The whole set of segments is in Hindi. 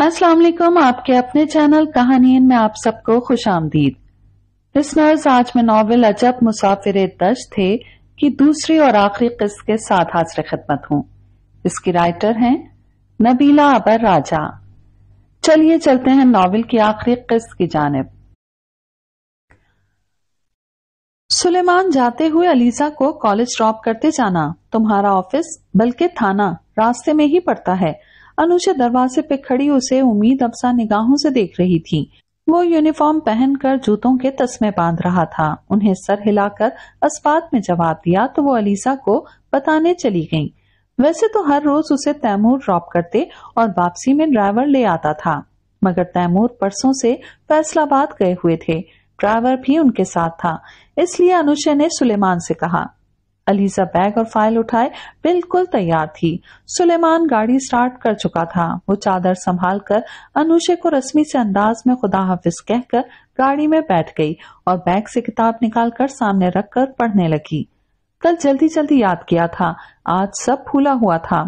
अस्सलाम वालेकुम आपके अपने चैनल कहानी में आप सबको खुश आमदीद आज में नावल अजब मुसाफिर दश थे की दूसरी और आखिरी किस्त के साथ हाजिर खदमत हूँ इसकी राइटर हैं नबीला अबर राजा चलिए चलते हैं नावल की आखिरी किस्त की जानब सुलेमान जाते हुए अलीजा को कॉलेज ड्रॉप करते जाना तुम्हारा ऑफिस बल्कि थाना रास्ते में ही पड़ता है अनुषा दरवाजे पे खड़ी उसे उम्मीद अफसा निगाहों से देख रही थी वो यूनिफॉर्म पहनकर जूतों के तस्मे बांध रहा था उन्हें सर हिलाकर अस्पात में जवाब दिया तो वो अलीसा को बताने चली गयी वैसे तो हर रोज उसे तैमूर ड्रॉप करते और वापसी में ड्राइवर ले आता था मगर तैमूर परसों से फैसलाबाद गए हुए थे ड्राइवर भी उनके साथ था इसलिए अनुषा ने सुलेमान से कहा अलीसा बैग और फाइल उठाए बिल्कुल तैयार थी सुलेमान गाड़ी स्टार्ट कर चुका था वो चादर संभाल कर अनुषे को रस्मी से अंदाज में खुदा हाफिज कहकर गाड़ी में बैठ गई और बैग से किताब निकालकर सामने रखकर पढ़ने लगी कल जल्दी जल्दी याद किया था आज सब फूला हुआ था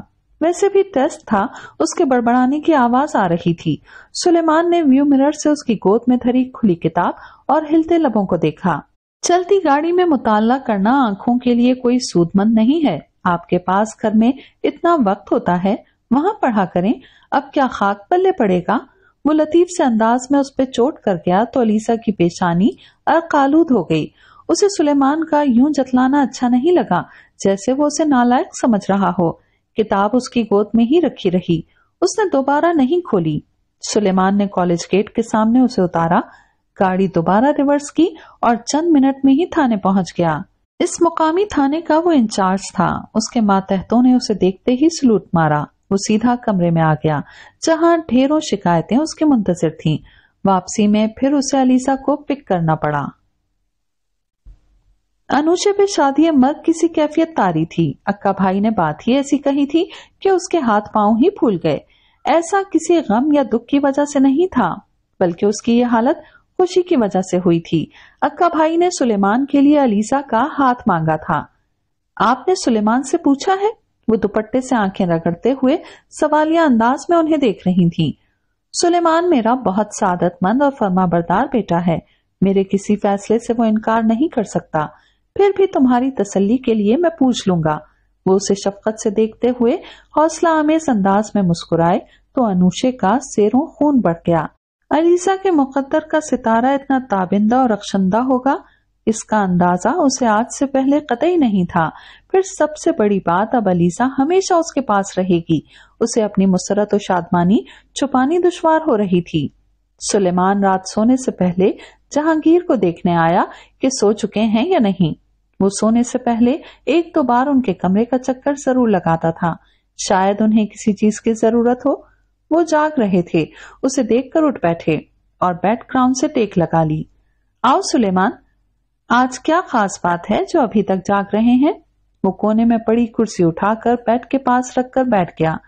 वैसे भी टेस्ट था उसके बड़बड़ाने की आवाज आ रही थी सुलेमान ने व्यू मिरर से उसकी गोद में धरी खुली किताब और हिलते लबों को देखा चलती गाड़ी में मुताला करना आंखों के लिए कोई सूदमंद नहीं है आपके पास घर में इतना वक्त होता है वहाँ पढ़ा करें अब क्या खाक पल्ले पड़ेगा वो लतीफ से अंदाज में उस पर चोट कर गया तो अलीसा की पेशानी अकालूद हो गई उसे सुलेमान का यूं जतलाना अच्छा नहीं लगा जैसे वो उसे नालायक समझ रहा हो किताब उसकी गोद में ही रखी रही उसने दोबारा नहीं खोली सुलेमान ने कॉलेज गेट के सामने उसे उतारा गाड़ी दोबारा रिवर्स की और चंद मिनट में ही थाने पहुंच गया इस मुकामी थाने का वो इंचार्ज था उसके मातहतों ने उसे देखते ही सलूट मारा वो सीधा कमरे में आ गया जहां ढेरों शिकायतें उसके मुंतजर थीं। वापसी में फिर उसे अलीसा को पिक करना पड़ा अनुषे पे शादी मर्ग किसी कैफियत तारी थी अक्का भाई ने बात ही ऐसी कही थी कि उसके हाथ पांव ही फूल गए ऐसा किसी गम या दुख की वजह से नहीं था बल्कि उसकी ये हालत खुशी की वजह से हुई थी अक्का भाई ने सुलेमान के लिए अलीसा का हाथ मांगा था आपने सुलेमान से पूछा है वो दुपट्टे से आंखें रगड़ते हुए सवालिया अंदाज में उन्हें देख रही थी सुलेमान मेरा बहुत सादतमंद और फर्माबरदार बेटा है मेरे किसी फैसले से वो इनकार नहीं कर सकता फिर भी तुम्हारी तसल्ली के लिए मैं पूछ लूंगा वो उसे शफकत से देखते हुए हौसला आमेज अंदाज में मुस्कुराए तो अनुशे का सेरों खून बढ़ गया अलीसा के मुकद्दर का सितारा इतना ताबिंदा और रक्षंदा होगा इसका अंदाजा उसे आज से पहले कतई नहीं था फिर सबसे बड़ी बात अब अलीसा हमेशा उसके पास रहेगी उसे अपनी मुसरत और शादमानी छुपानी दुश्वार हो रही थी सुलेमान रात सोने से पहले जहांगीर को देखने आया कि सो चुके हैं या नहीं वो सोने से पहले एक दो बार उनके कमरे का चक्कर जरूर लगाता था शायद उन्हें किसी चीज की जरूरत हो वो जाग रहे थे उसे देखकर उठ बैठे और क्राउन से टेक लगा ली आओ सुलेमान आज क्या खास बात है जो अभी तक जाग रहे हैं वो कोने में पड़ी कुर्सी उठाकर बेड के पास रखकर बैठ गया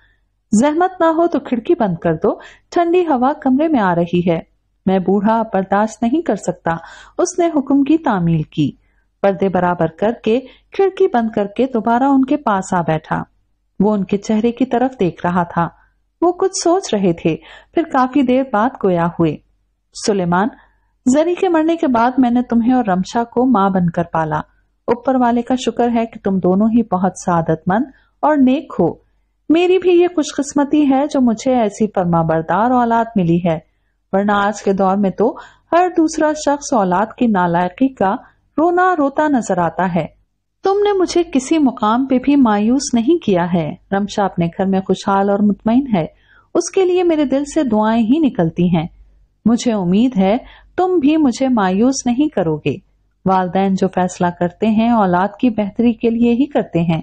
जहमत ना हो तो खिड़की बंद कर दो ठंडी हवा कमरे में आ रही है मैं बूढ़ा बर्दाश्त नहीं कर सकता उसने हुक्म की तामील की पर्दे बराबर करके खिड़की बंद करके दोबारा उनके पास आ बैठा वो उनके चेहरे की तरफ देख रहा था वो कुछ सोच रहे थे फिर काफी देर बाद गोया हुए सुलेमान जरी के मरने के बाद मैंने तुम्हें और रमशा को मां बनकर पाला ऊपर वाले का शुक्र है कि तुम दोनों ही बहुत सादतमंद और नेक हो मेरी भी ये खुशकिस्मती है जो मुझे ऐसी फरमाबरदार औलाद मिली है वरना आज के दौर में तो हर दूसरा शख्स औलाद की नालायकी का रोना रोता नजर आता है तुमने मुझे किसी मुकाम पे भी मायूस नहीं किया है रमशा अपने घर में खुशहाल और मुतमिन है उसके लिए मेरे दिल से दुआएं ही निकलती हैं मुझे उम्मीद है तुम भी मुझे मायूस नहीं करोगे वालदेन जो फैसला करते हैं औलाद की बेहतरी के लिए ही करते हैं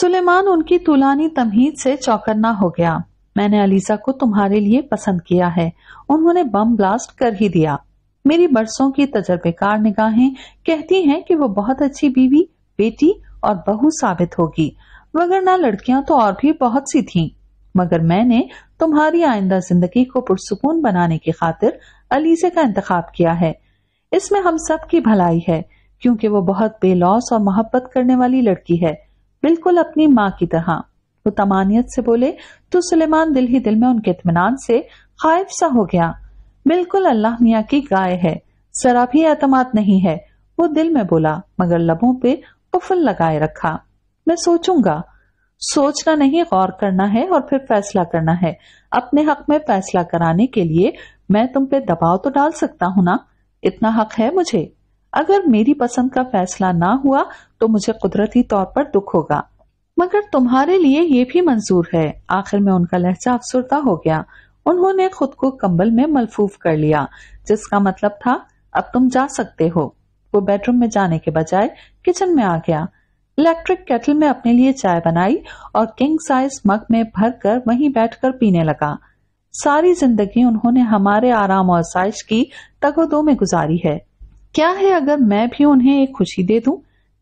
सुलेमान उनकी तुलानी तमहीद से चौकन्ना हो गया मैंने अलीसा को तुम्हारे लिए पसंद किया है उन्होंने बम ब्लास्ट कर ही दिया मेरी बरसों की तजर्बेकार निगाहें कहती हैं कि वो बहुत अच्छी बीवी बेटी और बहू साबित होगी वगरना लड़कियां तो और भी बहुत सी थीं मगर मैंने तुम्हारी आइंदा जिंदगी को पुरसकून बनाने की खातिर अलीजे का इंतखब किया है इसमें हम सब की भलाई है क्योंकि वो बहुत बेलौस और मोहब्बत करने वाली लड़की है बिल्कुल अपनी माँ की तरह वो तमानियत से बोले तो सुलेमान दिल ही दिल में उनके इतमान से खाइफ सा हो गया बिल्कुल अल्लाह मियाँ की गाय है जरा भी एतमाद नहीं है वो दिल में बोला मगर लबों पे उफुल लगाए रखा मैं सोचूंगा सोचना नहीं गौर करना है और फिर फैसला करना है अपने हक में फैसला कराने के लिए मैं तुम पे दबाव तो डाल सकता हूं ना इतना हक है मुझे अगर मेरी पसंद का फैसला ना हुआ तो मुझे कुदरती तौर पर दुख होगा मगर तुम्हारे लिए ये भी मंजूर है आखिर में उनका लहजा अफसरदा हो गया उन्होंने खुद को कंबल में मलफूफ कर लिया जिसका मतलब था अब तुम जा सकते हो वो बेडरूम में जाने के बजाय किचन में आ गया इलेक्ट्रिक केटल में अपने लिए चाय बनाई और किंग साइज मग में भरकर वहीं बैठकर पीने लगा सारी जिंदगी उन्होंने हमारे आराम और साइज की तगोदो में गुजारी है क्या है अगर मैं भी उन्हें एक खुशी दे दूं?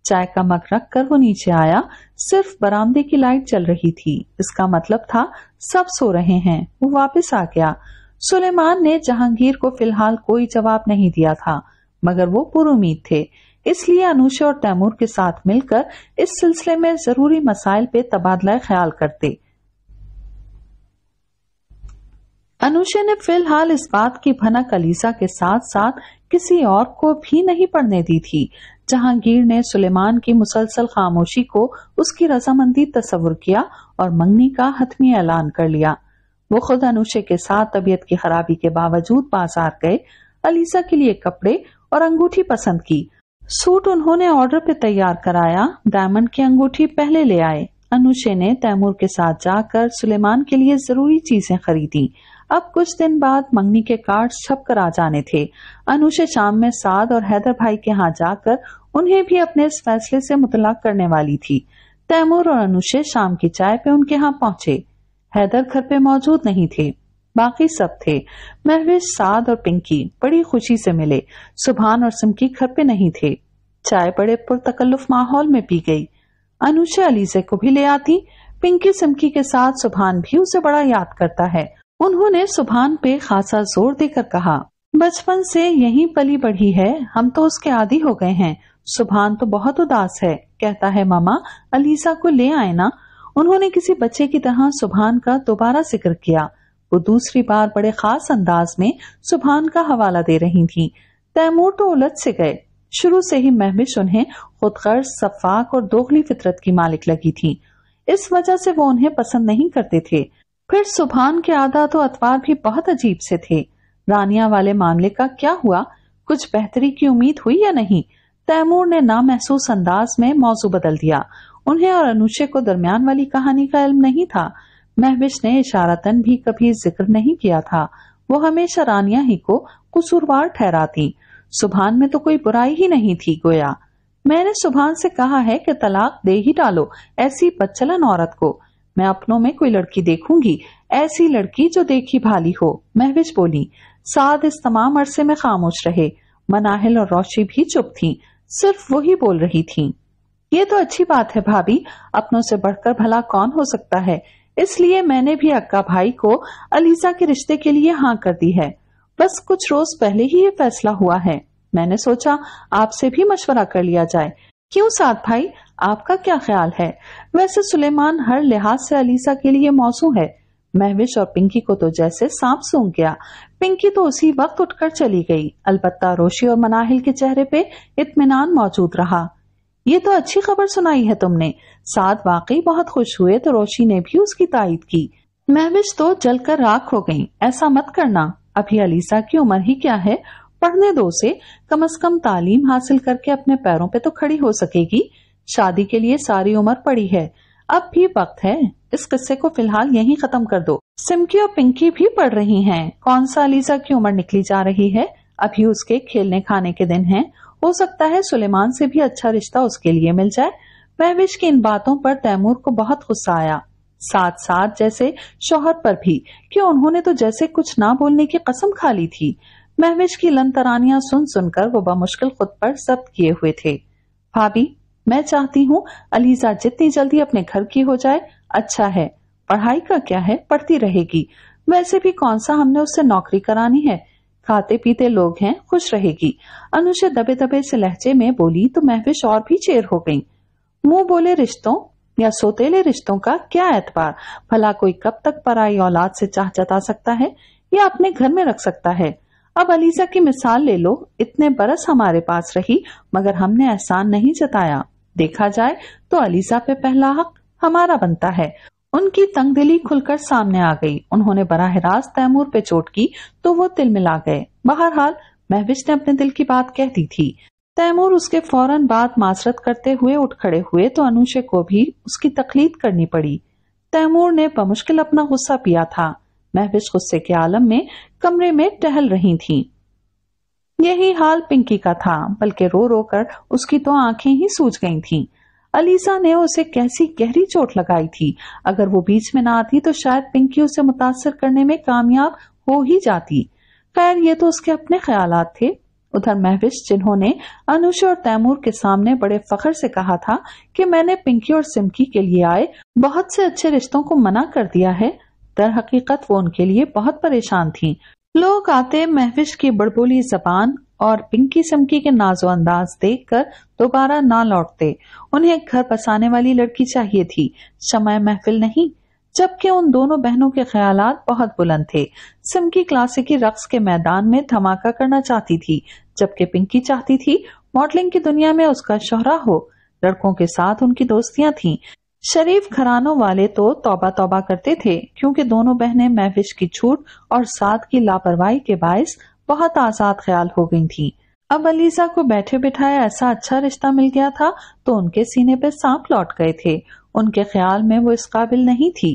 चाय का मग रख कर वो नीचे आया सिर्फ बरामदे की लाइट चल रही थी इसका मतलब था सब सो रहे हैं वो वापस आ गया सुलेमान ने जहांगीर को फिलहाल कोई जवाब नहीं दिया था मगर वो पुरुमीद थे इसलिए अनुषा और तैमूर के साथ मिलकर इस सिलसिले में जरूरी मसाइल पे तबादला ख्याल करते अनुषा ने फिलहाल इस बात की भनक अलीसा के साथ साथ किसी और को भी नहीं पढ़ने दी थी जहांगीर ने सुलेमान की मुसलसल खामोशी को उसकी रजामंदी तस्वुर किया और मंगनी का हतमी ऐलान कर लिया वो खुद अनुषे के साथ तबीयत की खराबी के बावजूद बाजार गए अलीसा के लिए कपड़े और अंगूठी पसंद की सूट उन्होंने ऑर्डर पे तैयार कराया डायमंड की अंगूठी पहले ले आए अनुषे ने तैमूर के साथ जाकर सुलेमान के लिए जरूरी चीजें खरीदी अब कुछ दिन बाद मंगनी के कार्ड छप कर आ जाने थे अनुषे शाम में साद और हैदर भाई के यहाँ जाकर उन्हें भी अपने इस फैसले से मुतलाक करने वाली थी तैमूर और अनुशे शाम की चाय पे उनके यहाँ पहुंचे हैदर घर पे मौजूद नहीं थे बाकी सब थे महवेश साद और पिंकी बड़ी खुशी से मिले सुभान और सिमकी घर पे नहीं थे चाय बड़े पुरतकल्लुफ माहौल में पी गई अनुषा अलीजे को भी ले आती पिंकी सिमकी के साथ सुभान भी उसे बड़ा याद करता है उन्होंने सुभान पे खासा जोर देकर कहा बचपन से यही पली बढ़ी है हम तो उसके आदि हो गए हैं सुभान तो बहुत उदास है कहता है मामा अलीसा को ले आए ना उन्होंने किसी बच्चे की तरह सुबहान का दोबारा जिक्र किया वो दूसरी बार बड़े खास अंदाज में सुबहान का हवाला दे रही थी तैमूर तो उलझ से गए शुरू से ही महमिश उन्हें खुदगर सफाक और दोगली फितरत की मालिक लगी थी इस वजह से वो उन्हें पसंद नहीं करते थे फिर सुबहान के आदात तो अतवार भी बहुत अजीब से थे रानिया वाले मामले का क्या हुआ कुछ बेहतरी की उम्मीद हुई या नहीं तैमूर ने ना महसूस अंदाज में मौजू बदल दिया उन्हें और अनुशे को दरमियान वाली कहानी का इल्म नहीं था महविश ने इशारतन भी कभी जिक्र नहीं किया था वो हमेशा रानिया ही को कसूरवार ठहराती सुभान में तो कोई बुराई ही नहीं थी गोया मैंने सुभान से कहा है कि तलाक दे ही डालो ऐसी बच्चलन औरत को मैं अपनों में कोई लड़की देखूंगी ऐसी लड़की जो देखी भाली हो महविश बोली साध इस तमाम अरसे में खामोश रहे मनाहिल और रोशी भी चुप थी सिर्फ वही बोल रही थी ये तो अच्छी बात है भाभी अपनों से बढ़कर भला कौन हो सकता है इसलिए मैंने भी अक्का भाई को अलीसा के रिश्ते के लिए हाँ कर दी है बस कुछ रोज पहले ही ये फैसला हुआ है मैंने सोचा आपसे भी मशवरा कर लिया जाए क्यों साथ भाई आपका क्या ख्याल है वैसे सुलेमान हर लिहाज से अलीसा के लिए मौसू है महविश और पिंकी को तो जैसे सांप सूंघ गया पिंकी तो उसी वक्त उठकर चली गई अलबत्ता रोशी और मनाहिल के चेहरे पे इत्मीनान मौजूद रहा ये तो अच्छी खबर सुनाई है तुमने साथ वाकई बहुत खुश हुए तो रोशी ने भी उसकी तायद की महविश तो जलकर राख हो गयी ऐसा मत करना अभी अलीसा की उम्र ही क्या है पढ़ने दो से कम अज कम तालीम हासिल करके अपने पैरों पे तो खड़ी हो सकेगी शादी के लिए सारी उम्र पड़ी है अब भी वक्त है इस किस्से को फिलहाल यही खत्म कर दो सिमकी और पिंकी भी पढ़ रही हैं। कौन सा अलीसा की उम्र निकली जा रही है अभी उसके खेलने खाने के दिन है हो सकता है सुलेमान से भी अच्छा रिश्ता उसके लिए मिल जाए महविश की इन बातों पर तैमूर को बहुत गुस्सा आया साथ साथ जैसे शोहर पर भी कि उन्होंने तो जैसे कुछ ना बोलने की कसम खा ली थी महविश की लन तरानियां सुन सुनकर वो बामुश्किल खुद पर जब्त किए हुए थे भाभी मैं चाहती हूँ अलीजा जितनी जल्दी अपने घर की हो जाए अच्छा है पढ़ाई का क्या है पढ़ती रहेगी वैसे भी कौन सा हमने उससे नौकरी करानी है खाते पीते लोग हैं खुश रहेगी अनुषा दबे दबे से लहजे में बोली तो महविश और भी चेर हो गयी मुंह बोले रिश्तों या सोतेले रिश्तों का क्या एतबार भला कोई कब तक पराई औलाद से चाह जता सकता है या अपने घर में रख सकता है अब अलीसा की मिसाल ले लो इतने बरस हमारे पास रही मगर हमने एहसान नहीं जताया देखा जाए तो अलीसा पे पहला हक हमारा बनता है उनकी तंगदिली खुलकर सामने आ गई उन्होंने बराह रास्त तैमूर पे चोट की तो वो तिल मिला गए बहरहाल महविश ने अपने दिल की बात कह दी थी तैमूर उसके फौरन बाद मासरत करते हुए उठ खड़े हुए तो अनुशे को भी उसकी तकलीद करनी पड़ी तैमूर ने बमुश्किल अपना गुस्सा पिया था महविस गुस्से के आलम में कमरे में टहल रही थी यही हाल पिंकी का था बल्कि रो रो कर उसकी तो आंखें ही सूज गई थीं। अलीसा ने उसे कैसी गहरी चोट लगाई थी अगर वो बीच में ना आती तो शायद पिंकी उसे मुतासर करने में कामयाब हो ही जाती खैर ये तो उसके अपने ख्याल थे उधर महविश जिन्होंने अनुष और तैमूर के सामने बड़े फखर से कहा था कि मैंने पिंकी और सिमकी के लिए आए बहुत से अच्छे रिश्तों को मना कर दिया है दर हकीकत वो उनके लिए बहुत परेशान थी लोग आते महविश की बड़बोली जबान और पिंकी सिमकी के नाजो अंदाज देख कर दोबारा ना लौटते उन्हें घर बसाने वाली लड़की चाहिए थी समय महफिल नहीं जबकि उन दोनों बहनों के ख्याल बहुत बुलंद थे सिमकी क्लासिकी रक्स के मैदान में धमाका करना चाहती थी जबकि पिंकी चाहती थी मॉडलिंग की दुनिया में उसका शोहरा हो लड़कों के साथ उनकी दोस्तियां थी शरीफ घरानों वाले तो तौबा तौबा करते थे क्योंकि दोनों बहनें महविश की छूट और साथ की लापरवाही के बायस बहुत आजाद ख्याल हो गई थी अब अलीजा को बैठे बिठाए ऐसा अच्छा रिश्ता मिल गया था तो उनके सीने पे सांप लौट गए थे उनके ख्याल में वो इस काबिल नहीं थी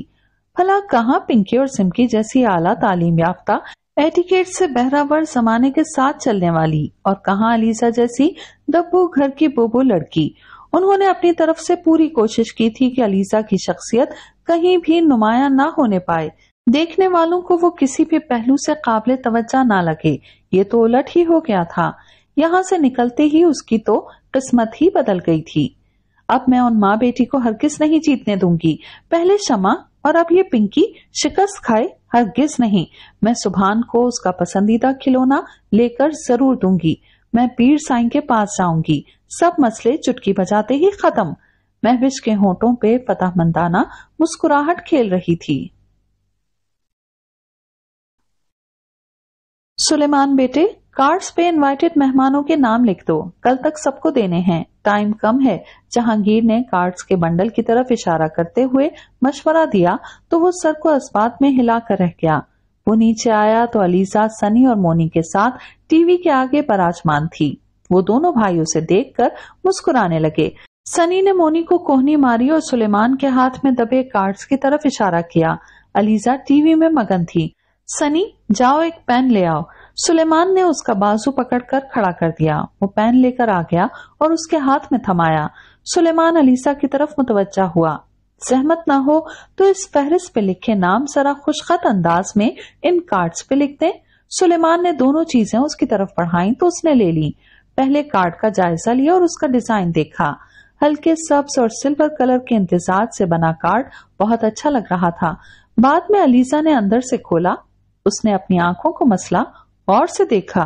भला कहाँ पिंकी और सिमकी जैसी आला तालीम याफ्ता एटिकेट से बहरावर जमाने के साथ चलने वाली और कहाँ अलीसा जैसी दब्बू घर की बोबो लड़की उन्होंने अपनी तरफ से पूरी कोशिश की थी कि अलीसा की शख्सियत कहीं भी नुमाया ना होने पाए देखने वालों को वो किसी भी पहलू से काबिल तवज्जा ना लगे ये तो उलट ही हो गया था यहाँ से निकलते ही उसकी तो किस्मत ही बदल गई थी अब मैं उन माँ बेटी को हरगिज नहीं जीतने दूंगी पहले शमा और अब ये पिंकी शिकस्त खाए हरगिज नहीं मैं सुबहान को उसका पसंदीदा खिलौना लेकर जरूर दूंगी मैं पीर साई के पास जाऊंगी सब मसले चुटकी बजाते ही खत्म महविश के होठों पे फतह मंदाना मुस्कुराहट खेल रही थी सुलेमान बेटे कार्ड्स पे इनवाइटेड मेहमानों के नाम लिख दो कल तक सबको देने हैं टाइम कम है जहांगीर ने कार्ड्स के बंडल की तरफ इशारा करते हुए मशवरा दिया तो वो सर को अस्पात में हिलाकर रह गया वो नीचे आया तो अलीसा सनी और मोनी के साथ टीवी के आगे बराजमान थी वो दोनों भाई उसे देखकर मुस्कुराने लगे सनी ने मोनी को कोहनी मारी और सुलेमान के हाथ में दबे कार्ड्स की तरफ इशारा किया अलीजा टीवी में मगन थी सनी जाओ एक पेन ले आओ सुलेमान ने उसका बाजू पकड़कर खड़ा कर दिया वो पैन लेकर आ गया और उसके हाथ में थमाया सुलेमान अलीसा की तरफ मुतवजा हुआ सहमत ना हो तो इस फहरिस्त पे लिखे नाम जरा खुशखत अंदाज में इन कार्ड्स पे लिख दे सुलेमान ने दोनों चीजें उसकी तरफ पढ़ाई तो उसने ले ली पहले कार्ड का जायजा लिया और उसका डिजाइन देखा हल्के सब्स और सिल्वर कलर के इंतजार से बना कार्ड बहुत अच्छा लग रहा था बाद में अलीसा ने अंदर से खोला उसने अपनी आंखों को मसला और से देखा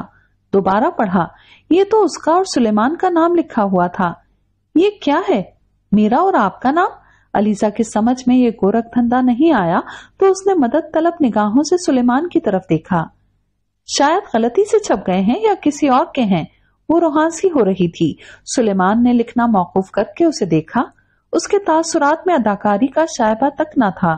दोबारा पढ़ा ये तो उसका और सुलेमान का नाम लिखा हुआ था ये क्या है मेरा और आपका नाम अलीसा के समझ में ये गोरख धंधा नहीं आया तो उसने मदद तलब निगाहों से सुलेमान की तरफ देखा शायद गलती से छप गए हैं या किसी और के हैं वो रोहानसी हो रही थी सुलेमान ने लिखना मौकूफ करके उसे देखा उसके तासुरात में अदाकारी का शायबा तक ना था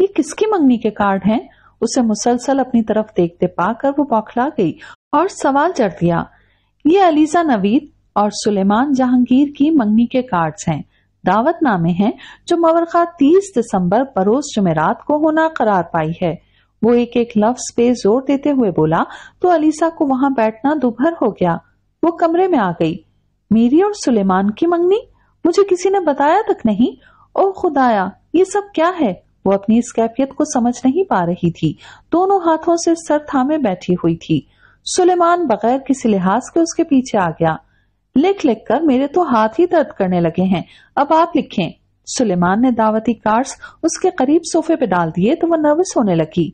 ये किसकी मंगनी के कार्ड हैं उसे मुसलसल अपनी तरफ देखते पाकर वो बौखला गई और सवाल चर दिया ये अलीजा नवीद और सुलेमान जहांगीर की मंगनी के कार्ड्स हैं दावतनामे हैं जो मवरखा 30 दिसंबर परोस जमेरात को होना करार पाई है वो एक एक लफ्ज पे जोर देते हुए बोला तो अलीसा को वहां बैठना दोपहर हो गया वो कमरे में आ गई मेरी और सुलेमान की मंगनी मुझे किसी ने बताया तक नहीं ओ खुदाया ये सब क्या है वो अपनी इस कैफियत को समझ नहीं पा रही थी दोनों हाथों से सर थामे बैठी हुई थी सुलेमान बगैर किसी लिहाज के उसके पीछे आ गया लिख लिख कर मेरे तो हाथ ही दर्द करने लगे हैं अब आप लिखें सुलेमान ने दावती कार्ड्स उसके करीब सोफे पे डाल दिए तो वह नर्वस होने लगी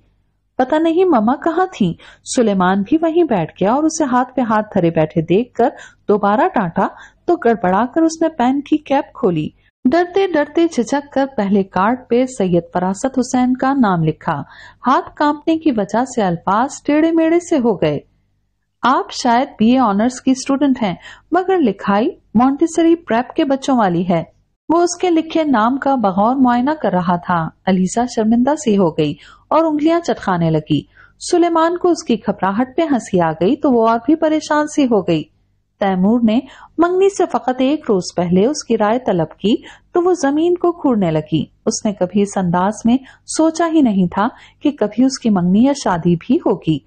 पता नहीं ममा कहाँ थी सुलेमान भी वहीं बैठ गया और उसे हाथ पे हाथ धरे बैठे देखकर दोबारा डांटा तो गड़बड़ा कर उसने पेन की कैप खोली डरते डरते झिझक कर पहले कार्ड पे सैयद फरासत हुसैन का नाम लिखा हाथ कांपने की वजह से अल्फाज टेढ़े मेढ़े से हो गए आप शायद बीए ऑनर्स की स्टूडेंट हैं मगर लिखाई मॉन्टेसरी प्रेप के बच्चों वाली है वो उसके लिखे नाम का बगौर मुआयना कर रहा था अलीसा शर्मिंदा सी हो गई और उंगलियां चटकाने लगी सुलेमान को उसकी घबराहट पे हंसी आ गई तो वो और भी परेशान सी हो गई तैमूर ने मंगनी से फकत एक रोज पहले उसकी राय तलब की तो वो जमीन को खूड़ने लगी उसने कभी इस अंदाज में सोचा ही नहीं था कि कभी उसकी मंगनी या शादी भी होगी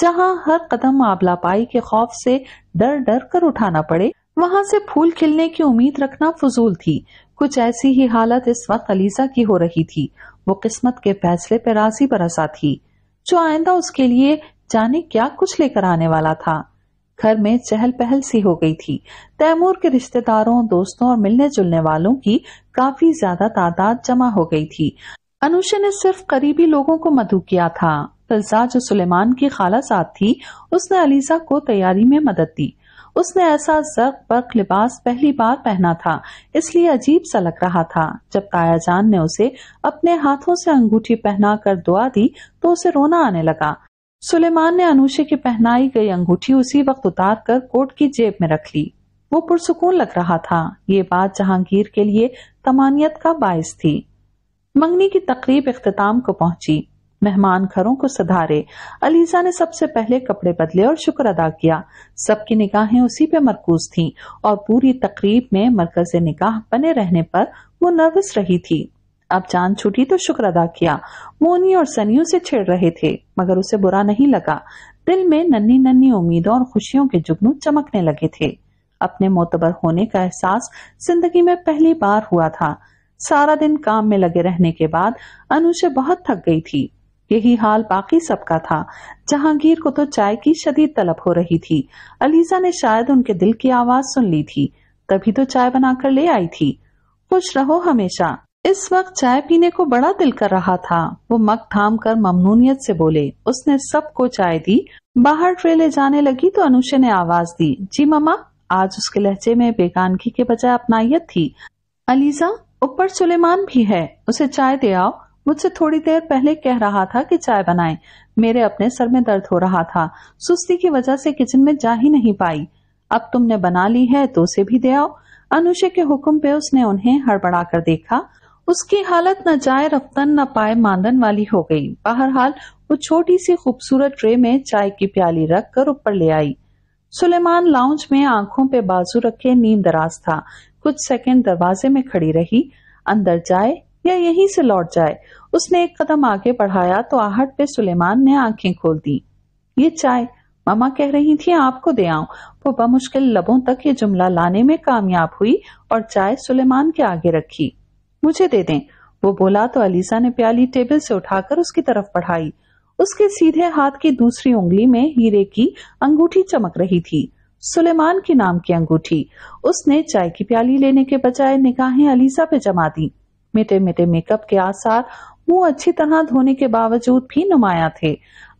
जहाँ हर कदम आबलापाई के खौफ से डर डर कर उठाना पड़े वहाँ से फूल खिलने की उम्मीद रखना फजूल थी कुछ ऐसी ही हालत इस वक्त अलीसा की हो रही थी वो किस्मत के फैसले पर राजी बरसा थी जो आइंदा उसके लिए जाने क्या कुछ लेकर आने वाला था घर में चहल पहल सी हो गई थी तैमूर के रिश्तेदारों दोस्तों और मिलने जुलने वालों की काफी ज्यादा तादाद जमा हो गई थी अनुषा ने सिर्फ करीबी लोगों को मधु किया था फिजा जो सुलेमान की खाला साथ थी उसने अलीसा को तैयारी में मदद दी उसने ऐसा जर्क बर्क लिबास पहली बार पहना था इसलिए अजीब सा लग रहा था जब ताया जान ने उसे अपने हाथों से अंगूठी पहना कर दुआ दी तो उसे रोना आने लगा सुलेमान ने अनुषे की पहनाई गई अंगूठी उसी वक्त उतार कर कोट की जेब में रख ली वो पुरसकून लग रहा था ये बात जहांगीर के लिए तमानियत का बायस थी मंगनी की तकरीब अख्ताम को पहुंची मेहमान घरों को सधारे अलीजा ने सबसे पहले कपड़े बदले और शुक्र अदा किया सबकी निगाहें उसी पे मरकूज थीं और पूरी तकरीब में मरकज निगाह बने रहने पर वो नर्वस रही थी अब जान छूटी तो शुक्र अदा किया मोनी और सनियों से छेड़ रहे थे मगर उसे बुरा नहीं लगा दिल में नन्नी नन्नी उम्मीदों और खुशियों के जुगनू चमकने लगे थे अपने मोतबर होने का एहसास जिंदगी में पहली बार हुआ था सारा दिन काम में लगे रहने के बाद अनुषे बहुत थक गई थी यही हाल बाकी सबका था जहांगीर को तो चाय की शदीद तलब हो रही थी अलीजा ने शायद उनके दिल की आवाज सुन ली थी तभी तो चाय बनाकर ले आई थी खुश रहो हमेशा इस वक्त चाय पीने को बड़ा दिल कर रहा था वो मग थाम कर ममनूनियत से बोले उसने सबको चाय दी बाहर ट्रे ले जाने लगी तो अनुषे ने आवाज दी जी ममा आज उसके लहजे में बेगानगी के बजाय अपनाइत थी अलीजा ऊपर सुलेमान भी है उसे चाय दे आओ मुझसे थोड़ी देर पहले कह रहा था कि चाय बनाए मेरे अपने सर में दर्द हो रहा था सुस्ती की वजह से किचन में जा ही नहीं पाई अब तुमने बना ली है तो उसे भी दे आओ अनुषे के हुक्म पे उसने उन्हें हड़बड़ा कर देखा उसकी हालत न जाए रफ्तन न पाए मांदन वाली हो गई बहरहाल वो छोटी सी खूबसूरत ट्रे में चाय की प्याली रख कर ऊपर ले आई सुलेमान लाउंज में आंखों पे बाजू रखे नींद दराज था कुछ सेकंड दरवाजे में खड़ी रही अंदर जाए या यहीं से लौट जाए उसने एक कदम आगे बढ़ाया तो आहट पे सुलेमान ने आंखें खोल दी ये चाय मामा कह रही थी आपको दे आऊं वो बमुश्किल लबों तक ये जुमला लाने में कामयाब हुई और चाय सुलेमान के आगे रखी मुझे दे दें वो बोला तो अलीसा ने प्याली टेबल से उठाकर उसकी तरफ बढ़ाई उसके सीधे हाथ की दूसरी उंगली में हीरे की अंगूठी चमक रही थी सुलेमान के नाम की अंगूठी उसने चाय की प्याली लेने के बजाय निगाहें अलीसा पे जमा दी मिटे मिटे मेकअप के आसार मुंह अच्छी तरह धोने के बावजूद भी नुमाया थे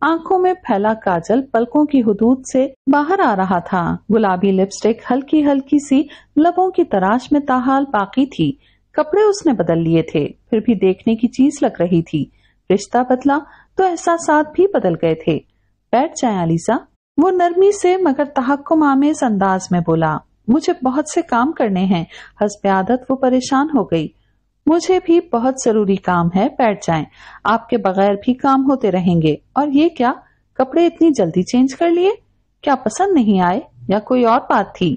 आंखों में फैला काजल पलकों की हदूद से बाहर आ रहा था गुलाबी लिपस्टिक हल्की हल्की सी लबों की तराश में ताहाल बाकी थी कपड़े उसने बदल लिए थे फिर भी देखने की चीज लग रही थी रिश्ता बदला तो एहसास भी बदल गए थे बैठ जाए अलीसा वो नरमी से मगर तहकुम आमेज अंदाज में बोला मुझे बहुत से काम करने हैं हसब आदत वो परेशान हो गई मुझे भी बहुत जरूरी काम है बैठ जाए आपके बगैर भी काम होते रहेंगे और ये क्या कपड़े इतनी जल्दी चेंज कर लिए क्या पसंद नहीं आए या कोई और बात थी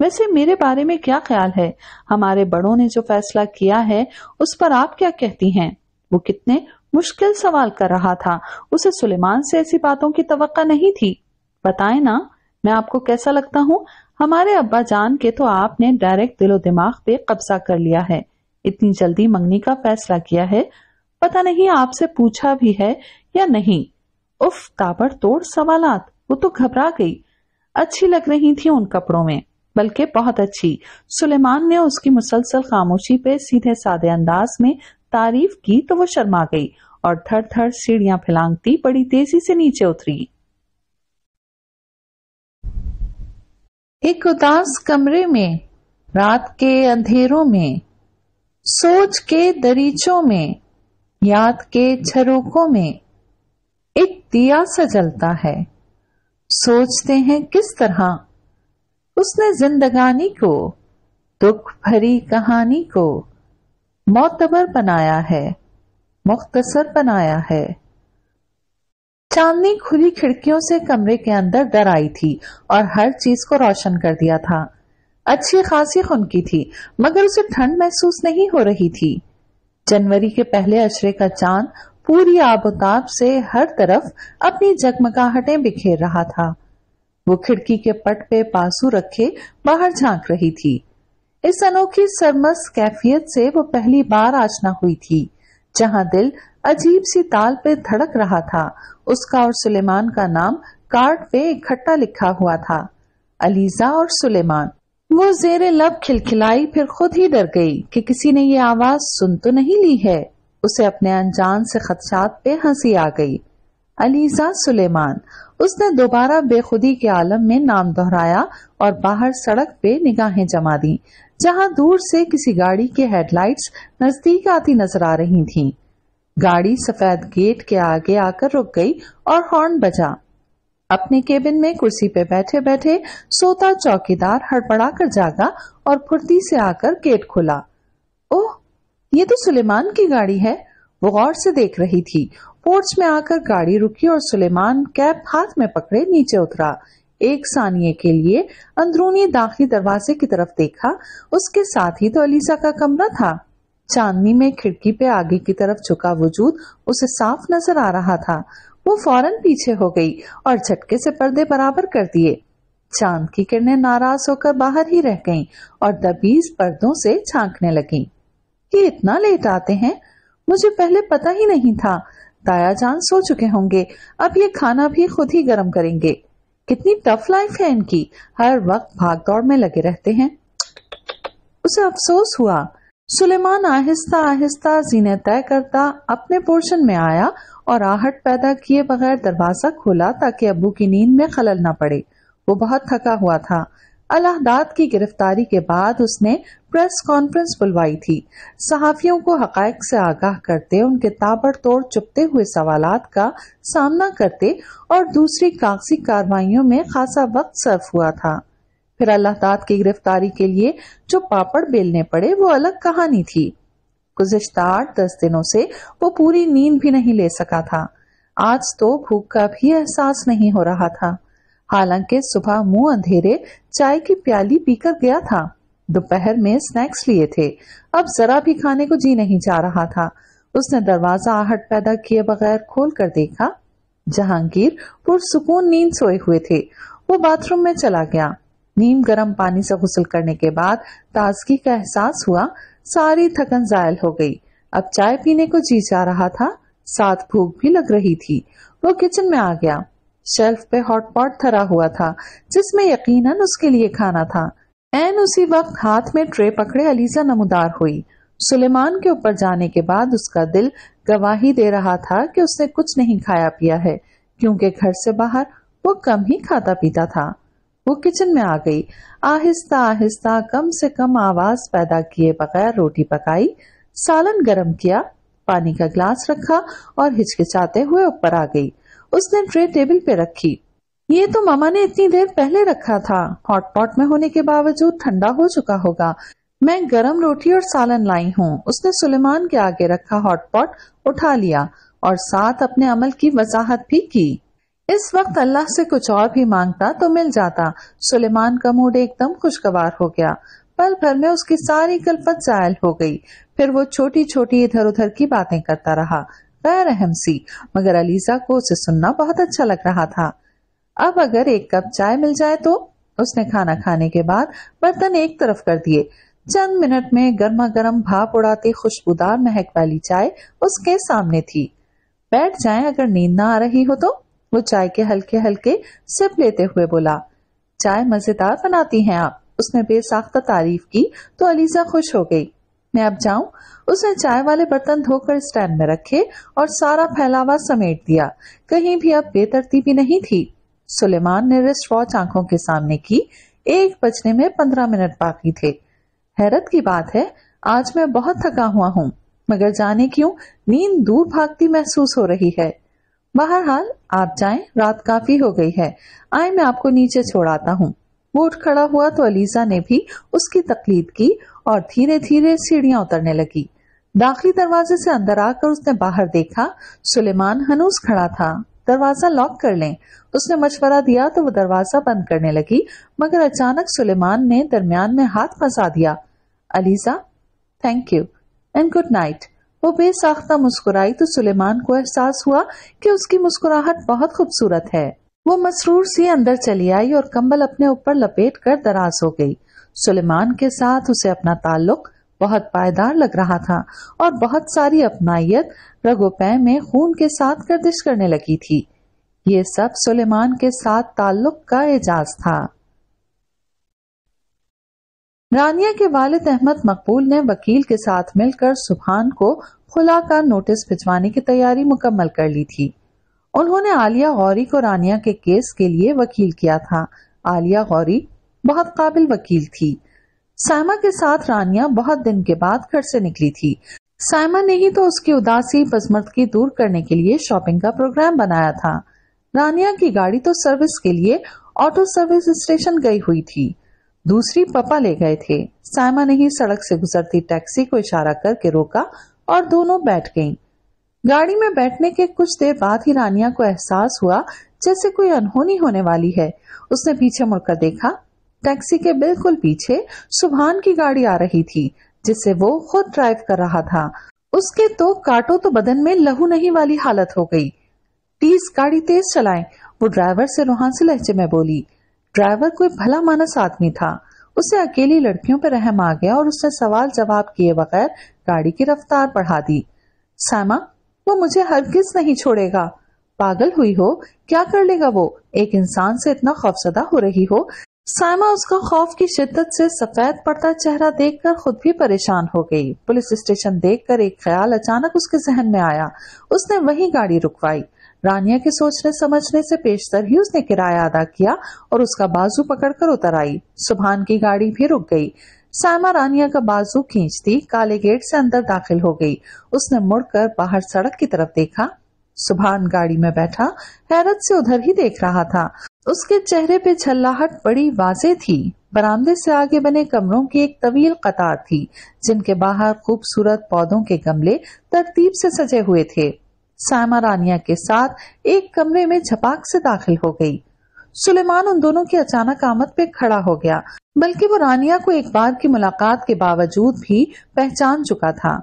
वैसे मेरे बारे में क्या ख्याल है हमारे बड़ों ने जो फैसला किया है उस पर आप क्या कहती हैं वो कितने मुश्किल सवाल कर रहा था उसे सुलेमान से ऐसी बातों की तो नहीं थी बताए ना मैं आपको कैसा लगता हूँ हमारे अब्बा जान के तो आपने डायरेक्ट दिलो दिमाग पे कब्जा कर लिया है इतनी जल्दी मंगनी का फैसला किया है पता नहीं आपसे पूछा भी है या नहीं उफ ताबड़ तोड़ सवाल वो तो घबरा गई अच्छी लग रही थी उन कपड़ों में बल्कि बहुत अच्छी सुलेमान ने उसकी मुसलसल खामोशी पे सीधे सादे अंदाज में तारीफ की तो वो शर्मा गई और थर थर सीढ़ियां फैलांगती बड़ी तेजी से नीचे उतरी एक उदास कमरे में रात के अंधेरों में सोच के दरीचों में याद के छरोकों में एक दिया सजलता है सोचते हैं किस तरह उसने जिंदगानी को दुख भरी कहानी को मोतबर बनाया है मुख्तसर बनाया है चांदनी खुली खिड़कियों से कमरे के अंदर डर आई थी और हर चीज को रोशन कर दिया था अच्छी खासी खुनकी थी मगर उसे ठंड महसूस नहीं हो रही थी जनवरी के पहले अशरे का चांद पूरी आबताब से हर तरफ अपनी जगमगाहटें बिखेर रहा था वो खिड़की के पट पे पासू रखे बाहर झांक रही थी इस अनोखी सरमस कैफियत से वो पहली बार आचना हुई थी जहां दिल अजीब सी ताल पे धड़क रहा था उसका और सुलेमान का नाम कार्ड पे इकट्ठा लिखा हुआ था अलीजा और सुलेमान वो जेरे लब खिलखिलाई फिर खुद ही डर गई कि किसी ने ये आवाज सुन तो नहीं ली है उसे अपने अनजान से खदशात पे हंसी आ गई अलीजा सुलेमान उसने दोबारा बेखुदी के आलम में नाम दोहराया और बाहर सड़क पे निगाहें जमा दी जहां दूर से किसी गाड़ी के हेडलाइट्स नजदीक आती नजर आ रही थीं। गाड़ी सफेद गेट के आगे आकर रुक गई और हॉर्न बजा अपने केबिन में कुर्सी पे बैठे बैठे सोता चौकीदार हड़पड़ा कर जागा और फुर्ती से आकर गेट खोला ओह ये तो सुलेमान की गाड़ी है वो गौर से देख रही थी पोर्च में आकर गाड़ी रुकी और सुलेमान कैप हाथ में पकड़े नीचे उतरा एक सानिये के लिए अंदरूनी दाखिली दरवाजे की तरफ देखा उसके साथ ही तो अलीसा का कमरा था चांदनी में खिड़की पे आगे की तरफ झुका वजूद उसे साफ नजर आ रहा था वो फौरन पीछे हो गई और झटके से पर्दे बराबर कर दिए चांद की किरणें नाराज होकर बाहर ही रह गईं और दबीज पर्दों से झांकने लगी ये इतना लेट आते हैं मुझे पहले पता ही नहीं था ताया जान सो चुके होंगे अब ये खाना भी खुद ही गर्म करेंगे कितनी टफ लाइफ है इनकी हर वक्त भाग दौड़ में लगे रहते हैं उसे अफसोस हुआ सुलेमान आहिस्ता आहिस्ता जीने तय करता अपने पोर्शन में आया और आहट पैदा किए बगैर दरवाजा खोला ताकि अबू की नींद में खलल ना पड़े वो बहुत थका हुआ था अलहदाद की गिरफ्तारी के बाद उसने प्रेस कॉन्फ्रेंस बुलवाई थी सहाफियों को हक से आगाह करते उनके ताबड़तोड़ चुपते हुए सवाल का सामना करते और दूसरी कागजी कार्रवाई में खासा वक्त सर्व हुआ था फिर अल्लाह ताद की गिरफ्तारी के लिए जो पापड़ बेलने पड़े वो अलग कहानी थी गुजश्ता आठ दस दिनों से वो पूरी नींद भी नहीं ले सका था आज तो भूख का भी एहसास नहीं हो रहा था हालांकि सुबह मुंह अंधेरे चाय की प्याली पीकर गया था दोपहर में स्नैक्स लिए थे अब जरा भी खाने को जी नहीं चाह रहा था उसने दरवाजा आहट पैदा किए बगैर खोल कर देखा जहांगीर पुरसुकून नींद सोए हुए थे वो बाथरूम में चला गया नीम गर्म पानी से गुसल करने के बाद ताजगी का एहसास हुआ सारी थकन जायल हो गई अब चाय पीने को जी जा रहा था साथ भूख भी लग रही थी वो किचन में आ गया शेल्फ पे हॉटपॉट थरा हुआ था जिसमें यकीनन उसके लिए खाना था एन उसी वक्त हाथ में ट्रे पकड़े अलीजा नमदार हुई सुलेमान के ऊपर जाने के बाद उसका दिल गवाही दे रहा था कि उसने कुछ नहीं खाया पिया है क्योंकि घर से बाहर वो कम ही खाता पीता था वो किचन में आ गई आहिस्ता आहिस्ता कम से कम आवाज पैदा किए बगैर रोटी पकाई सालन गरम किया पानी का ग्लास रखा और हिचकिचाते हुए ऊपर आ गई उसने ट्रे टेबल पे रखी ये तो मामा ने इतनी देर पहले रखा था हॉटपॉट में होने के बावजूद ठंडा हो चुका होगा मैं गरम रोटी और सालन लाई हूँ उसने सुलेमान के आगे रखा हॉटपॉट उठा लिया और साथ अपने अमल की वजाहत भी की इस वक्त अल्लाह से कुछ और भी मांगता तो मिल जाता सुलेमान का मूड एकदम खुशगवार हो गया पल भर में उसकी सारी गलफत जायल हो गई फिर वो छोटी छोटी इधर उधर की बातें करता रहा गैर अहम सी मगर अलीजा को उसे सुनना बहुत अच्छा लग रहा था अब अगर एक कप चाय मिल जाए तो उसने खाना खाने के बाद बर्तन एक तरफ कर दिए चंद मिनट में गर्मा गर्म भाप उड़ाती खुशबूदार महक वाली चाय उसके सामने थी बैठ जाए अगर नींद ना आ रही हो तो वो चाय के हल्के हल्के सिप लेते हुए बोला चाय मजेदार बनाती हैं आप उसने बेसाख्ता तारीफ की तो अलीजा खुश हो गई मैं अब जाऊं उसने चाय वाले बर्तन धोकर स्टैंड में रखे और सारा फैलावा समेट दिया कहीं भी अब बेतरती भी नहीं थी सुलेमान ने रिस्ट वॉच आंखों के सामने की एक बजने में पंद्रह मिनट बाकी थे हैरत की बात है आज मैं बहुत थका हुआ हूँ मगर जाने क्यों नींद दूर भागती महसूस हो रही है बहरहाल आप जाएं रात काफी हो गई है आए मैं आपको नीचे छोड़ाता हूँ वो उठ खड़ा हुआ तो अलीजा ने भी उसकी तकलीफ की और धीरे धीरे सीढ़ियां उतरने लगी दाखिली दरवाजे से अंदर आकर उसने बाहर देखा सुलेमान हनूस खड़ा था दरवाजा लॉक कर लें उसने मशवरा दिया तो वो दरवाजा बंद करने लगी मगर अचानक सुलेमान ने दरमियान में हाथ फंसा दिया Aliza thank you and good night वो बेसाख्ता मुस्कुराई तो सुलेमान को एहसास हुआ कि उसकी मुस्कुराहट बहुत खूबसूरत है वो मसरूर सी अंदर चली आई और कंबल अपने ऊपर लपेट कर दराज हो गई सुलेमान के साथ उसे अपना ताल्लुक बहुत पायदार लग रहा था और बहुत सारी अपनायत रगोपै में खून के साथ गर्दिश करने लगी थी ये सब सुलेमान के साथ ताल्लुक का एजाज था रानिया के वालिद अहमद मकबूल ने वकील के साथ मिलकर सुबहान को खुला का नोटिस भिजवाने की तैयारी मुकम्मल कर ली थी उन्होंने आलिया गौरी को रानिया के केस के लिए वकील किया था आलिया गौरी बहुत काबिल वकील थी साइमा के साथ रानिया बहुत दिन के बाद घर से निकली थी साइमा ने ही तो उसकी उदासी पसमर्दगी दूर करने के लिए शॉपिंग का प्रोग्राम बनाया था रानिया की गाड़ी तो सर्विस के लिए ऑटो सर्विस स्टेशन गई हुई थी दूसरी पापा ले गए थे साइमा ने ही सड़क से गुजरती टैक्सी को इशारा करके रोका और दोनों बैठ गईं। गाड़ी में बैठने के कुछ देर बाद ही रानिया को एहसास हुआ जैसे कोई अनहोनी होने वाली है उसने पीछे मुड़कर देखा टैक्सी के बिल्कुल पीछे सुभान की गाड़ी आ रही थी जिसे वो खुद ड्राइव कर रहा था उसके तो काटो तो बदन में लहू नहीं वाली हालत हो गई प्लीज गाड़ी तेज चलाए वो ड्राइवर से से लहजे में बोली ड्राइवर कोई भला मानस आदमी था उसे अकेली लड़कियों पर रहम आ गया और उसने सवाल जवाब किए बगैर गाड़ी की रफ्तार बढ़ा दी सामा वो मुझे हर किस नहीं छोड़ेगा पागल हुई हो क्या कर लेगा वो एक इंसान से इतना खौफसदा हो रही हो सायमा उसका खौफ की शिद्दत से सफेद पड़ता चेहरा देखकर खुद भी परेशान हो गई पुलिस स्टेशन देखकर एक ख्याल अचानक उसके जहन में आया उसने वही गाड़ी रुकवाई रानिया के सोचने समझने से पेशतर ही उसने किराया अदा किया और उसका बाजू पकड़कर उतर आई सुभान की गाड़ी भी रुक गई सायमा रानिया का बाजू खींचती काले गेट से अंदर दाखिल हो गई उसने मुड़कर बाहर सड़क की तरफ देखा सुभान गाड़ी में बैठा हैरत से उधर ही देख रहा था उसके चेहरे पे छल्लाहट बड़ी वाजे थी बरामदे से आगे बने कमरों की एक तवील कतार थी जिनके बाहर खूबसूरत पौधों के गमले तरतीब से सजे हुए थे सायमा रानिया के साथ एक कमरे में झपाक से दाखिल हो गई सुलेमान उन दोनों की अचानक आमद पे खड़ा हो गया बल्कि वो रानिया को एक बार की मुलाकात के बावजूद भी पहचान चुका था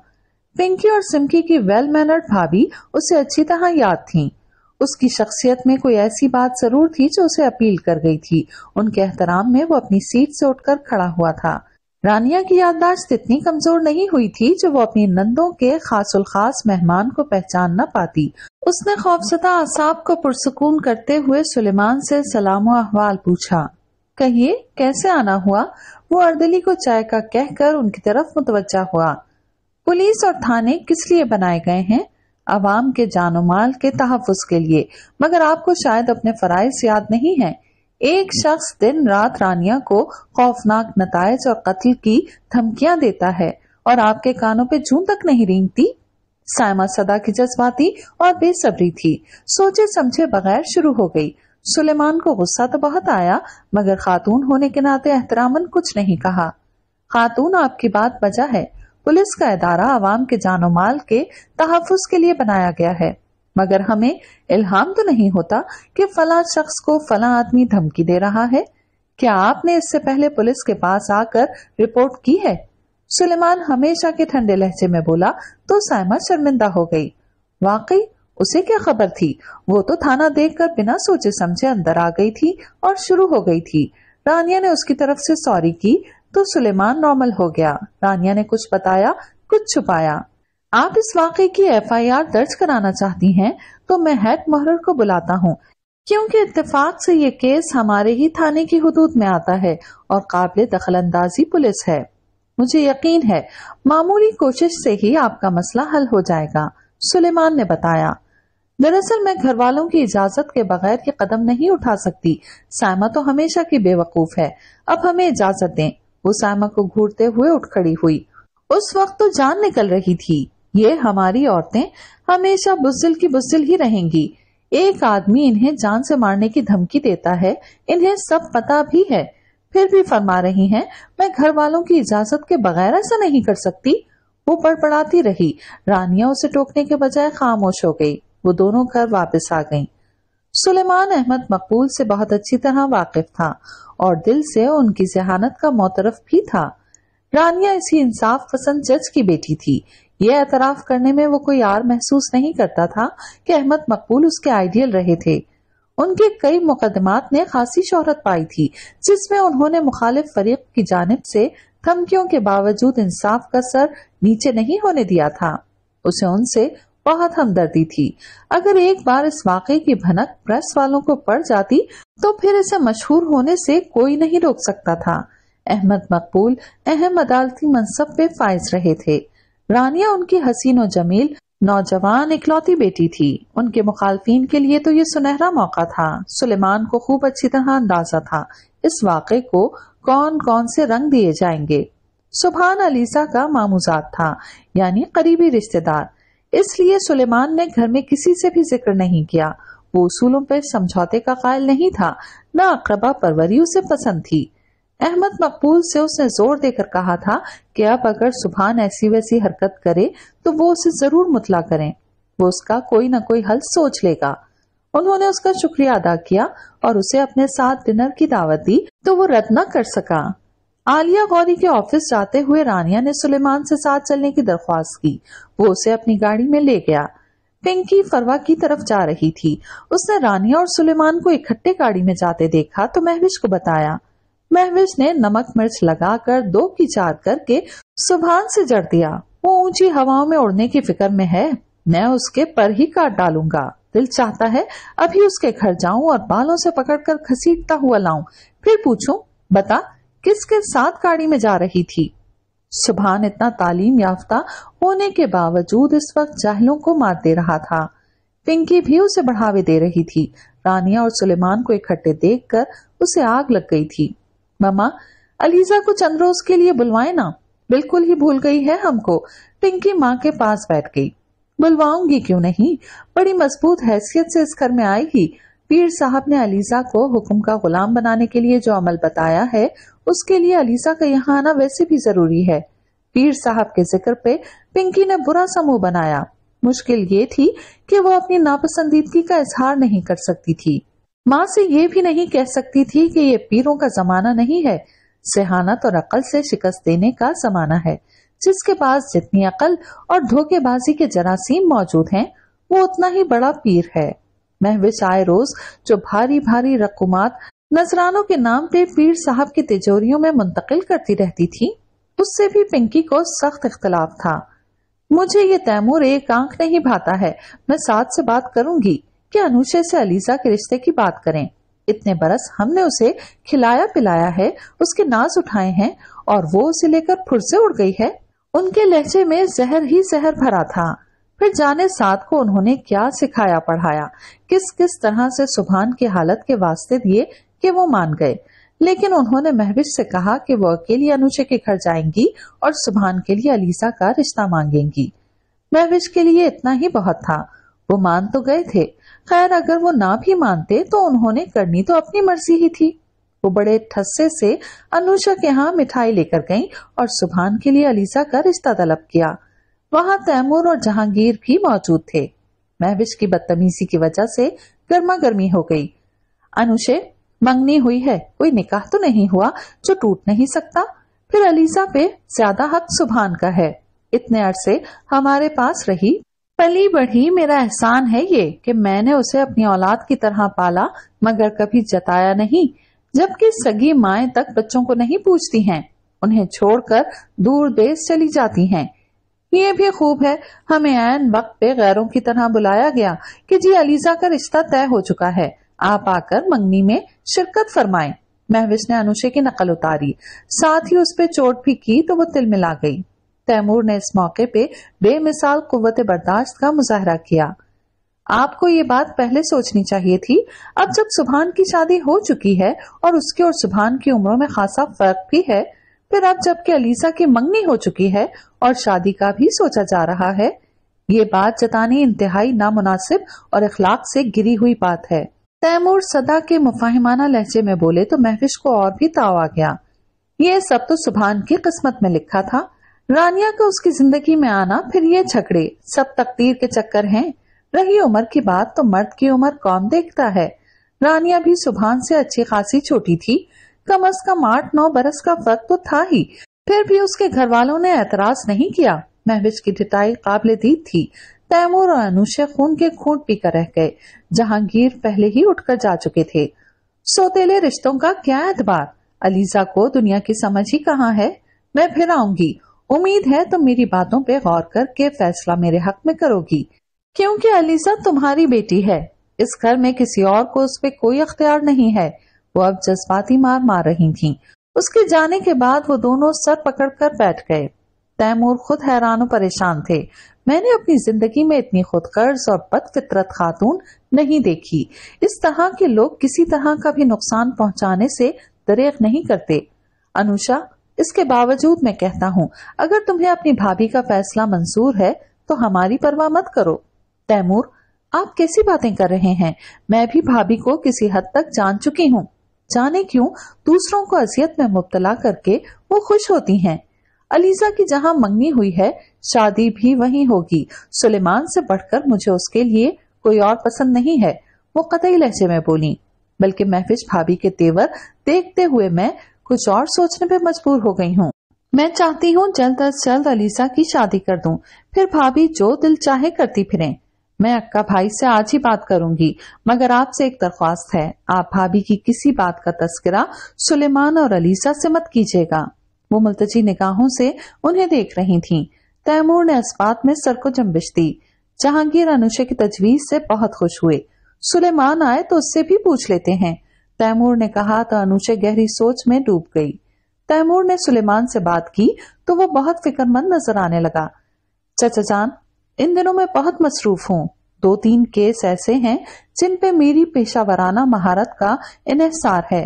पिंकी और सिमकी की वेल मैनर्ड भाभी उसे अच्छी तरह याद थी उसकी शख्सियत में कोई ऐसी बात जरूर थी जो उसे अपील कर गई थी उनके एहतराम में वो अपनी सीट से उठकर खड़ा हुआ था रानिया की याददाश्त इतनी कमजोर नहीं हुई थी जो वो अपनी नंदों के खासुल खास मेहमान को पहचान न पाती उसने खौफसदा आसाब को पुरसकून करते हुए सुलेमान से सलाम अहवाल पूछा कहिए कैसे आना हुआ वो अर्दली को चाय का कहकर उनकी तरफ मुतवजा हुआ पुलिस और थाने किस लिए बनाए गए हैं आवाम के जानो माल के तहफ़ के लिए मगर आपको शायद अपने फराइज याद नहीं है एक शख्स दिन रात रानिया को खौफनाक नतज और कत्ल की धमकियां देता है और आपके कानों पे जू तक नहीं रेंगती सायमा सदा की जज्बाती और बेसब्री थी सोचे समझे बगैर शुरू हो गई सुलेमान को गुस्सा तो बहुत आया मगर खातून होने के नाते एहतरामन कुछ नहीं कहा खातून आपकी बात बजा है पुलिस का अदारा आवाम के जानो माल के तहफ़ के लिए बनाया गया है मगर हमें इल्हाम तो नहीं होता कि फला शख्स को फला आदमी धमकी दे रहा है क्या आपने इससे पहले पुलिस के पास आकर रिपोर्ट की है सुलेमान हमेशा के ठंडे लहजे में बोला तो सायमा शर्मिंदा हो गई वाकई उसे क्या खबर थी वो तो थाना देखकर बिना सोचे समझे अंदर आ गई थी और शुरू हो गई थी रानिया ने उसकी तरफ से सॉरी की तो सुलेमान नॉर्मल हो गया रानिया ने कुछ बताया कुछ छुपाया आप इस वाकई की एफआईआर दर्ज कराना चाहती हैं तो मैं हेड मोहर को बुलाता हूँ क्योंकि इत्तेफाक से ये केस हमारे ही थाने की हदूद में आता है और काबिल दखल अंदाजी पुलिस है मुझे यकीन है मामूली कोशिश से ही आपका मसला हल हो जाएगा सुलेमान ने बताया दरअसल मैं घर वालों की इजाजत के बगैर ये कदम नहीं उठा सकती सायमा तो हमेशा की बेवकूफ है अब हमें इजाजत दें उसामा को घूरते हुए उठ खड़ी हुई उस वक्त तो जान निकल रही थी ये हमारी औरतें हमेशा बुजदिल की बुस्सिल ही रहेंगी एक आदमी इन्हें जान से मारने की धमकी देता है इन्हें सब पता भी है फिर भी फरमा रही हैं मैं घर वालों की इजाजत के बगैर ऐसा नहीं कर सकती वो पड़पड़ाती रही रानिया उसे टोकने के बजाय खामोश हो गई वो दोनों घर वापस आ गईं। सुलेमान अहमद मकबूल से बहुत अच्छी तरह वाकिफ था और दिल से उनकी जहानत का मोतरफ भी था रानिया इसी इंसाफ पसंद जज की बेटी थी यह एतराफ करने में वो कोई यार महसूस नहीं करता था कि अहमद मकबूल उसके आइडियल रहे थे उनके कई मुकदमात ने खासी शोहरत पाई थी जिसमें उन्होंने मुखालिफ फरीक की जानब से धमकियों के बावजूद इंसाफ का सर नीचे नहीं होने दिया था उसे उनसे बहुत हमदर्दी थी अगर एक बार इस वाकई की भनक प्रेस वालों को पड़ जाती तो फिर इसे मशहूर होने से कोई नहीं रोक सकता था अहमद मकबूल अहम अदालती मनसब पे फायज रहे थे रानिया उनकी हसीन और जमील नौजवान इकलौती बेटी थी उनके मुखालफी के लिए तो ये सुनहरा मौका था सुलेमान को खूब अच्छी तरह अंदाजा था इस वाक़े को कौन कौन से रंग दिए जाएंगे सुबहान अलीसा का मामूजात था यानी करीबी रिश्तेदार इसलिए सुलेमान ने घर में किसी से भी जिक्र नहीं किया वो उसूलों पर समझौते का कायल नहीं था न अकरबा परवरी उसे पसंद थी अहमद मकबूल से उसने जोर देकर कहा था कि अब अगर सुभान ऐसी वैसी हरकत करे तो वो उसे जरूर मुतला करें वो उसका कोई ना कोई हल सोच लेगा उन्होंने उसका शुक्रिया अदा किया और उसे अपने साथ डिनर की दावत दी तो वो रद्द न कर सका आलिया गौरी के ऑफिस जाते हुए रानिया ने सुलेमान से साथ चलने की दरख्वास्त की वो उसे अपनी गाड़ी में ले गया पिंकी फरवा की तरफ जा रही थी उसने रानिया और सुलेमान को इकट्ठे गाड़ी में जाते देखा तो महविश को बताया महविश ने नमक मिर्च लगाकर दो की चार करके सुभान से जड़ दिया वो ऊंची हवाओं में उड़ने की फिक्र में है मैं उसके पर ही काट डालूंगा दिल चाहता है अभी उसके घर जाऊं और बालों से पकड़कर घसीटता हुआ लाऊं फिर पूछूं बता किसके साथ गाड़ी में जा रही थी सुभान इतना तालीम याफ्ता होने के बावजूद इस वक्त जाहलों को मार दे रहा था पिंकी भी उसे बढ़ावे दे रही थी रानिया और सुलेमान को इकट्ठे देखकर उसे आग लग गई थी ममा अलीजा को चंद्रोज के लिए बुलवाए ना बिल्कुल ही भूल गई है हमको पिंकी माँ के पास बैठ गई बुलवाऊंगी क्यों नहीं बड़ी मजबूत हैसियत से इस घर में आएगी पीर साहब ने अलीजा को हुक्म का गुलाम बनाने के लिए जो अमल बताया है उसके लिए अलीसा का यहाँ आना वैसे भी जरूरी है पीर साहब के जिक्र पे पिंकी ने बुरा समूह बनाया मुश्किल ये थी कि वो अपनी नापसंदीदगी का इजहार नहीं कर सकती थी माँ से ये भी नहीं कह सकती थी कि ये पीरों का जमाना नहीं है सेहानत और अकल से शिकस्त देने का जमाना है जिसके पास जितनी अकल और धोखेबाजी के जरासीम मौजूद हैं वो उतना ही बड़ा पीर है महविश आए रोज जो भारी भारी रकुमात नजरानों के नाम पे पीर साहब की तिजोरियों में मुंतकिल करती रहती थी उससे भी पिंकी को सख्त इख्तलाफ था मुझे ये तैमूर एक आंख नहीं भाता है मैं साथ से बात करूंगी कि अनुशे से अलीजा के रिश्ते की बात करें इतने बरस हमने उसे खिलाया पिलाया है उसके नाज उठाए हैं और वो उसे लेकर फुर से उड़ गई है उनके लहजे में जहर ही जहर भरा था फिर जाने साथ को उन्होंने क्या सिखाया पढ़ाया किस किस तरह से सुभान की हालत के वास्ते दिए कि वो मान गए लेकिन उन्होंने महविश से कहा कि वो अकेली अनुचे के घर जाएंगी और सुभान के लिए अलीसा का रिश्ता मांगेंगी महविश के लिए इतना ही बहुत था वो मान तो गए थे खैर अगर वो ना भी मानते तो उन्होंने करनी तो अपनी मर्जी ही थी वो बड़े ठस्से से अनुषा के यहाँ मिठाई लेकर गईं और सुभान के लिए अलीसा का रिश्ता तलब किया वहां तैमूर और जहांगीर भी मौजूद थे महविश की बदतमीजी की वजह से गर्मा गर्मी हो गई अनुषे मंगनी हुई है कोई निकाह तो नहीं हुआ जो टूट नहीं सकता फिर अलीसा पे ज्यादा हक सुबहान का है इतने अरसे हमारे पास रही पली बढ़ी मेरा एहसान है ये कि मैंने उसे अपनी औलाद की तरह पाला मगर कभी जताया नहीं जबकि सगी माए तक बच्चों को नहीं पूछती हैं उन्हें छोड़कर दूर देश चली जाती हैं ये भी खूब है हमें आयन वक्त पे गैरों की तरह बुलाया गया कि जी अलीजा का रिश्ता तय हो चुका है आप आकर मंगनी में शिरकत फरमाए महविश ने अनुषे की नकल उतारी साथ ही उस पर चोट भी की तो वो तिल मिला गई तैमूर ने इस मौके पे बेमिसाल कुत बर्दाश्त का मुजाहरा किया आपको ये बात पहले सोचनी चाहिए थी अब जब सुभान की शादी हो चुकी है और उसके और सुबहान की उम्रों में खासा फर्क भी है फिर अब जबकि अलीसा की मंगनी हो चुकी है और शादी का भी सोचा जा रहा है ये बात जतानी इंतहाई नामुनासिब और अखलाक से गिरी हुई बात है तैमूर सदा के मुफाहिमाना लहजे में बोले तो महफिश को और भी ताव आ गया ये सब तो सुबहान की किस्मत में लिखा था रानिया का उसकी जिंदगी में आना फिर ये झगड़े सब तकदीर के चक्कर हैं रही उम्र की बात तो मर्द की उम्र कौन देखता है रानिया भी सुभान से अच्छी खासी छोटी थी कम अज कम आठ नौ बरस का फर्क तो था ही फिर भी उसके घर वालों ने एतराज नहीं किया महविश की ढिटाई काबिल दीद थी तैमूर और अनुषे खून के खूंट पीकर रह गए जहांगीर पहले ही उठकर जा चुके थे सोतेले रिश्तों का क्या एतबार अलीजा को दुनिया की समझ ही कहाँ है मैं फिर आऊंगी उम्मीद है तुम मेरी बातों पे गौर करके फैसला मेरे हक में करोगी क्योंकि अलीसा तुम्हारी बेटी है इस घर में किसी और को उस पर कोई अख्तियार नहीं है वो अब जज्बाती मार मार रही थी उसके जाने के बाद वो दोनों सर पकड़कर बैठ गए तैमूर खुद हैरान और परेशान थे मैंने अपनी जिंदगी में इतनी खुदकर्ज और बदफितरत खातून नहीं देखी इस तरह के लोग किसी तरह का भी नुकसान पहुंचाने से दरेख नहीं करते अनुषा इसके बावजूद मैं कहता हूँ अगर तुम्हें अपनी भाभी का फैसला मंजूर है तो हमारी परवाह मत करो तैमूर आप कैसी बातें कर रहे हैं मैं भी भाभी को किसी हद तक जान चुकी हूँ जाने क्यों दूसरों को अजियत में मुबतला करके वो खुश होती हैं अलीजा की जहाँ मंगनी हुई है शादी भी वहीं होगी सुलेमान से बढ़कर मुझे उसके लिए कोई और पसंद नहीं है वो कतई लहजे में बोली बल्कि महफिज भाभी के तेवर देखते हुए मैं कुछ और सोचने पर मजबूर हो गई हूँ मैं चाहती हूँ जल्द अज जल्द अलीसा की शादी कर दूँ फिर भाभी जो दिल चाहे करती फिरें मैं अक्का भाई से आज ही बात करूंगी मगर आपसे एक दरख्वास्त है आप भाभी की किसी बात का तस्करा सुलेमान और अलीसा से मत कीजिएगा वो मुलतजी निगाहों से उन्हें देख रही थीं। तैमूर ने अस्पात में सर को जम्बिश दी जहांगीर अनुषा की तजवीज से बहुत खुश हुए सुलेमान आए तो उससे भी पूछ लेते हैं तैमूर ने कहा तो अनुषा गहरी सोच में डूब गई तैमूर ने सुलेमान से बात की तो वो बहुत फिक्रमंद नजर आने लगा चचा जान इन दिनों में बहुत मसरूफ हूँ दो तीन केस ऐसे हैं जिन पे मेरी पेशावराना महारत का इनसार है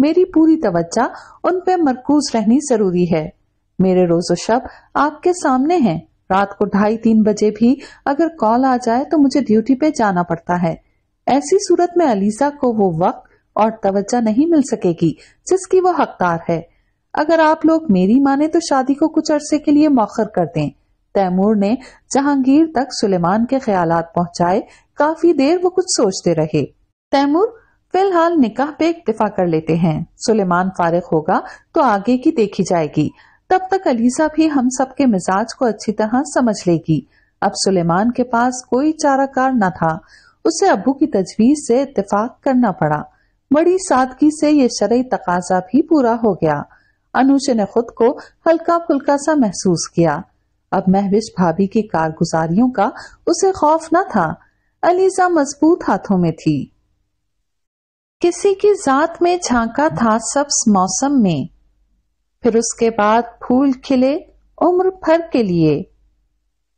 मेरी पूरी तवज्जा उन पे मरकूज रहनी जरूरी है मेरे रोजो शब आपके सामने हैं रात को ढाई तीन बजे भी अगर कॉल आ जाए तो मुझे ड्यूटी पे जाना पड़ता है ऐसी सूरत में अलीसा को वो वक्त और तवज्जा नहीं मिल सकेगी जिसकी वो हकदार है अगर आप लोग मेरी माने तो शादी को कुछ अरसे के लिए मौखर कर दें तैमूर ने जहांगीर तक सुलेमान के ख्यालात पहुंचाए काफी देर वो कुछ सोचते रहे तैमूर फिलहाल निकाह पे इतफा कर लेते हैं सुलेमान फारिग होगा तो आगे की देखी जाएगी तब तक अलीसा भी हम सब के मिजाज को अच्छी तरह समझ लेगी अब सुलेमान के पास कोई चाराकार न था उसे अबू की तजवीज से इतफाक करना पड़ा बड़ी सादगी से ये शरय तकाजा भी पूरा हो गया अनुषे ने खुद को हल्का फुल्का सा महसूस किया अब महविश भाभी की कारगुजारियों का उसे खौफ न था अलीजा मजबूत हाथों में थी किसी की जात में झांका था सब्स मौसम में फिर उसके बाद फूल खिले उम्र भर के लिए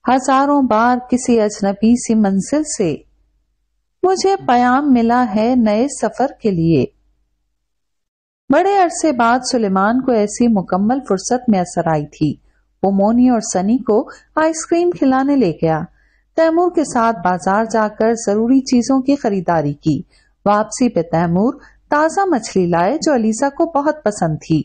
हजारों बार किसी अजनबी सी मंजिल से मुझे पयाम मिला है नए सफर के लिए बड़े अरसे बाद सुलेमान को ऐसी मुकम्मल फुर्सत में असर आई थी वो मोनी और सनी को आइसक्रीम खिलाने ले गया तैमूर के साथ बाजार जाकर जरूरी चीजों की खरीदारी की वापसी पे तैमूर ताजा मछली लाए जो अलीसा को बहुत पसंद थी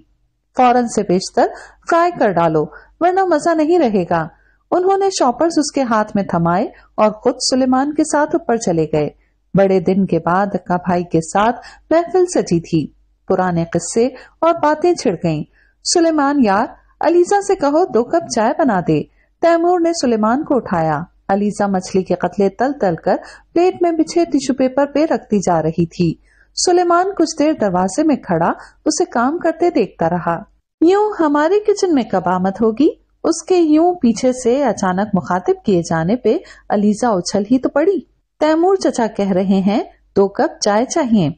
फौरन से बेचकर फ्राई कर डालो वरना मजा नहीं रहेगा उन्होंने शॉपर्स उसके हाथ में थमाए और खुद सुलेमान के साथ ऊपर चले गए बड़े दिन के बाद अक्का भाई के साथ महफिल सजी थी पुराने किस्से और बातें छिड़ गईं। सुलेमान यार अलीजा से कहो दो कप चाय बना दे तैमूर ने सुलेमान को उठाया अलीजा मछली के कतले तल तल कर प्लेट में बिछे टिश्यू पेपर पे रखती जा रही थी सुलेमान कुछ देर दरवाजे में खड़ा उसे काम करते देखता रहा यूं हमारे किचन में कब आमद होगी उसके यूं पीछे से अचानक मुखातिब किए जाने पे अलीजा उछल ही तो पड़ी तैमूर चचा कह रहे हैं दो कप चाय चाहिए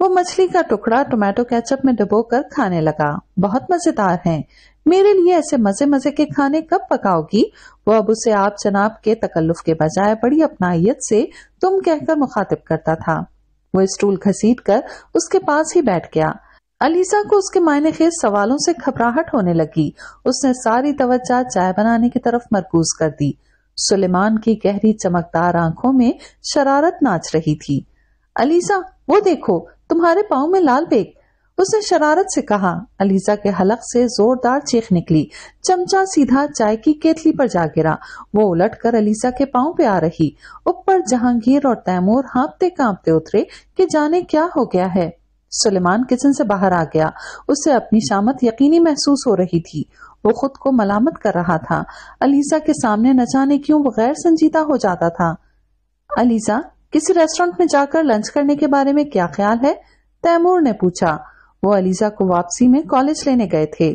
वो मछली का टुकड़ा टोमेटो केचप में डुबो कर खाने लगा बहुत मजेदार है मेरे लिए ऐसे मजे मजे के खाने कब पकाओगी वो अब उसे आप जनाब के तकल्लुफ के बजाय बड़ी अपनाइत से तुम कहकर मुखातिब करता था वो स्टूल घसीट कर उसके पास ही बैठ गया अलीसा को उसके मायने खेज सवालों से घबराहट होने लगी उसने सारी तवज्जा चाय बनाने की तरफ मरकूज कर दी सुलेमान की गहरी चमकदार आंखों में शरारत नाच रही थी अलीसा वो देखो तुम्हारे पाँव में लाल बेग उसने शरारत से कहा अलीजा के हलक से जोरदार चीख निकली चमचा सीधा चाय की केतली पर जा गिरा वो उलट कर अलीजा के पाँव पे आ रही ऊपर जहांगीर और तैमूर हाँपते कांपते उतरे कि जाने क्या हो गया है सुलेमान किचन से बाहर आ गया उसे अपनी शामत यकीनी महसूस हो रही थी वो खुद को मलामत कर रहा था अलीजा के सामने न जाने क्यों वो गैर संजीदा हो जाता था अलीजा किसी रेस्टोरेंट में जाकर लंच करने के बारे में क्या ख्याल है तैमूर ने पूछा वो अलीजा को वापसी में कॉलेज लेने गए थे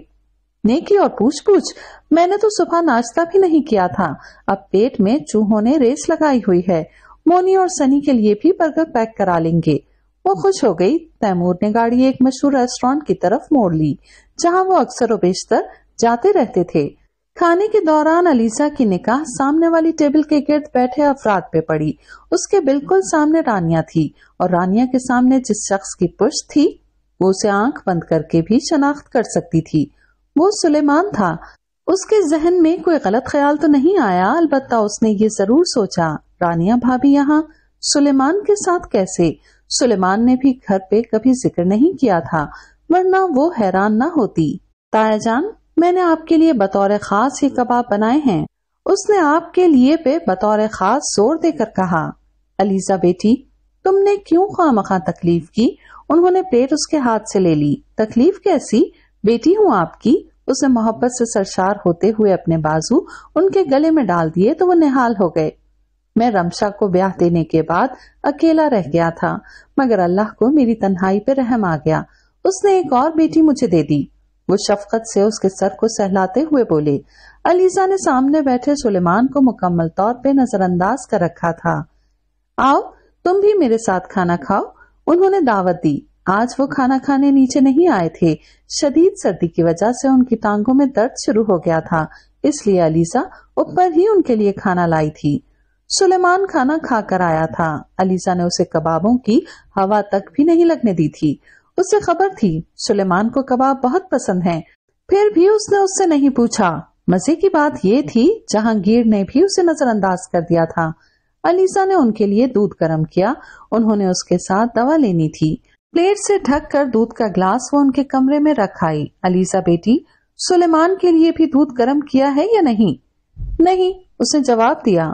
नेकी और पूछ पूछ मैंने तो सुबह नाश्ता भी नहीं किया था अब पेट में चूहों ने रेस लगाई हुई है मोनी और सनी के लिए भी बर्गर पैक करा लेंगे वो खुश हो गई तैमूर ने गाड़ी एक मशहूर रेस्टोरेंट की तरफ मोड़ ली जहां वो अक्सर और बेशतर जाते रहते थे खाने के दौरान अलीसा की निकाह सामने वाली टेबल के गिर्द बैठे अफराद पे पड़ी उसके बिल्कुल सामने रानिया थी और रानिया के सामने जिस शख्स की पुष्ट थी वो उसे आंख बंद करके भी शनाख्त कर सकती थी वो सुलेमान था उसके जहन में कोई गलत ख्याल तो नहीं आया अलबत्ता उसने ये जरूर सोचा रानिया भाभी यहाँ सुलेमान के साथ कैसे सुलेमान ने भी घर पे कभी जिक्र नहीं किया था वरना वो हैरान ना होती तायाजान मैंने आपके लिए बतौर खास ये कबाब बनाए हैं उसने आपके लिए पे बतौर खास जोर देकर कहा अलीजा बेटी तुमने क्यों खामखा तकलीफ की उन्होंने प्लेट उसके हाथ से ले ली तकलीफ कैसी बेटी हूँ आपकी उसने मोहब्बत से सरसार होते हुए अपने बाजू उनके गले में डाल दिए तो वो निहाल हो गए मैं रमशा को ब्याह देने के बाद अकेला रह गया था मगर अल्लाह को मेरी तन्हाई पे रहम आ गया उसने एक और बेटी मुझे दे दी वो शफकत से उसके सर को सहलाते हुए बोले अलीजा ने सामने बैठे सुलेमान को मुकम्मल तौर पे नजरअंदाज कर रखा था आओ तुम भी मेरे साथ खाना खाओ उन्होंने दावत दी आज वो खाना खाने नीचे नहीं आए थे शदीद सर्दी की वजह से उनकी टांगों में दर्द शुरू हो गया था इसलिए अलीसा ऊपर ही उनके लिए खाना लाई थी सुलेमान खाना खाकर आया था अलीसा ने उसे कबाबों की हवा तक भी नहीं लगने दी थी उसे खबर थी सुलेमान को कबाब बहुत पसंद है फिर भी उसने उससे नहीं पूछा मजे की बात ये थी जहांगीर ने भी उसे नजरअंदाज कर दिया था अलीसा ने उनके लिए दूध गर्म किया उन्होंने उसके साथ दवा लेनी थी प्लेट से ढक कर दूध का ग्लास वो उनके कमरे में रखाई अलीसा बेटी सुलेमान के लिए भी दूध गर्म किया है या नहीं नहीं उसने जवाब दिया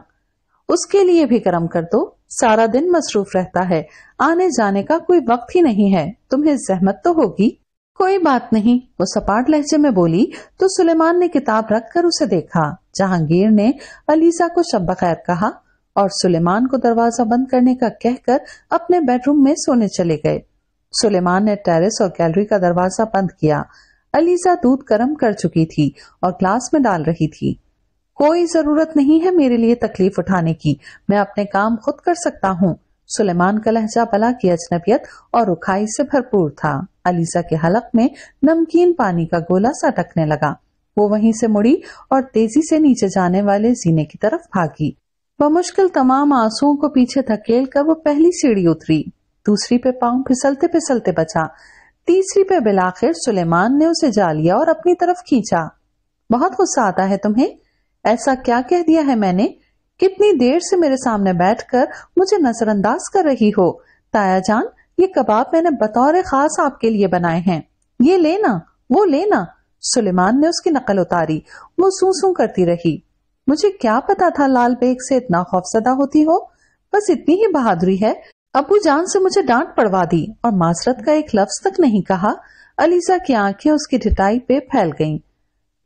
उसके लिए भी गर्म कर दो सारा दिन मसरूफ रहता है आने जाने का कोई वक्त ही नहीं है तुम्हें जहमत तो होगी कोई बात नहीं वो सपाट लहजे में बोली तो सुलेमान ने किताब रख कर उसे देखा जहांगीर ने अलीसा को शब खैर कहा और सुलेमान को दरवाजा बंद करने का कहकर अपने बेडरूम में सोने चले गए सुलेमान ने टेरेस और गैलरी का दरवाजा बंद किया अलीजा दूध गर्म कर चुकी थी और ग्लास में डाल रही थी कोई जरूरत नहीं है मेरे लिए तकलीफ उठाने की मैं अपने काम खुद कर सकता हूँ सुलेमान का लहजा बला की अजनबियत और रुखाई से भरपूर था अलीसा के हलक में नमकीन पानी का गोला सटकने लगा वो वहीं से मुड़ी और तेजी से नीचे जाने वाले जीने की तरफ भागी बमुश्किल तमाम आंसुओं को पीछे धकेल कर वो पहली सीढ़ी उतरी दूसरी पे पांव फिसलते फिसलते बचा तीसरी पे बिलाखिर सुलेमान ने उसे जा लिया और अपनी तरफ खींचा बहुत गुस्सा आता है तुम्हें ऐसा क्या कह दिया है मैंने कितनी देर से मेरे सामने बैठकर मुझे नजरअंदाज कर रही हो ताया जान ये कबाब मैंने बतौर खास आपके लिए बनाए हैं ये लेना वो लेना सुलेमान ने उसकी नकल उतारी वो सू सू करती रही मुझे क्या पता था लाल बेग से इतना खौफजदा होती हो बस इतनी ही बहादुरी है अबू जान से मुझे डांट पड़वा दी और मासरत का एक लफ्ज तक नहीं कहा अलीसा की आंखें उसकी ढिटाई पे फैल गईं।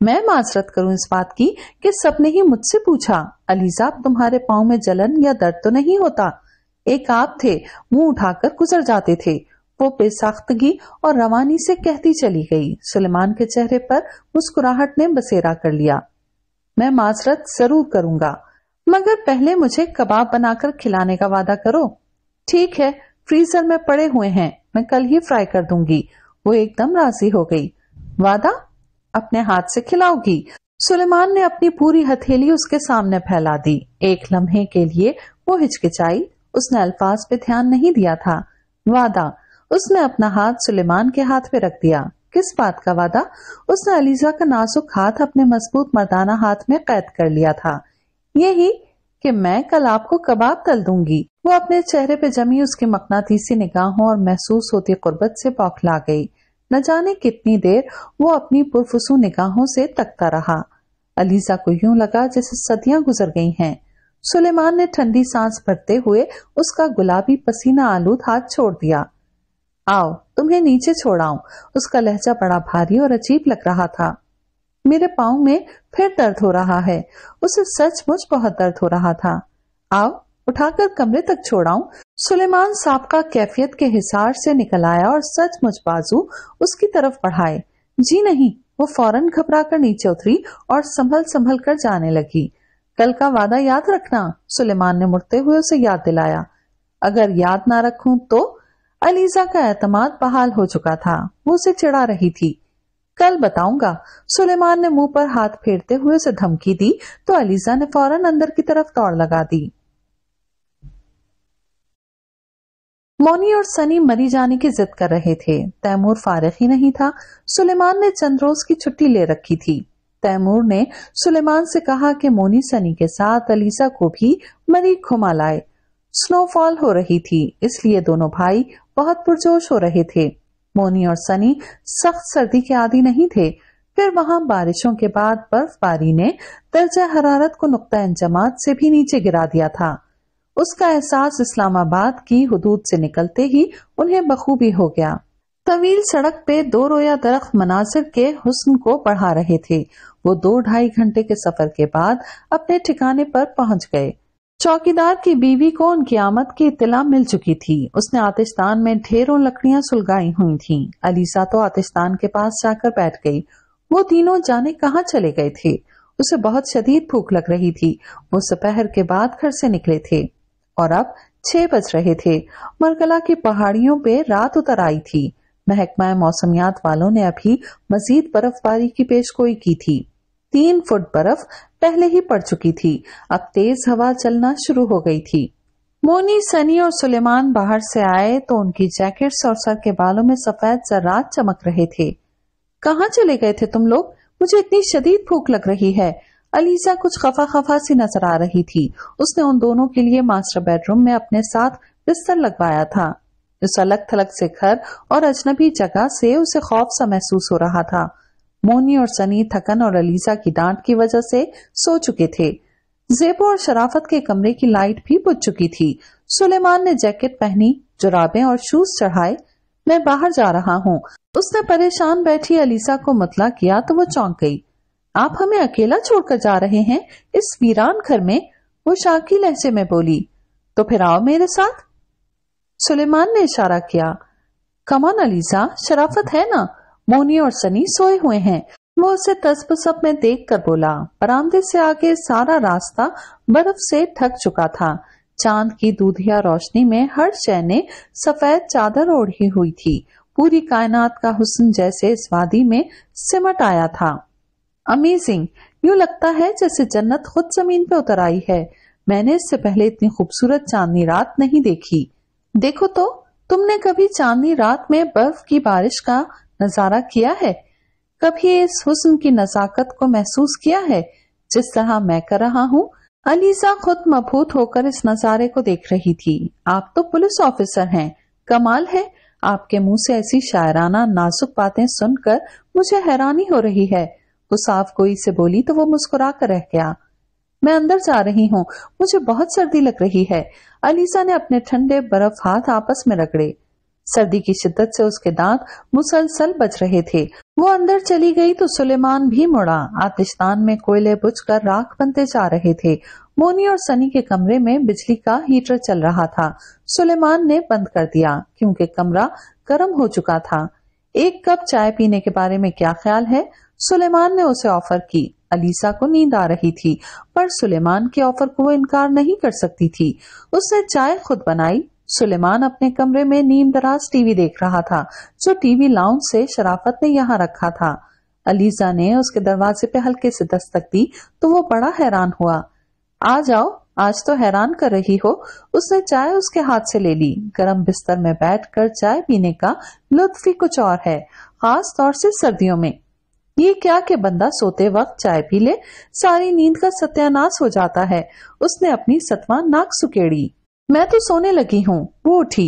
मैं मासरत करूं इस बात की कि सबने ही मुझसे पूछा अलीसा तुम्हारे पाँव में जलन या दर्द तो नहीं होता एक आप थे मुंह उठाकर गुजर जाते थे वो बेसाख्तगी और रवानी से कहती चली गई सुलेमान के चेहरे पर मुस्कुराहट ने बसेरा कर लिया मैं माजरत जरूर करूंगा मगर पहले मुझे कबाब बनाकर खिलाने का वादा करो ठीक है फ्रीजर में पड़े हुए हैं मैं कल ही फ्राई कर दूंगी वो एकदम राजी हो गई वादा अपने हाथ से खिलाओगी सुलेमान ने अपनी पूरी हथेली उसके सामने फैला दी एक लम्हे के लिए वो हिचकिचाई उसने अल्फाज पे ध्यान नहीं दिया था वादा उसने अपना हाथ सुलेमान के हाथ पे रख दिया किस बात का वादा उसने अलीजा का नाजुक हाथ अपने मजबूत मर्दाना हाथ में कैद कर लिया था यही कि मैं कल आपको कबाब तल दूंगी वो अपने चेहरे पे जमी उसकी मकनातीसी निगाहों और महसूस होती कुर्बत से बौखला गई न जाने कितनी देर वो अपनी पुरफसू निगाहों से तकता रहा अलीजा को यूं लगा जैसे सदियां गुजर गई हैं सुलेमान ने ठंडी सांस भरते हुए उसका गुलाबी पसीना आलूद हाथ छोड़ दिया आओ तुम्हें नीचे छोड़ाऊ उसका लहजा बड़ा भारी और अजीब लग रहा था मेरे पाँव में फिर दर्द हो रहा है उसे सचमुच बहुत दर्द हो रहा था आओ उठाकर कमरे तक छोड़ाऊं सुलेमान साहब का कैफियत के हिसार से निकल आया और सचमुच बाजू उसकी तरफ बढ़ाए जी नहीं वो फौरन घबराकर नीचे उतरी और संभल संभल कर जाने लगी कल का वादा याद रखना सुलेमान ने मुड़ते हुए उसे याद दिलाया अगर याद ना रखूं तो अलीजा का एतमाद बहाल हो चुका था वो उसे चिड़ा रही थी कल बताऊंगा सुलेमान ने मुंह पर हाथ फेरते हुए उसे धमकी दी तो अलीजा ने फौरन अंदर की तरफ दौड़ लगा दी मोनी और सनी मरी जाने की जिद कर रहे थे तैमूर फारिग ही नहीं था सुलेमान ने चंद्रोज की छुट्टी ले रखी थी तैमूर ने सुलेमान से कहा कि मोनी सनी के साथ अलीसा को भी मरी घुमा लाए स्नोफॉल हो रही थी इसलिए दोनों भाई बहुत पुरजोश हो रहे थे मोनी और सनी सख्त सर्दी के आदि नहीं थे फिर वहां बारिशों के बाद बर्फबारी ने दर्जा हरारत को नुकता इंजमात से भी नीचे गिरा दिया था उसका एहसास इस्लामाबाद की हदूद से निकलते ही उन्हें बखूबी हो गया तवील सड़क पे दो रोया दरख्त मनासिर के हुस्न को बढ़ा रहे थे वो दो ढाई घंटे के सफर के बाद अपने ठिकाने पर पहुंच गए चौकीदार की बीवी को उनकी आमद की इतला मिल चुकी थी उसने आतिशतान में ढेरों लकड़ियां सुलगाई हुई थीं। अलीसा तो आतिशतान के पास जाकर बैठ गई वो तीनों जाने कहाँ चले गए थे उसे बहुत शदीद भूख लग रही थी वो सुपहर के बाद घर से निकले थे और अब छह बज रहे थे मरकला की पहाड़ियों पे रात उतर आई थी महकमा मौसमियात वालों ने अभी मजीद बर्फबारी की पेशगोई की थी तीन फुट बर्फ पहले ही पड़ चुकी थी अब तेज हवा चलना शुरू हो गई थी मोनी सनी और सुलेमान बाहर से आए तो उनकी जैकेट्स और सर के बालों में सफेद जरात चमक रहे थे कहाँ चले गए थे तुम लोग मुझे इतनी शदीद भूख लग रही है अलीसा कुछ खफा खफा सी नजर आ रही थी उसने उन दोनों के लिए मास्टर बेडरूम में अपने साथ बिस्तर लगवाया था इस अलग थलग से घर और अजनबी जगह से उसे खौफ सा महसूस हो रहा था मोनी और सनी थकन और अलीसा की डांट की वजह से सो चुके थे जेबो और शराफत के कमरे की लाइट भी बुझ चुकी थी सुलेमान ने जैकेट पहनी जुराबे और शूज चढ़ाए मैं बाहर जा रहा हूँ उसने परेशान बैठी अलीसा को मतला किया तो वो चौंक गई आप हमें अकेला छोड़कर जा रहे हैं इस वीरान घर में वो शाकी लहजे में बोली तो फिर आओ मेरे साथ सुलेमान ने इशारा किया कमान अलीसा शराफत है ना मोनी और सनी सोए हुए हैं वो उसे तस्पसप में देख कर बोला बरामदे से आगे सारा रास्ता बर्फ से थक चुका था चांद की दूधिया रोशनी में हर शय ने सफेद चादर ओढ़ी हुई थी पूरी कायनात का हुसन जैसे इस वादी में सिमट आया था अमेजिंग यू लगता है जैसे जन्नत खुद जमीन पे उतर आई है मैंने इससे पहले इतनी खूबसूरत चांदनी रात नहीं देखी देखो तो तुमने कभी चांदनी रात में बर्फ की बारिश का नजारा किया है कभी इस हुस्न की नजाकत को महसूस किया है जिस तरह मैं कर रहा हूँ अलीजा खुद मबूत होकर इस नजारे को देख रही थी आप तो पुलिस ऑफिसर हैं कमाल है आपके मुंह से ऐसी शायराना नाजुक बातें सुनकर मुझे हैरानी हो रही है गुसाफ गोई से बोली तो वो मुस्कुरा कर रह गया मैं अंदर जा रही हूँ मुझे बहुत सर्दी लग रही है अलीजा ने अपने ठंडे बर्फ हाथ आपस में रगड़े सर्दी की शिद्दत से उसके दांत मुसलसल बच रहे थे वो अंदर चली गई तो सुलेमान भी मुड़ा आतिशतान में कोयले बुझकर राख बनते जा रहे थे मोनी और सनी के कमरे में बिजली का हीटर चल रहा था सुलेमान ने बंद कर दिया क्योंकि कमरा गर्म हो चुका था एक कप चाय पीने के बारे में क्या ख्याल है सुलेमान ने उसे ऑफर की अलीसा को नींद आ रही थी पर सुलेमान के ऑफर को वो इनकार नहीं कर सकती थी उसने चाय खुद बनाई सुलेमान अपने कमरे में नीम दराज टीवी देख रहा था जो टीवी लाउंज से शराफत ने यहाँ रखा था अलीजा ने उसके दरवाजे पे हल्के से दस्तक दी तो वो बड़ा हैरान हुआ आ जाओ आज तो हैरान कर रही हो उसने चाय उसके हाथ से ले ली गर्म बिस्तर में बैठकर चाय पीने का लुत्फ ही कुछ और है खास तौर से सर्दियों में ये क्या के बंदा सोते वक्त चाय पी ले सारी नींद का सत्यानाश हो जाता है उसने अपनी सतवा नाक सुकेड़ी मैं तो सोने लगी हूँ वो उठी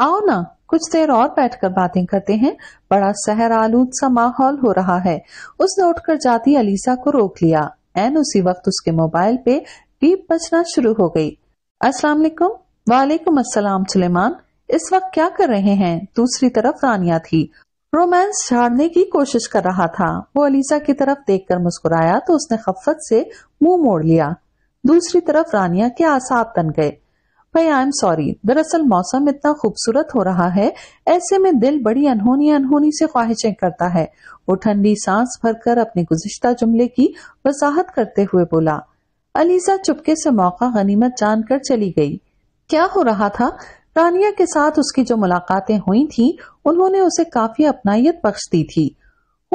आओ ना कुछ देर और बैठकर बातें करते हैं बड़ा शहर आलूद सा माहौल हो रहा है उसने उठकर जाती अलीसा को रोक लिया एन उसी वक्त उसके मोबाइल पे बीप बजना शुरू हो गई अस्सलाम वालेकुम वालेकुम अस्सलाम सुलेमान इस वक्त क्या कर रहे हैं दूसरी तरफ रानिया थी रोमांस झाड़ने की कोशिश कर रहा था वो अलीसा की तरफ कर मुस्कुराया तो उसने खफत से मुंह मोड़ लिया दूसरी तरफ रानिया के आसाब बन गए भाई आई एम सॉरी दरअसल मौसम इतना खूबसूरत हो रहा है ऐसे में दिल बड़ी अनहोनी अनहोनी से ख्वाहिशें करता है वो ठंडी सांस भरकर अपने गुजश्ता जुमले की वसाहत करते हुए बोला अलीसा चुपके से मौका गनीमत जानकर चली गई क्या हो रहा था रानिया के साथ उसकी जो मुलाकातें हुई थी उन्होंने उसे काफी अपनायत बख्श दी थी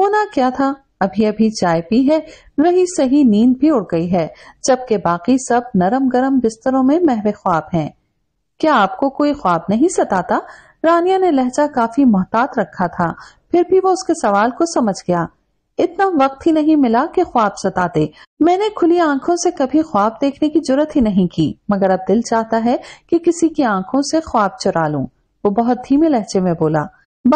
होना क्या था अभी अभी चाय पी है वही सही नींद भी उड़ गई है जबकि बाकी सब नरम गरम बिस्तरों में महवे ख्वाब हैं क्या आपको कोई ख्वाब नहीं सताता रानिया ने लहजा काफी मोहतात रखा था फिर भी वो उसके सवाल को समझ गया इतना वक्त ही नहीं मिला कि ख्वाब सताते मैंने खुली आंखों से कभी ख्वाब देखने की जरूरत ही नहीं की मगर अब दिल चाहता है कि किसी की आंखों से ख्वाब चुरा लूं वो बहुत धीमे लहजे में बोला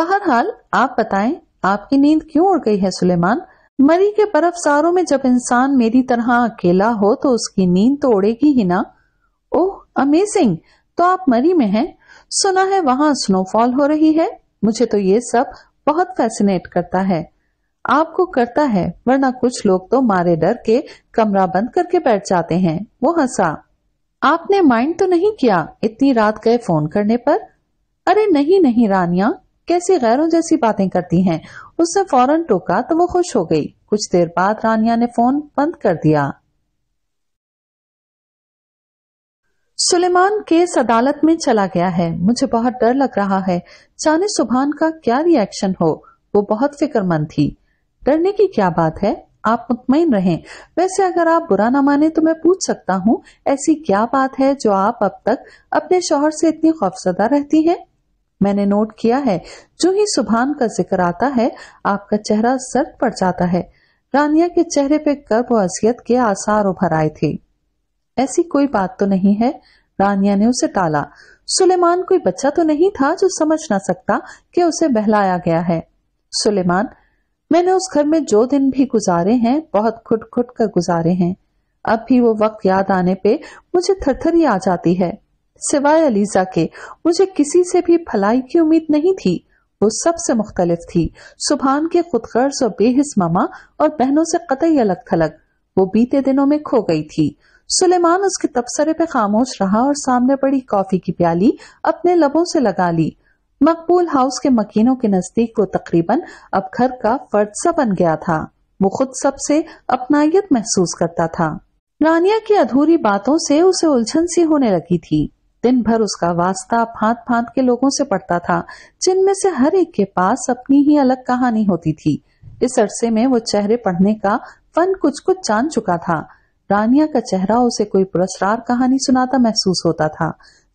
बहरहाल आप बताएं आपकी नींद क्यों उड़ गई है सुलेमान मरी के सारों में जब इंसान मेरी तरह अकेला हो तो उसकी नींद तो उड़ेगी ही ना ओह अमेजिंग तो आप मरी में हैं सुना है वहां स्नोफॉल हो रही है मुझे तो ये सब बहुत फैसिनेट करता है आपको करता है वरना कुछ लोग तो मारे डर के कमरा बंद करके बैठ जाते हैं वो हंसा आपने माइंड तो नहीं किया इतनी रात गए फोन करने पर अरे नहीं नहीं रानिया कैसे गैरों जैसी बातें करती हैं उसने फौरन टोका तो वो खुश हो गई कुछ देर बाद रानिया ने फोन बंद कर दिया सुलेमान केस अदालत में चला गया है मुझे बहुत डर लग रहा है जाने सुबहान का क्या रिएक्शन हो वो बहुत फिक्रमंद थी डरने की क्या बात है आप मुतमिन रहें वैसे अगर आप बुरा ना माने तो मैं पूछ सकता हूँ ऐसी क्या बात है जो आप अब तक अपने शोहर से इतनी खौफजदा रहती हैं मैंने नोट किया है जो ही सुभान का जिक्र आता है आपका चेहरा सर्द पड़ जाता है रानिया के चेहरे पे गर्व और के आसार उभर आए थे ऐसी कोई बात तो नहीं है रानिया ने उसे टाला सुलेमान कोई बच्चा तो नहीं था जो समझ ना सकता कि उसे बहलाया गया है सुलेमान मैंने उस घर में जो दिन भी गुजारे हैं बहुत खुट खुट कर गुजारे हैं अब भी वो वक्त याद आने पे मुझे थरथरी आ जाती है सिवाय अलीजा के मुझे किसी से भी भलाई की उम्मीद नहीं थी वो सबसे मुख्तलिफ थी सुबहान के खुदगर्ज और बेहिस मामा और बहनों से कतई अलग थलग वो बीते दिनों में खो गई थी सुलेमान उसके तबसरे पे खामोश रहा और सामने पड़ी कॉफी की प्याली अपने लबों से लगा ली मकबूल हाउस के मकीनों के नजदीक वो तकरीबन अब घर का फर्द सा बन गया था वो खुद सबसे अपनायत महसूस करता था रानिया की अधूरी बातों से उसे उलझन सी होने लगी थी दिन भर उसका वास्ता फांत फांत के लोगों से पड़ता था जिनमें से हर एक के पास अपनी ही अलग कहानी होती थी इस अरसे में वो चेहरे पढ़ने का फन कुछ कुछ जान चुका था रानिया का चेहरा उसे कोई पुरस्कार कहानी सुनाता महसूस होता था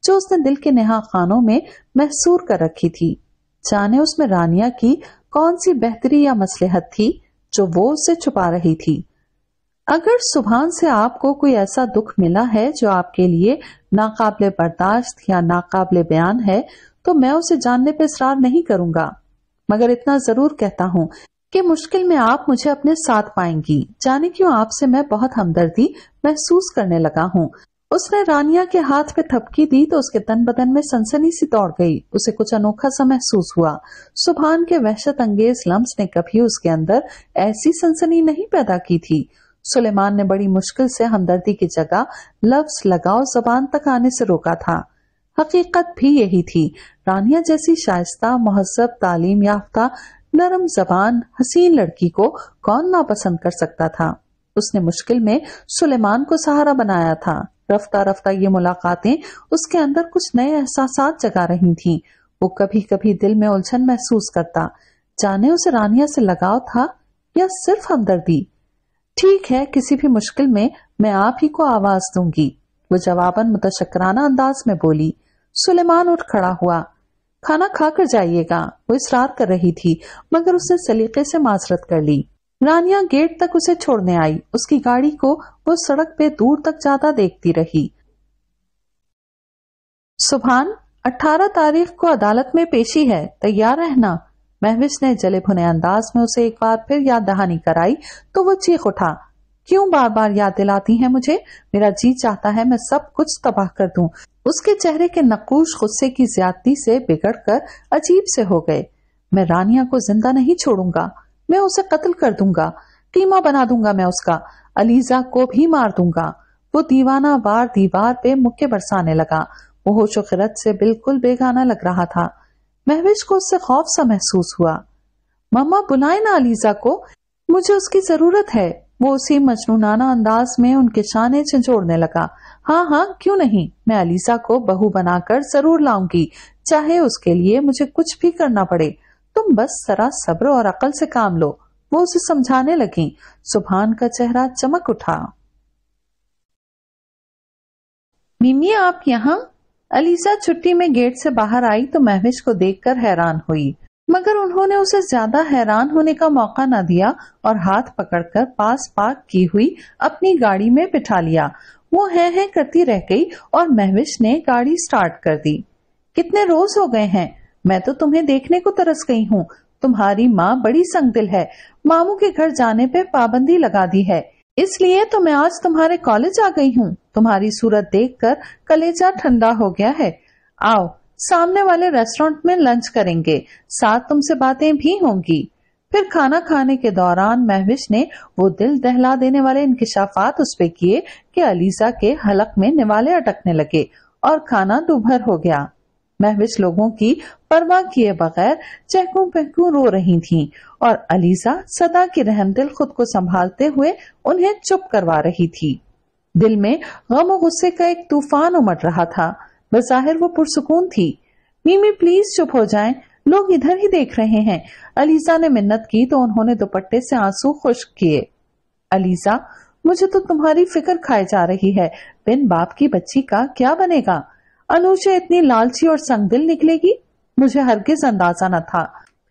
जो उसने दिल के नेहा खानों में महसूर कर रखी थी जाने उसमें रानिया की कौन सी बेहतरी या मसलहत थी जो वो उससे छुपा रही थी अगर सुबह से आपको कोई ऐसा दुख मिला है जो आपके लिए नाकाबले बर्दाश्त या नाकाबले बयान है तो मैं उसे जानने पर इसरार नहीं करूंगा मगर इतना जरूर कहता हूँ कि मुश्किल में आप मुझे अपने साथ पाएंगी जाने क्यों आपसे मैं बहुत हमदर्दी महसूस करने लगा हूँ उसने रानिया के हाथ पे थपकी दी तो उसके तन बदन में सनसनी सी दौड़ गई उसे कुछ अनोखा सा महसूस हुआ सुबहान के वहशत अंगेज लम्स ने कभी उसके अंदर ऐसी सनसनी नहीं पैदा की थी सुलेमान ने बड़ी मुश्किल से हमदर्दी की जगह लफ्ज लगाओ जबान तक आने से रोका था हकीकत भी यही थी रानिया जैसी शाइस्ता महजब तालीम याफ्ता नरम जबान हसीन लड़की को कौन नापसंद कर सकता था उसने मुश्किल में सुलेमान को सहारा बनाया था रफ्ता रफ्ता ये मुलाकातें उसके अंदर कुछ नए एहसास जगा रही थीं। वो कभी कभी दिल में उलझन महसूस करता जाने उसे रानिया से लगाव था या सिर्फ हमदर्दी ठीक है किसी भी मुश्किल में मैं आप ही को आवाज दूंगी वो जवाबन मुतशकराना अंदाज में बोली सुलेमान उठ खड़ा हुआ खाना खाकर जाइएगा वो इसरार कर रही थी मगर उसने सलीके से माजरत कर ली रानिया गेट तक उसे छोड़ने आई उसकी गाड़ी को वो सड़क पे दूर तक ज्यादा देखती रही सुभान 18 तारीख को अदालत में पेशी है तैयार रहना महविश ने जले भुने अंदाज में उसे एक बार फिर याद दहानी कराई तो वो चीख उठा क्यों बार बार याद दिलाती है मुझे मेरा जी चाहता है मैं सब कुछ तबाह कर दूं उसके चेहरे के नक्ूश गुस्से की ज्यादती से बिगड़ कर अजीब से हो गए मैं रानिया को जिंदा नहीं छोड़ूंगा मैं उसे कत्ल कर दूंगा कीमा बना दूंगा मैं उसका अलीजा को भी मार दूंगा वो दीवाना वार दीवार पे मुक्के बरसाने लगा वो होशो खिरत से बिल्कुल बेगाना लग रहा था महवेश को उससे खौफ सा महसूस हुआ मम्मा बुलाए ना अलीजा को मुझे उसकी जरूरत है वो उसी मजनूनाना अंदाज में उनके शाने छिंचोड़ने लगा हाँ हाँ क्यों नहीं मैं अलीसा को बहू बनाकर जरूर लाऊंगी चाहे उसके लिए मुझे कुछ भी करना पड़े तुम बस सरा सब्र और अकल से काम लो वो उसे समझाने लगी सुभान का चेहरा चमक उठा मिमी आप यहाँ अलीसा छुट्टी में गेट से बाहर आई तो महविश को देखकर हैरान हुई मगर उन्होंने उसे ज्यादा हैरान होने का मौका न दिया और हाथ पकड़कर पास पार्क की हुई अपनी गाड़ी में बिठा लिया वो है है करती रह गई और महविश ने गाड़ी स्टार्ट कर दी कितने रोज हो गए हैं मैं तो तुम्हें देखने को तरस गई हूँ तुम्हारी माँ बड़ी संगदिल है मामू के घर जाने पे पाबंदी लगा दी है इसलिए तो मैं आज तुम्हारे कॉलेज आ गई हूँ तुम्हारी सूरत देखकर कलेजा ठंडा हो गया है आओ सामने वाले रेस्टोरेंट में लंच करेंगे साथ तुमसे बातें भी होंगी फिर खाना खाने के दौरान महविश ने वो दिल दहला देने वाले इंकशाफात उस पे किए कि अलीसा के हलक में निवाले अटकने लगे और खाना दुभर हो गया महविश लोगों की परवाह किए बगैर चहकू पहकू रो रही थीं और अलीसा सदा की रहम दिल खुद को संभालते हुए उन्हें चुप करवा रही थी दिल में गम और गुस्से का एक तूफान उमड़ रहा था बजाहिर वो पुरसकून थी मीमी प्लीज चुप हो जाएं लोग इधर ही देख रहे हैं अलीसा ने मिन्नत की तो उन्होंने दुपट्टे से आंसू खुश्क किए अलीसा मुझे तो तुम्हारी फिक्र खाए जा रही है बिन बाप की बच्ची का क्या बनेगा अनुजा इतनी लालची और संगदिल निकलेगी मुझे हरगिज अंदाजा न था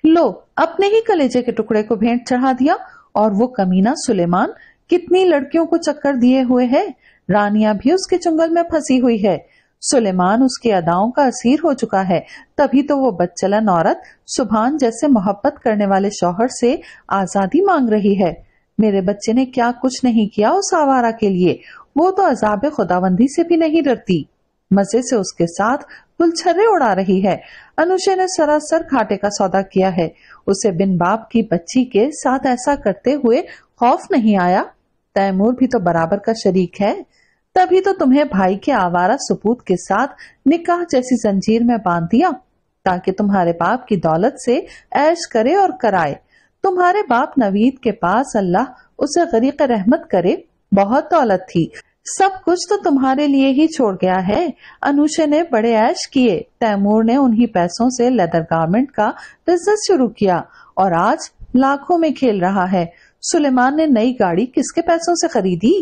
लो अपने ही कलेजे के टुकड़े को भेंट चढ़ा दिया और वो कमीना सुलेमान कितनी लड़कियों को चक्कर दिए हुए है रानिया भी उसके चुंगल में फंसी हुई है सुलेमान उसके अदाओं का असीर हो चुका है तभी तो वो बच्चलन औरत सुभान जैसे मोहब्बत करने वाले शोहर से आजादी मांग रही है मेरे बच्चे ने क्या कुछ नहीं किया उस आवारा के लिए वो तो अजाब खुदाबंदी से भी नहीं डरती मजे से उसके साथ गुलछर्रे उड़ा रही है अनुषे ने सरासर खाटे का सौदा किया है उसे बिन बाप की बच्ची के साथ ऐसा करते हुए खौफ नहीं आया तैमूर भी तो बराबर का शरीक है तभी तो तुम्हें भाई के आवारा सपूत के साथ निकाह जैसी जंजीर में बांध दिया ताकि तुम्हारे बाप की दौलत से ऐश करे और कराए तुम्हारे बाप नवीद के पास अल्लाह उसे गरीक रहमत करे बहुत दौलत थी सब कुछ तो तुम्हारे लिए ही छोड़ गया है अनुषे ने बड़े ऐश किए तैमूर ने उन्हीं पैसों से लेदर गारमेंट का बिजनेस शुरू किया और आज लाखों में खेल रहा है सुलेमान ने नई गाड़ी किसके पैसों से खरीदी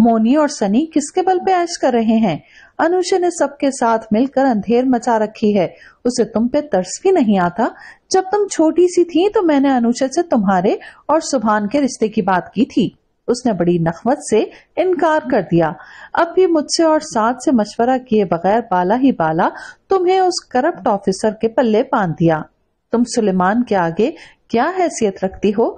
मोनी और सनी किसके बल पे ऐश कर रहे हैं अनुषे ने सबके साथ मिलकर अंधेर मचा रखी है उसे तुम पे तरस भी नहीं आता जब तुम छोटी सी थी तो मैंने अनुषा से तुम्हारे और सुभान के रिश्ते की बात की थी उसने बड़ी नखमत से इनकार कर दिया अब भी मुझसे और साथ से मशवरा किए बगैर बाला ही बाला तुम्हें उस करप्ट ऑफिसर के पल्ले बांध दिया तुम सुलेमान के आगे क्या हैसियत रखती हो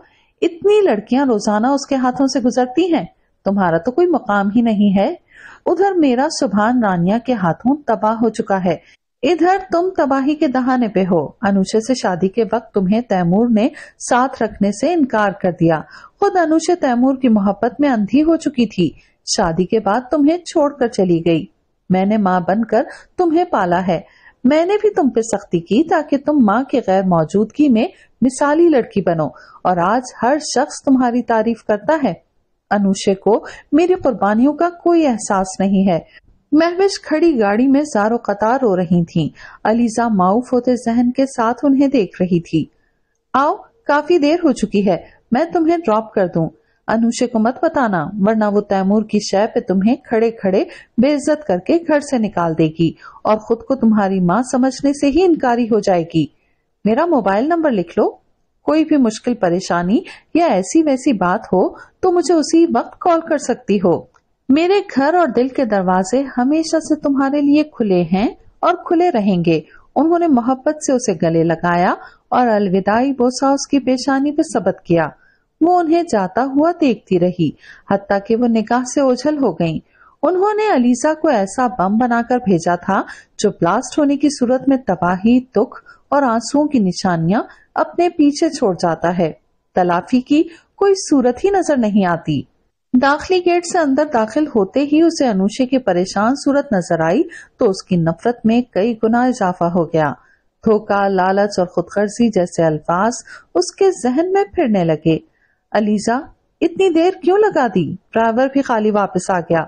इतनी लड़कियां रोजाना उसके हाथों से गुजरती हैं तुम्हारा तो कोई मुकाम ही नहीं है उधर मेरा सुभान रानिया के हाथों तबाह हो चुका है इधर तुम तबाही के दहाने पे हो अनुषे से शादी के वक्त तुम्हें तैमूर ने साथ रखने से इनकार कर दिया खुद अनुषे तैमूर की मोहब्बत में अंधी हो चुकी थी शादी के बाद तुम्हें छोड़कर चली गई मैंने माँ बनकर तुम्हें पाला है मैंने भी तुम पे सख्ती की ताकि तुम माँ के गैर मौजूदगी में मिसाली लड़की बनो और आज हर शख्स तुम्हारी तारीफ करता है अनुषे को मेरी कुर्बानियों का कोई एहसास नहीं है महविश खड़ी गाड़ी में सारो कतार रो रही थीं। अलीजा माऊफ होते जहन के साथ उन्हें देख रही थी आओ काफी देर हो चुकी है मैं तुम्हें ड्रॉप कर दू अनुषे को मत बताना वरना वो तैमूर की शय पे तुम्हें खड़े खड़े बेइज्जत करके घर से निकाल देगी और खुद को तुम्हारी माँ समझने से ही इनकारी हो जाएगी मेरा मोबाइल नंबर लिख लो कोई भी मुश्किल परेशानी या ऐसी वैसी बात हो तो मुझे उसी वक्त कॉल कर सकती हो मेरे घर और दिल के दरवाजे हमेशा से तुम्हारे लिए खुले हैं और खुले रहेंगे उन्होंने मोहब्बत से उसे गले लगाया और अलविदाई बोसा उसकी पेशानी पे सबक किया वो उन्हें जाता हुआ देखती रही हती कि वो निकाह से ओझल हो गईं। उन्होंने अलीसा को ऐसा बम बनाकर भेजा था जो ब्लास्ट होने की सूरत में तबाही दुख और आंसुओं की निशानियां अपने पीछे छोड़ जाता है तलाफी की कोई सूरत ही नजर नहीं आती दाखिली गेट से अंदर दाखिल होते ही उसे अनुषे की परेशान सूरत नजर आई तो उसकी नफरत में कई गुना इजाफा हो गया धोखा लालच और खुदगर्जी जैसे अल्फाज उसके जहन में फिरने लगे अलीजा इतनी देर क्यों लगा दी ड्राइवर भी खाली वापस आ गया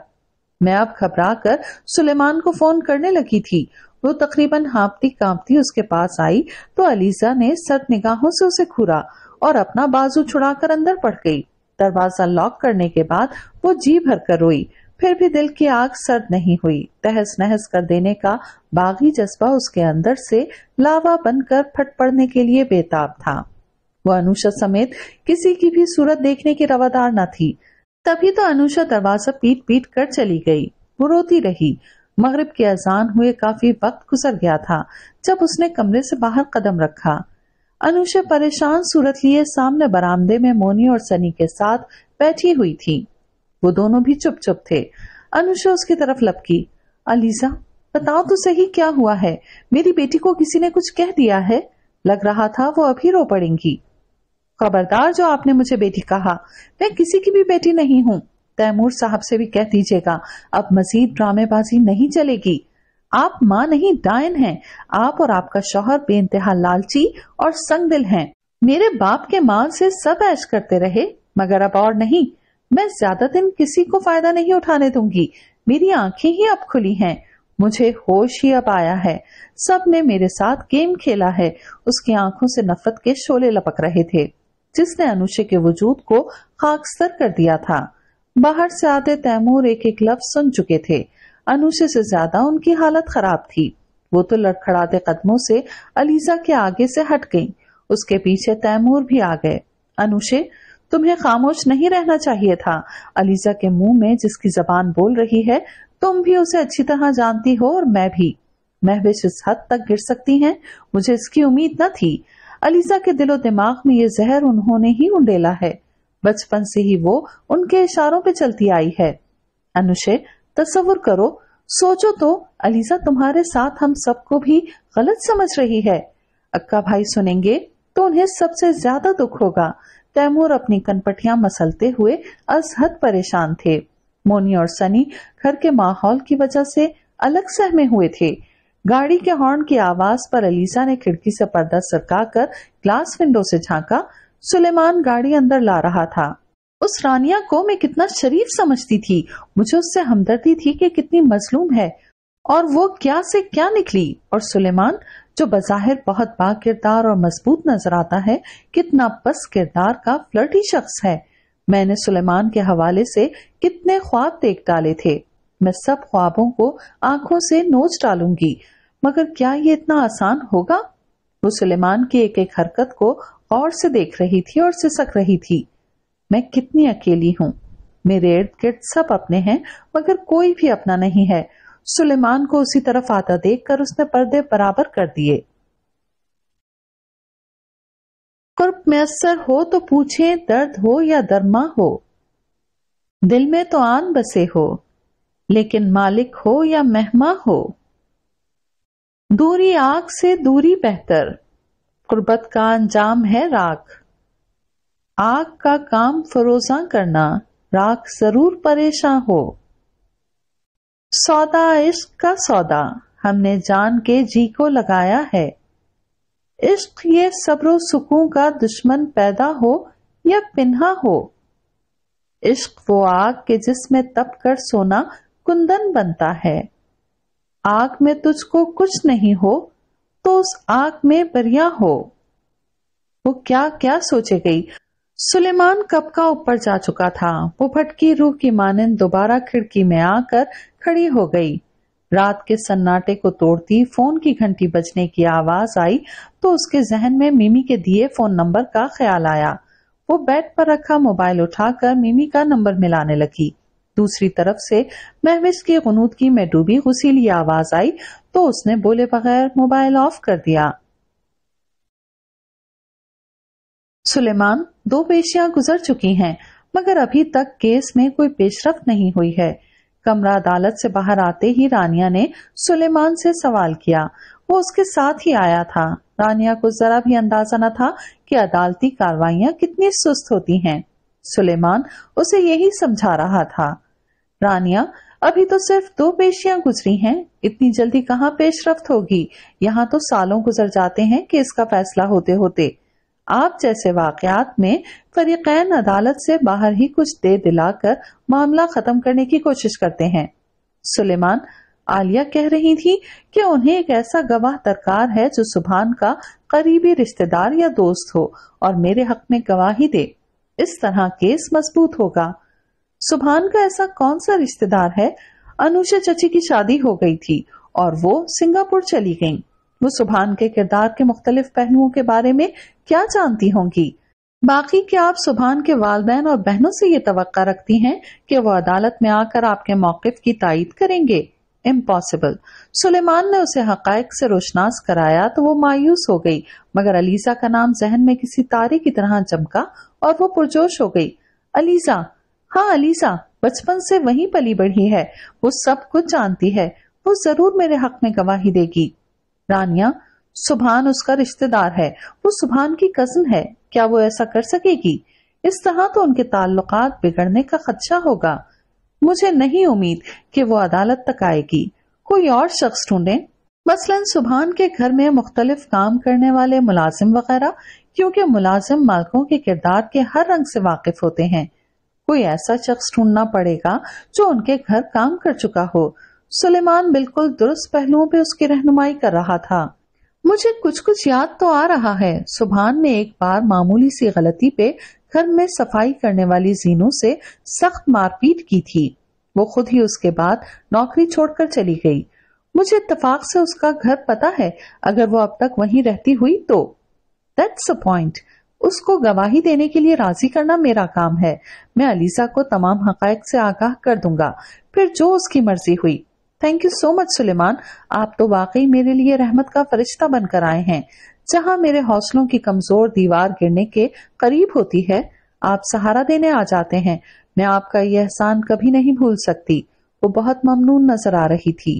मैं अब घबरा कर सुलेमान को फोन करने लगी थी वो तकरीबन हाँपती कांपती उसके पास आई तो अलीजा ने सर निगाहों से उसे घूरा और अपना बाजू छुड़ाकर अंदर पड़ गई दरवाजा लॉक करने के बाद वो जी भर कर रोई फिर भी दिल की आग सर्द नहीं हुई तहस नहस कर देने का बागी जज्बा उसके अंदर से लावा बनकर फट पड़ने के लिए बेताब था वो अनुषा समेत किसी की भी सूरत देखने की रवादार न थी तभी तो अनुषा दरवाजा पीट पीट कर चली गई वो रोती रही मगरिब की अजान हुए काफी वक्त गुजर गया था जब उसने कमरे से बाहर कदम रखा अनुषा परेशान सूरत लिए सामने बरामदे में मोनी और सनी के साथ बैठी हुई थी वो दोनों भी चुप चुप थे अनुषा उसकी तरफ लपकी अलीसा बताओ तो सही क्या हुआ है मेरी बेटी को किसी ने कुछ कह दिया है लग रहा था वो अभी रो पड़ेंगी खबरदार जो आपने मुझे बेटी कहा मैं किसी की भी बेटी नहीं हूँ तैमूर साहब से भी कह दीजिएगा अब मजीद ड्रामेबाजी नहीं चलेगी आप माँ नहीं डायन हैं आप और आपका बे बेइंतहा लालची और संगदिल हैं मेरे बाप के माल से सब ऐश करते रहे मगर अब और नहीं मैं ज्यादा दिन किसी को फायदा नहीं उठाने दूंगी मेरी आंखें ही अब खुली हैं मुझे होश ही अब आया है सब ने मेरे साथ गेम खेला है उसकी आंखों से नफरत के शोले लपक रहे थे जिसने अनुषे के वजूद को खाकस्तर कर दिया था बाहर से आते तैमूर एक एक लफ्ज सुन चुके थे अनुषे से ज्यादा उनकी हालत खराब थी वो तो लड़खड़ाते कदमों से अलीजा के आगे से हट गई उसके पीछे तैमूर भी आ गए अनुशे तुम्हें खामोश नहीं रहना चाहिए था अलीजा के मुंह में जिसकी जबान बोल रही है तुम भी उसे अच्छी तरह जानती हो और मैं भी महविश इस हद तक गिर सकती हैं मुझे इसकी उम्मीद न थी अलीजा के दिलो दिमाग में ये जहर उन्होंने ही उंडेला है बचपन से ही वो उनके इशारों पे चलती आई है अनुषे तस्वुर करो सोचो तो अलीसा तुम्हारे साथ हम सबको भी गलत समझ रही है अक्का भाई सुनेंगे तो उन्हें सबसे ज्यादा दुख होगा तैमूर अपनी कनपटियां मसलते हुए असहद परेशान थे मोनी और सनी घर के माहौल की वजह से अलग सहमे हुए थे गाड़ी के हॉर्न की आवाज पर अलीसा ने खिड़की से पर्दा सरकाकर कर ग्लास विंडो से झांका सुलेमान गाड़ी अंदर ला रहा था उस रानिया को मैं कितना शरीफ समझती थी मुझे उससे हमदर्दी थी कि कितनी मजलूम है और वो क्या से क्या निकली और सुलेमान जो बज़ाहिर बहुत बाकिरदार और मजबूत नजर आता है कितना पस किरदार का फ्लर्टी शख्स है मैंने सुलेमान के हवाले से कितने ख्वाब देख डाले थे मैं सब ख्वाबों को आंखों से नोच डालूंगी मगर क्या ये इतना आसान होगा वो सुलेमान की एक एक हरकत को और से देख रही थी और सिसक रही थी मैं कितनी अकेली हूं मेरे इर्द गिर्द सब अपने हैं मगर कोई भी अपना नहीं है सुलेमान को उसी तरफ आता देखकर उसने पर्दे बराबर कर दिए कुर्ब में असर हो तो पूछे दर्द हो या दरमा हो दिल में तो आन बसे हो लेकिन मालिक हो या मेहमा हो दूरी आग से दूरी बेहतर कुर्बत का अंजाम है राख आग का काम फरोजा करना राख जरूर परेशान हो सौदा इश्क का सौदा हमने जान के जी को लगाया है इश्क ये सब्र सुकून का दुश्मन पैदा हो या पिन्हा हो इश्क वो आग के जिसमें तप कर सोना कुंदन बनता है आग में तुझको कुछ नहीं हो तो उस आग में बरिया हो वो क्या क्या सोचे गई सुलेमान कब का ऊपर जा चुका था वो भटकी रूह की मानन दोबारा खिड़की में आकर खड़ी हो गई रात के सन्नाटे को तोड़ती फोन की घंटी बजने की आवाज आई तो उसके जहन में मिमी के दिए फोन नंबर का ख्याल आया वो बेड पर रखा मोबाइल उठाकर मिमी का नंबर मिलाने लगी दूसरी तरफ से महविस की गनूद की मैं डूबी घुसीली आवाज आई तो उसने बोले बगैर मोबाइल ऑफ कर दिया सुलेमान दो पेशियां गुजर चुकी हैं मगर अभी तक केस में कोई पेशरफ नहीं हुई है कमरा अदालत से बाहर आते ही रानिया ने सुलेमान से सवाल किया वो उसके साथ ही आया था रानिया को जरा भी अंदाजा न था कि अदालती कार्रवाइया कितनी सुस्त होती हैं सुलेमान उसे यही समझा रहा था रानिया अभी तो सिर्फ दो पेशियां गुजरी हैं इतनी जल्दी कहाँ पेशरफ होगी यहाँ तो सालों गुजर जाते हैं कि इसका फैसला होते होते आप जैसे वाकयात में फरीकैन अदालत से बाहर ही कुछ दे दिलाकर मामला खत्म करने की कोशिश करते हैं सुलेमान आलिया कह रही थी कि उन्हें एक ऐसा गवाह दरकार है जो सुभान का करीबी रिश्तेदार या दोस्त हो और मेरे हक में गवाही दे इस तरह केस मजबूत होगा सुभान का ऐसा कौन सा रिश्तेदार है अनुषा चची की शादी हो गई थी और वो सिंगापुर चली गईं। वो सुबहान के किरदार के मुख्तलिफ पहलुओं के बारे में क्या जानती होंगी बाकी क्या आप सुभान के वाले और बहनों से ये तो रखती हैं कि वो अदालत में आकर आपके मौक़ की तायद करेंगे इम्पॉसिबल सुलेमान ने उसे हकायक से रोशनास कराया तो वो मायूस हो गई मगर अलीजा का नाम जहन में किसी तारे की तरह चमका और वो पुरजोश हो गई अलीजा हाँ अलीजा बचपन से वहीं पली बढ़ी है वो सब कुछ जानती है वो जरूर मेरे हक में गवाही देगी रानिया सुभान उसका रिश्तेदार है वो सुभान की कजन है क्या वो ऐसा कर सकेगी इस तरह तो उनके ताल्लुक बिगड़ने का खदशा होगा मुझे नहीं उम्मीद कि वो अदालत तक आएगी कोई और शख्स ढूंढे मसलन सुबहान के घर में मुख्तलिफ काम करने वाले मुलाजिम वगैरह क्योंकि मुलाजिम मालकों के किरदार के हर रंग से वाकिफ होते हैं कोई ऐसा शख्स ढूंढना पड़ेगा जो उनके घर काम कर चुका हो सुलेमान बिल्कुल दुरुस्त पहलुओं पे उसकी रहनुमाई कर रहा था मुझे कुछ कुछ याद तो आ रहा है सुभान ने एक बार मामूली सी गलती पे घर में सफाई करने वाली जीनों से सख्त मारपीट की थी वो खुद ही उसके बाद नौकरी छोड़कर चली गई मुझे इतफाक से उसका घर पता है अगर वो अब तक वहीं रहती हुई तो दैट्स अ पॉइंट उसको गवाही देने के लिए राजी करना मेरा काम है मैं अलीसा को तमाम हकायक से आगाह कर दूंगा फिर जो उसकी मर्जी हुई thank you so much Suleman आप तो वाकई मेरे लिए रहमत का फरिश्ता बनकर आए हैं जहाँ मेरे हौसलों की कमजोर दीवार गिरने के करीब होती है आप सहारा देने आ जाते हैं मैं आपका यह एहसान कभी नहीं भूल सकती वो बहुत ममनून नजर आ रही थी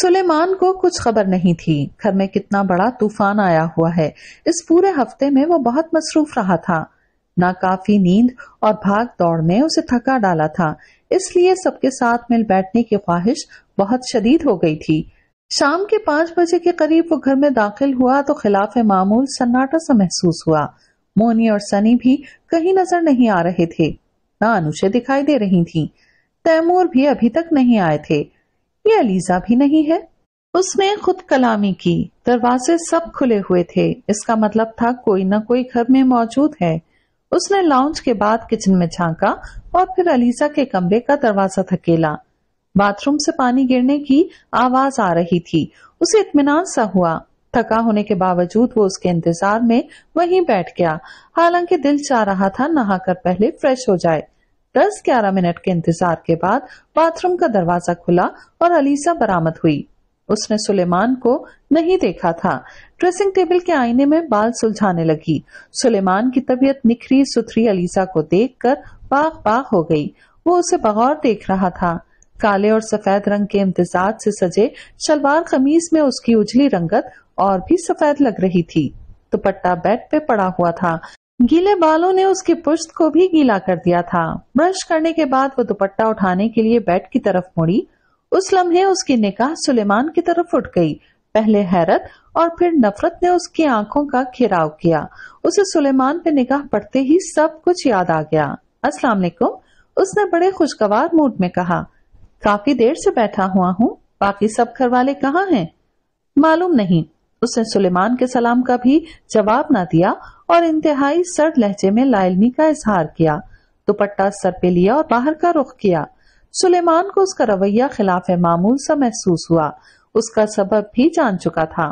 सुलेमान को कुछ खबर नहीं थी घर में कितना बड़ा तूफान आया हुआ है इस पूरे हफ्ते में वो बहुत मसरूफ रहा था ना काफी नींद और भाग दौड़ ने उसे थका डाला था इसलिए सबके साथ मिल बैठने की ख्वाहिश बहुत शदीद हो गई थी शाम के पांच बजे के करीब वो घर में दाखिल हुआ तो खिलाफ मामूल सन्नाटा सा महसूस हुआ मोनी और सनी भी कहीं नजर नहीं आ रहे थे ना अनुषे दिखाई दे रही थी तैमूर भी अभी तक नहीं आए थे ये अलीजा भी नहीं है उसने खुद कलामी की दरवाजे सब खुले हुए थे इसका मतलब था कोई ना कोई घर में मौजूद है उसने लाउंज के बाद किचन में झांका और फिर अलीसा के कमरे का दरवाजा थकेला बाथरूम से पानी गिरने की आवाज आ रही थी उसे इतमान सा हुआ थका होने के बावजूद वो उसके इंतजार में वहीं बैठ गया हालांकि दिल चाह रहा था नहाकर पहले फ्रेश हो जाए दस ग्यारह मिनट के इंतजार के बाद बाथरूम का दरवाजा खुला और अलीसा बरामद हुई उसने सुलेमान को नहीं देखा था ड्रेसिंग टेबल के आईने में बाल सुलझाने लगी सुलेमान की तबीयत निखरी सुथरी अलीसा को देखकर बाग बाग हो गई वो उसे बगौर देख रहा था काले और सफेद रंग के इम्तजाज से सजे शलवार कमीज में उसकी उजली रंगत और भी सफेद लग रही थी दुपट्टा तो बेड पे पड़ा हुआ था गीले बालों ने उसकी पुश्त को भी गीला कर दिया था ब्रश करने के बाद वो दुपट्टा उठाने के लिए बेड की तरफ मुड़ी उस लम्हे उसकी निकाह सुलेमान की तरफ उठ गई पहले हैरत और फिर नफरत ने उसकी आंखों का खिराव किया उसे सुलेमान पे निकाह पड़ते ही सब कुछ याद आ गया अस्सलाम वालेकुम उसने बड़े खुशगवार मूड में कहा काफी देर से बैठा हुआ हूँ बाकी सब घर वाले कहाँ हैं मालूम नहीं उसने सुलेमान के सलाम का भी जवाब ना दिया और इंतहाई सर्द लहजे में लाइलमी का इजहार किया दुपट्टा सर पे लिया और बाहर का रुख किया सुलेमान को उसका रवैया खिलाफ मामूल सा महसूस हुआ उसका सबब भी जान चुका था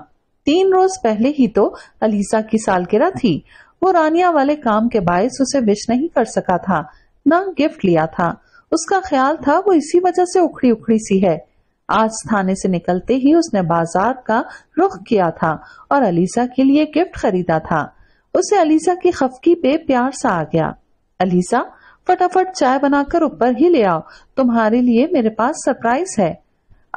तीन रोज पहले ही तो अलीसा की सालगिरह थी वो रानिया वाले काम के बायस उसे विश नहीं कर सका था न गिफ्ट लिया था उसका ख्याल था वो इसी वजह से उखड़ी उखड़ी सी है आज थाने से निकलते ही उसने बाजार का रुख किया था और अलीसा के लिए गिफ्ट खरीदा था उसे अलीसा की खफकी पे प्यार सा आ गया अलीसा फटाफट चाय बनाकर ऊपर ही ले आओ तुम्हारे लिए मेरे पास सरप्राइज है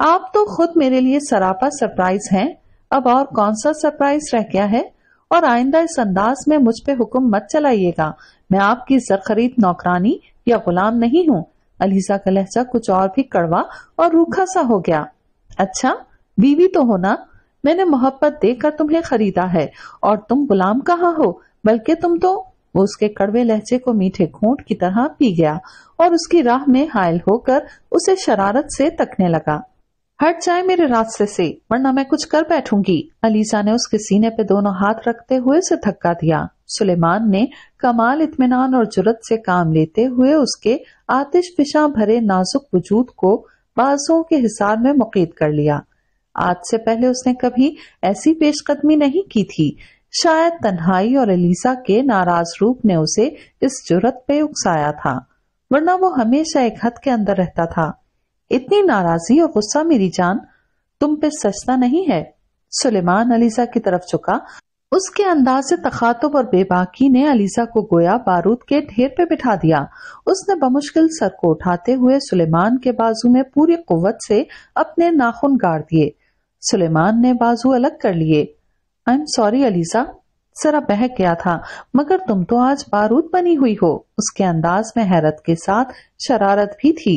आप तो खुद मेरे लिए सरापा सरप्राइज हैं अब और कौन सा सरप्राइज रह गया है और आइंदा इस अंदाज में मुझ पे हुक्म मत चलाइएगा मैं आपकी जरखरीद नौकरानी या गुलाम नहीं हूँ अलीसा का लहजा कुछ और भी कड़वा और रूखा सा हो गया अच्छा बीवी तो हो ना मैंने मोहब्बत देकर तुम्हें खरीदा है और तुम गुलाम कहाँ हो बल्कि तुम तो वो उसके कड़वे लहजे को मीठे घूट की तरह पी गया और उसकी राह में हायल होकर उसे शरारत से तकने लगा हट जाए मेरे रास्ते से वरना मैं कुछ कर बैठूंगी अलीसा ने उसके सीने पे दोनों हाथ रखते हुए उसे धक्का दिया सुलेमान ने कमाल इतमान और जुरत से काम लेते हुए उसके आतिश पिशा भरे नाजुक वजूद को बाजुओं के हिसार में मुकीद कर लिया आज से पहले उसने कभी ऐसी पेशकदमी नहीं की थी शायद तन्हाई और एलिसा के नाराज रूप ने उसे इस जुरत पे उकसाया था वरना वो हमेशा एक हद के अंदर रहता था इतनी नाराजी और गुस्सा मेरी जान तुम पे सस्ता नहीं है सुलेमान अलीसा की तरफ चुका उसके अंदाज तखातुब और बेबाकी ने अलीसा को गोया बारूद के ढेर पे बिठा दिया उसने बमुश्किल सर को उठाते हुए सुलेमान के बाजू में पूरी कुत से अपने नाखून गाड़ दिए सुलेमान ने बाजू अलग कर लिए आई एम सॉरी अलीसा जरा बहक गया था मगर तुम तो आज बारूद बनी हुई हो उसके अंदाज में हैरत के साथ शरारत भी थी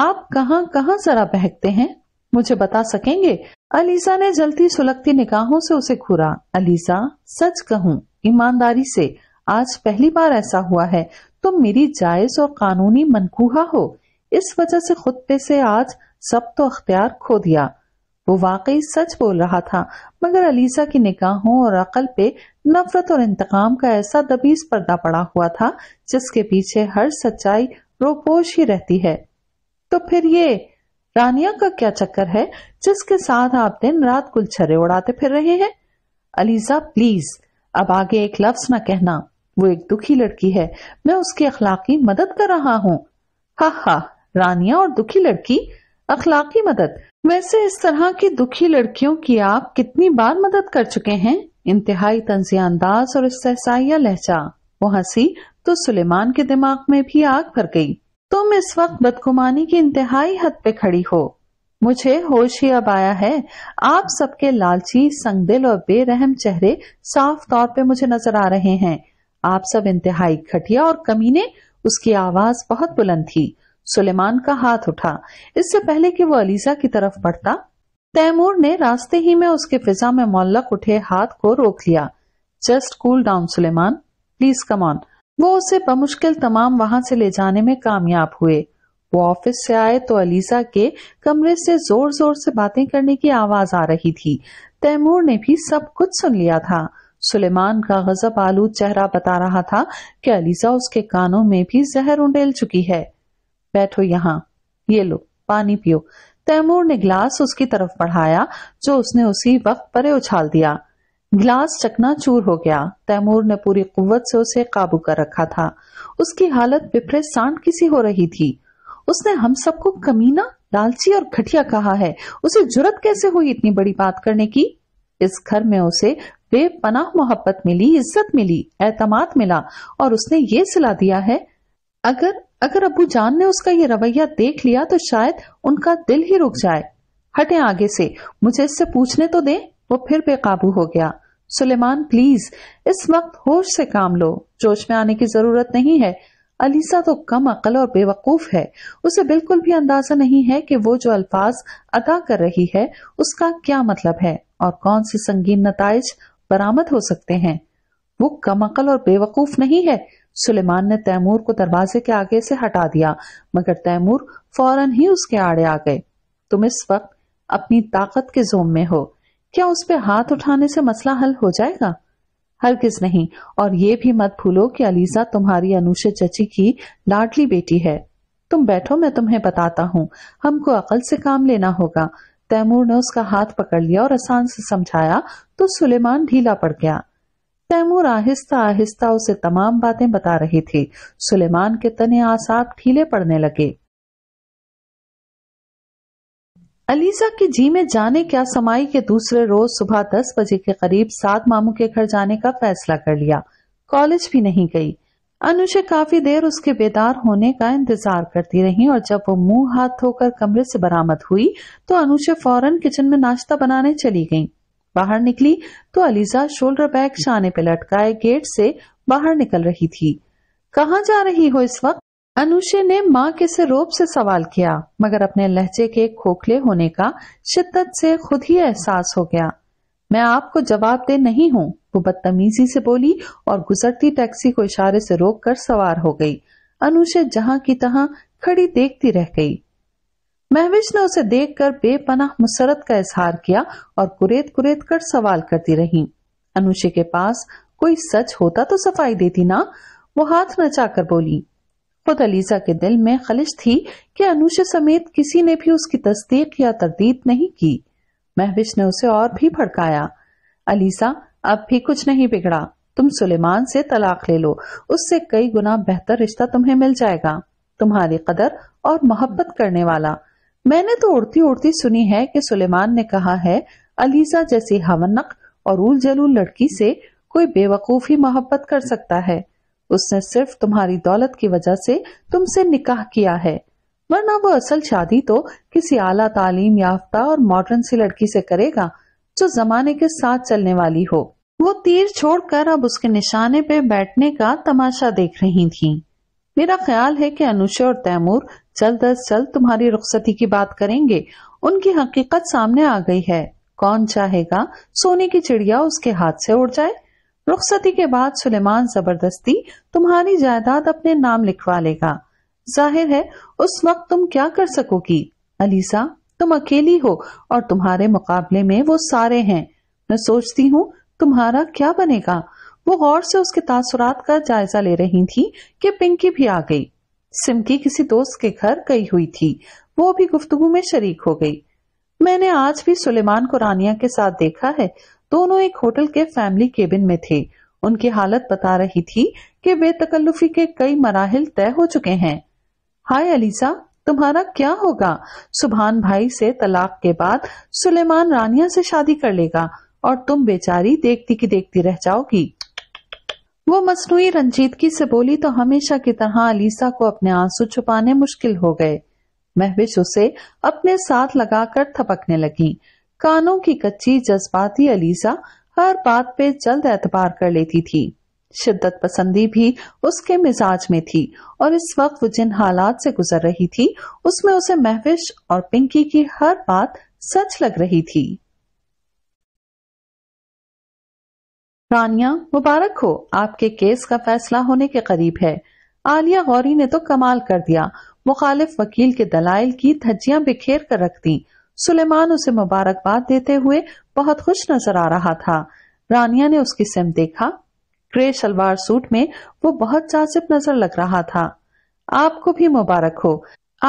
आप कहां कहां जरा बहकते हैं मुझे बता सकेंगे अलीसा ने जलती सुलगती निगाहों से उसे घूरा अलीसा सच कहूं ईमानदारी से आज पहली बार ऐसा हुआ है तुम तो मेरी जायज और कानूनी मनकूहा हो इस वजह से खुद पे से आज सब तो अख्तियार खो दिया वो वाकई सच बोल रहा था मगर अलीसा की निगाहों और अकल पे नफरत और इंतकाम का ऐसा दबीज पर्दा पड़ा हुआ था जिसके पीछे हर सच्चाई रोपोश ही रहती है तो फिर ये रानिया का क्या चक्कर है जिसके साथ आप दिन रात गुलछरे उड़ाते फिर रहे हैं अलीसा प्लीज अब आगे एक लफ्ज ना कहना वो एक दुखी लड़की है मैं उसकी अखलाकी मदद कर रहा हूँ हा हा रानिया और दुखी लड़की अखलाकी मदद वैसे इस तरह की दुखी लड़कियों की आप कितनी बार मदद कर चुके हैं इंतहाई तंजिया अंदाज और इस्तेसाइया लहजा वो हंसी तो सुलेमान के दिमाग में भी आग भर गई तुम इस वक्त बदगुमानी की इंतहाई हद पे खड़ी हो मुझे होश ही अब आया है आप सबके लालची संगदिल और बेरहम चेहरे साफ तौर पे मुझे नजर आ रहे हैं आप सब इंतहाई घटिया और कमीने उसकी आवाज बहुत बुलंद थी सुलेमान का हाथ उठा इससे पहले कि वो अलीसा की तरफ बढ़ता तैमूर ने रास्ते ही में उसके फिजा में मोल्लक उठे हाथ को रोक लिया just cool down Suleman please come on वो उसे बमुश्किल तमाम वहां से ले जाने में कामयाब हुए वो ऑफिस से आए तो अलीसा के कमरे से जोर जोर से बातें करने की आवाज आ रही थी तैमूर ने भी सब कुछ सुन लिया था सुलेमान का गजब आलू चेहरा बता रहा था कि अलीसा उसके कानों में भी जहर उंडेल चुकी है बैठो यहाँ ये लो पानी पियो तैमूर ने गिलास उसकी तरफ बढ़ाया जो उसने उसी वक्त परे उछाल दिया गिलास चकना चूर हो गया तैमूर ने पूरी कुत से उसे काबू कर रखा था उसकी हालत विपरीत सांड किसी हो रही थी उसने हम सबको कमीना लालची और घटिया कहा है उसे जरूरत कैसे हुई इतनी बड़ी बात करने की इस घर में उसे बेपनाह मोहब्बत मिली इज्जत मिली एतमाद मिला और उसने ये सिला दिया है अगर अगर अबू जान ने उसका ये रवैया देख लिया तो शायद उनका दिल ही रुक जाए हटे आगे से मुझे इससे पूछने तो दे वो फिर बेकाबू हो गया सुलेमान प्लीज इस वक्त होश से काम लो जोश में आने की जरूरत नहीं है अलीसा तो कम अकल और बेवकूफ है उसे बिल्कुल भी अंदाजा नहीं है कि वो जो अल्फाज अदा कर रही है उसका क्या मतलब है और कौन से संगीन नतज बरामद हो सकते हैं वो कम अकल और बेवकूफ नहीं है सुलेमान ने तैमूर को दरवाजे के आगे से हटा दिया मगर तैमूर फौरन ही उसके आड़े आ गए तुम इस वक्त अपनी ताकत के जोम में हो क्या उस पर हाथ उठाने से मसला हल हो जाएगा हरगिज नहीं और ये भी मत भूलो कि अलीजा तुम्हारी अनुषे चची की लाडली बेटी है तुम बैठो मैं तुम्हें बताता हूँ हमको अकल से काम लेना होगा तैमूर ने उसका हाथ पकड़ लिया और आसान से समझाया तो सुलेमान ढीला पड़ गया तैमूर आहिस्ता आहिस्ता उसे तमाम बातें बता रही थी सुलेमान के तने आसाब ठीले पड़ने लगे अलीजा की जी में जाने क्या समाई के दूसरे रोज सुबह दस बजे के करीब सात मामू के घर जाने का फैसला कर लिया कॉलेज भी नहीं गई अनुषे काफी देर उसके बेदार होने का इंतजार करती रही और जब वो मुंह हाथ धोकर कमरे से बरामद हुई तो अनुषे फौरन किचन में नाश्ता बनाने चली गई बाहर निकली तो अलीजा शोल्डर बैग शाने पे लटकाए गेट से बाहर निकल रही थी कहा जा रही हो इस वक्त अनुषे ने माँ के से रोप से सवाल किया मगर अपने लहजे के खोखले होने का शिद्दत से खुद ही एहसास हो गया मैं आपको जवाब दे नहीं हूँ वो बदतमीजी से बोली और गुजरती टैक्सी को इशारे से रोक कर सवार हो गई अनुषे जहाँ की तहा खड़ी देखती रह गई महविश ने उसे देखकर बेपनाह मुसरत का इजहार किया और कुरेत कुरेत कर सवाल करती रही अनुषे के पास कोई सच होता तो सफाई देती ना वो हाथ नचाकर बोली खुद अलीसा के दिल में खलिश थी कि अनुषे समेत किसी ने भी उसकी तस्दीक या तरदीद नहीं की महविश ने उसे और भी भड़काया अलीसा अब भी कुछ नहीं बिगड़ा तुम सुलेमान से तलाक ले लो उससे कई गुना बेहतर रिश्ता तुम्हें मिल जाएगा तुम्हारी कदर और मोहब्बत करने वाला मैंने तो उड़ती उड़ती सुनी है कि सुलेमान ने कहा है अलीसा जैसी हवनक और उल जलूल लड़की से कोई बेवकूफ़ी मोहब्बत कर सकता है उसने सिर्फ तुम्हारी दौलत की वजह से तुमसे निकाह किया है वरना वो असल शादी तो किसी आला तालीम याफ्ता और मॉडर्न सी लड़की से करेगा जो जमाने के साथ चलने वाली हो वो तीर छोड़कर अब उसके निशाने पे बैठने का तमाशा देख रही थी मेरा ख्याल है कि अनुषा और तैमूर जल्द अज जल्द तुम्हारी रुखसती की बात करेंगे उनकी हकीकत सामने आ गई है कौन चाहेगा सोने की चिड़िया उसके हाथ से उड़ जाए रुखसती के बाद सुलेमान जबरदस्ती तुम्हारी जायदाद अपने नाम लिखवा लेगा जाहिर है उस वक्त तुम क्या कर सकोगी अलीसा तुम अकेली हो और तुम्हारे मुकाबले में वो सारे हैं मैं सोचती हूँ तुम्हारा क्या बनेगा वो गौर से उसके तासुरात का जायजा ले रही थी कि पिंकी भी आ गई सिमकी किसी दोस्त के घर गई हुई थी वो भी गुफ्तगु में शरीक हो गई मैंने आज भी सुलेमान को रानिया के साथ देखा है दोनों एक होटल के फैमिली केबिन में थे उनकी हालत बता रही थी कि बेतकल्लुफी के कई मराहल तय हो चुके हैं हाय अलीसा तुम्हारा क्या होगा सुभान भाई से तलाक के बाद सुलेमान रानिया से शादी कर लेगा और तुम बेचारी देखती की देखती रह जाओगी वो मसनू की से बोली तो हमेशा की तरह अलीसा को अपने आंसू छुपाने मुश्किल हो गए महविश उसे अपने साथ लगाकर थपकने लगी कानों की कच्ची जज्बाती अलीसा हर बात पे जल्द एतबार कर लेती थी शिद्दत पसंदी भी उसके मिजाज में थी और इस वक्त वो जिन हालात से गुजर रही थी उसमें उसे महविश और पिंकी की हर बात सच लग रही थी रानिया मुबारक हो आपके केस का फैसला होने के करीब है आलिया गौरी ने तो कमाल कर दिया मुखालिफ वकील के दलाइल की धज्जियां बिखेर कर रख दी सुलेमान उसे मुबारकबाद देते हुए बहुत खुश नजर आ रहा था रानिया ने उसकी सिम देखा ग्रे सलवार सूट में वो बहुत जासिब नजर लग रहा था आपको भी मुबारक हो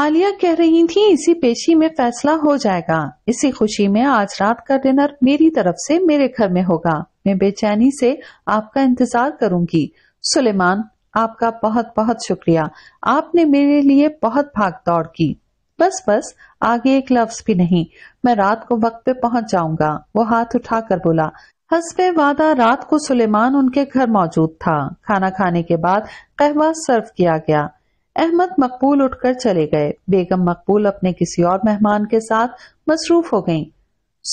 आलिया कह रही थी इसी पेशी में फैसला हो जाएगा इसी खुशी में आज रात का डिनर मेरी तरफ से मेरे घर में होगा मैं बेचैनी से आपका इंतजार करूंगी सुलेमान आपका बहुत बहुत शुक्रिया आपने मेरे लिए बहुत भाग दौड़ की बस बस आगे एक लफ्ज भी नहीं मैं रात को वक्त पे पहुंच जाऊंगा वो हाथ उठाकर बोला हसबे वादा रात को सुलेमान उनके घर मौजूद था खाना खाने के बाद कहवा सर्व किया गया अहमद मकबूल उठकर चले गए बेगम मकबूल अपने किसी और मेहमान के साथ मसरूफ हो गईं।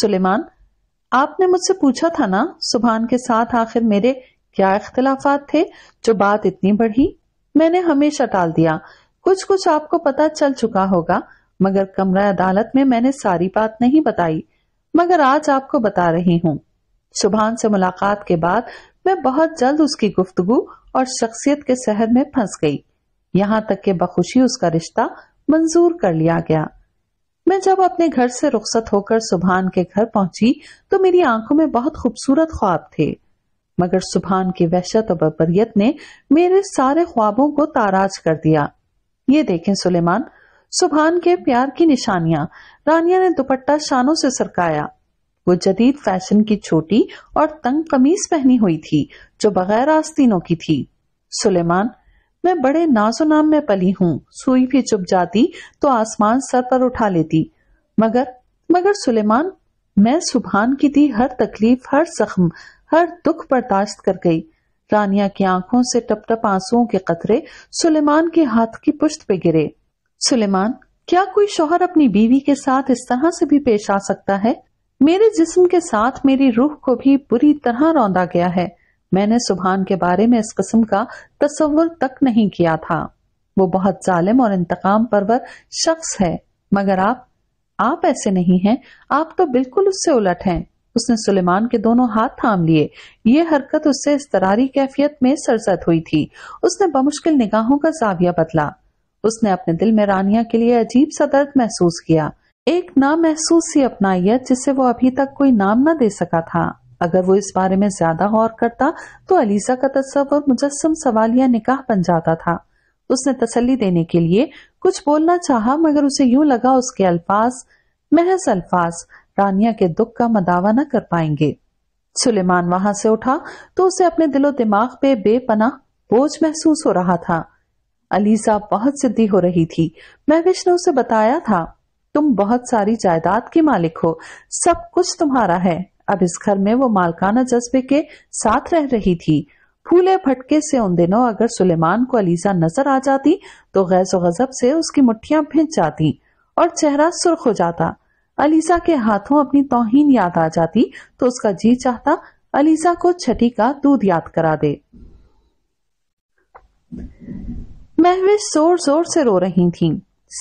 सुलेमान आपने मुझसे पूछा था ना सुबहान के साथ आखिर मेरे क्या इख्तलाफात थे जो बात इतनी बढ़ी मैंने हमेशा टाल दिया कुछ कुछ आपको पता चल चुका होगा मगर कमरा अदालत में मैंने सारी बात नहीं बताई मगर आज आपको बता रही हूँ सुभान से मुलाकात के बाद मैं बहुत जल्द उसकी गुफ्तगु और शख्सियत के शहर में फंस गई यहाँ तक के बखुशी उसका रिश्ता मंजूर कर लिया गया मैं जब अपने घर से रुखसत होकर सुबहान के घर पहुंची तो मेरी आंखों में बहुत खूबसूरत ख्वाब थे मगर सुभान की वहशत और बबरियत ने मेरे सारे ख्वाबों को ताराज कर दिया ये देखें सुलेमान सुभान के प्यार की निशानियां रानिया ने दुपट्टा शानों से सरकाया वो जदीद फैशन की छोटी और तंग कमीज पहनी हुई थी जो बगैर आस्तीनों की थी सुलेमान मैं बड़े नाम में पली हूँ सुई भी चुप जाती तो आसमान सर पर उठा लेती मगर मगर सुलेमान मैं सुभान की थी हर तकलीफ हर जख्म हर दुख बर्दाश्त कर गई रानिया की आंखों से टप टप आंसुओं के कतरे सुलेमान के हाथ की पुश्त पे गिरे सुलेमान क्या कोई शोहर अपनी बीवी के साथ इस तरह से भी पेश आ सकता है मेरे जिस्म के साथ मेरी रूह को भी बुरी तरह रौंदा गया है मैंने सुबहान के बारे में इस किस्म का तस्वुर तक नहीं किया था वो बहुत जालिम और इंतकाम परवर शख्स है मगर आप आप ऐसे नहीं हैं आप तो बिल्कुल उससे उलट हैं उसने सुलेमान के दोनों हाथ थाम लिए ये हरकत उससे इस्तरारी कैफियत में सरसद हुई थी उसने बमुश्किल निगाहों का जाविया बदला उसने अपने दिल में रानिया के लिए अजीब सा दर्द महसूस किया एक नामहसूस सी अपनाइयत जिसे वो अभी तक कोई नाम न दे सका था अगर वो इस बारे में ज्यादा गौर करता तो अलीसा का तस्वर मुजस्म या निकाह बन जाता था उसने तसल्ली देने के लिए कुछ बोलना चाहा मगर उसे यूं लगा उसके अल्फाज महज अल्फाज रानिया के दुख का मदावा न कर पाएंगे सुलेमान वहां से उठा तो उसे अपने दिलो दिमाग पे बेपना बोझ महसूस हो रहा था अलीसा बहुत सिद्धि हो रही थी महविश ने उसे बताया था तुम बहुत सारी जायदाद की मालिक हो सब कुछ तुम्हारा है अब इस घर में वो मालकाना जज्बे के साथ रह रही थी फूले फटके से उन दिनों अगर सुलेमान को अलीसा नजर आ जाती तो गैस गजब से उसकी मुठ्ठियां भिंच जाती और चेहरा सुर्ख हो जाता अलीसा के हाथों अपनी तोहिन याद आ जाती तो उसका जी चाहता अलीसा को छठी का दूध याद करा दे महविश जोर जोर से रो रही थी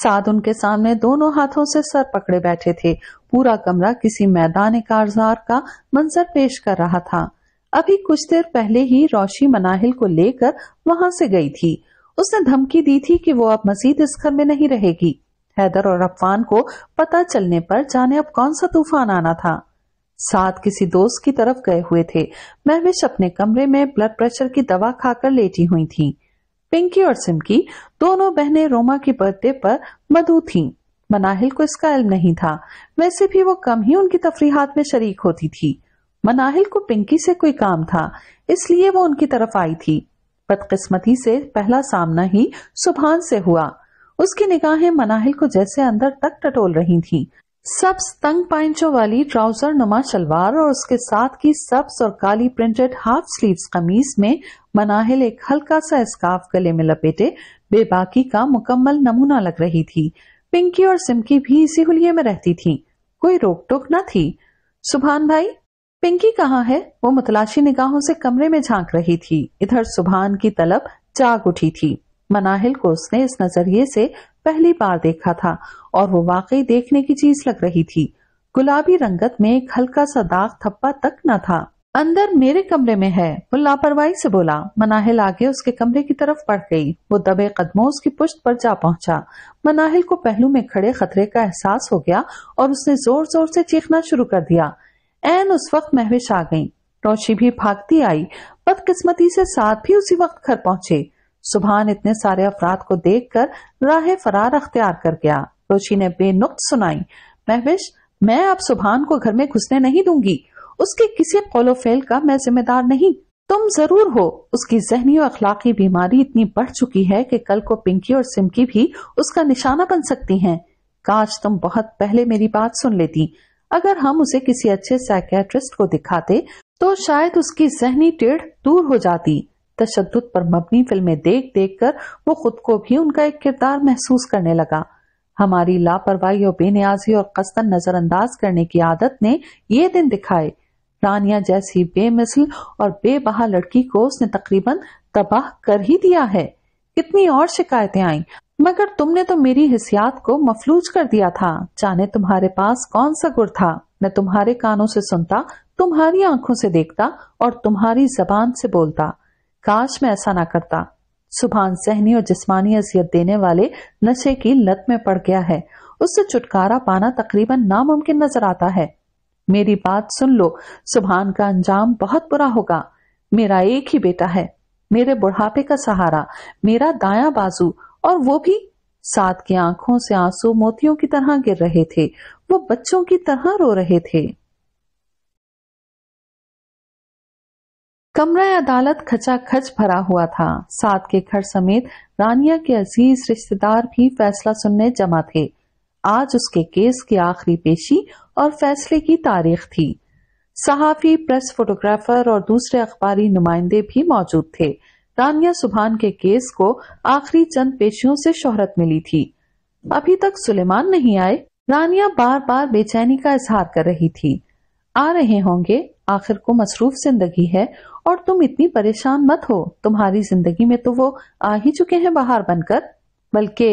साद उनके सामने दोनों हाथों से सर पकड़े बैठे थे पूरा कमरा किसी मैदान कारजार का मंजर पेश कर रहा था अभी कुछ देर पहले ही रोशी मनाहिल को लेकर वहां से गई थी उसने धमकी दी थी कि वो अब मजीद इस घर में नहीं रहेगी हैदर और अफान को पता चलने पर जाने अब कौन सा तूफान आना था साथ किसी दोस्त की तरफ गए हुए थे महविश अपने कमरे में ब्लड प्रेशर की दवा खाकर लेटी हुई थी पिंकी और सिमकी दोनों बहनें रोमा की बर्थडे पर मधु थीं। मनाहिल को इसका इल्म नहीं था वैसे भी वो कम ही उनकी तफरीहात में शरीक होती थी मनाहिल को पिंकी से कोई काम था इसलिए वो उनकी तरफ आई थी बदकिस्मती से पहला सामना ही सुभान से हुआ उसकी निगाहें मनाहिल को जैसे अंदर तक टटोल रही थीं। सब्स तंग पैंचों वाली ट्राउजर नुमा शलवार और उसके साथ की सब्स और काली प्रिंटेड हाफ स्लीव्स कमीज में मनाहिल एक हल्का सा स्कार्फ गले में लपेटे बेबाकी का मुकम्मल नमूना लग रही थी पिंकी और सिमकी भी इसी हुलिये में रहती थी कोई रोक टोक न थी सुभान भाई पिंकी कहाँ है वो मतलाशी निगाहों से कमरे में झांक रही थी इधर सुभान की तलब जाग उठी थी मनाहिल को उसने इस नजरिए से पहली बार देखा था और वो वाकई देखने की चीज लग रही थी गुलाबी रंगत में एक हल्का सा दाग थप्पा तक न था अंदर मेरे कमरे में है वो लापरवाही से बोला मनाहिल आगे उसके कमरे की तरफ बढ़ गई वो दबे कदमों उसकी पुष्ट पर जा पहुंचा मनाहिल को पहलू में खड़े खतरे का एहसास हो गया और उसने जोर जोर से चीखना शुरू कर दिया एन उस वक्त महविश आ गई रोशी भी भागती आई बदकिस्मती से साथ भी उसी वक्त घर पहुंचे सुभान इतने सारे अफराद को देख कर राह फरार अख्तियार कर गया रोशी ने बेनुक्त सुनाई महविश मैं अब सुभान को घर में घुसने नहीं दूंगी उसके किसी कौलो फेल का मैं जिम्मेदार नहीं तुम जरूर हो उसकी जहनी और अखलाकी बीमारी इतनी बढ़ चुकी है कि कल को पिंकी और सिमकी भी उसका निशाना बन सकती हैं काश तुम बहुत पहले मेरी बात सुन लेती अगर हम उसे किसी अच्छे साइकेट्रिस्ट को दिखाते तो शायद उसकी जहनी टेढ़ दूर हो जाती तशद पर मबनी फिल्में देख देख कर वो खुद को भी उनका एक किरदार महसूस करने लगा हमारी लापरवाही और बेनियाजी और कस्तन नजरअंदाज करने की आदत ने ये दिन दिखाए रानिया जैसी बेमिसल और बेबहा लड़की को उसने तकरीबन तबाह कर ही दिया है कितनी और शिकायतें आई मगर तुमने तो मेरी हिसियात को मफलूज कर दिया था जाने तुम्हारे पास कौन सा गुर था मैं तुम्हारे कानों से सुनता तुम्हारी आंखों से देखता और तुम्हारी जबान से बोलता काश मैं ऐसा ना करता सुभान सहनी और जिस्मानी अजियत देने वाले नशे की लत में पड़ गया है उससे छुटकारा पाना तकरीबन नामुमकिन नजर आता है मेरी बात सुन लो सुभान का अंजाम बहुत बुरा होगा मेरा एक ही बेटा है मेरे बुढ़ापे का सहारा मेरा दाया बाजू और वो भी साथ की आंखों से आंसू मोतियों की तरह गिर रहे थे वो बच्चों की तरह रो रहे थे कमरा अदालत खचाखच भरा हुआ था साथ के घर समेत रानिया के अजीज रिश्तेदार भी फैसला सुनने जमा थे आज उसके केस की आखिरी पेशी और फैसले की तारीख थी सहाफी प्रेस फोटोग्राफर और दूसरे अखबारी नुमाइंदे भी मौजूद थे रानिया सुभान के केस को आखिरी चंद पेशियों से शोहरत मिली थी अभी तक सुलेमान नहीं आए रानिया बार बार बेचैनी का इजहार कर रही थी आ रहे होंगे आखिर को मसरूफ जिंदगी है और तुम इतनी परेशान मत हो तुम्हारी जिंदगी में तो वो आ ही चुके हैं बाहर बनकर बल्कि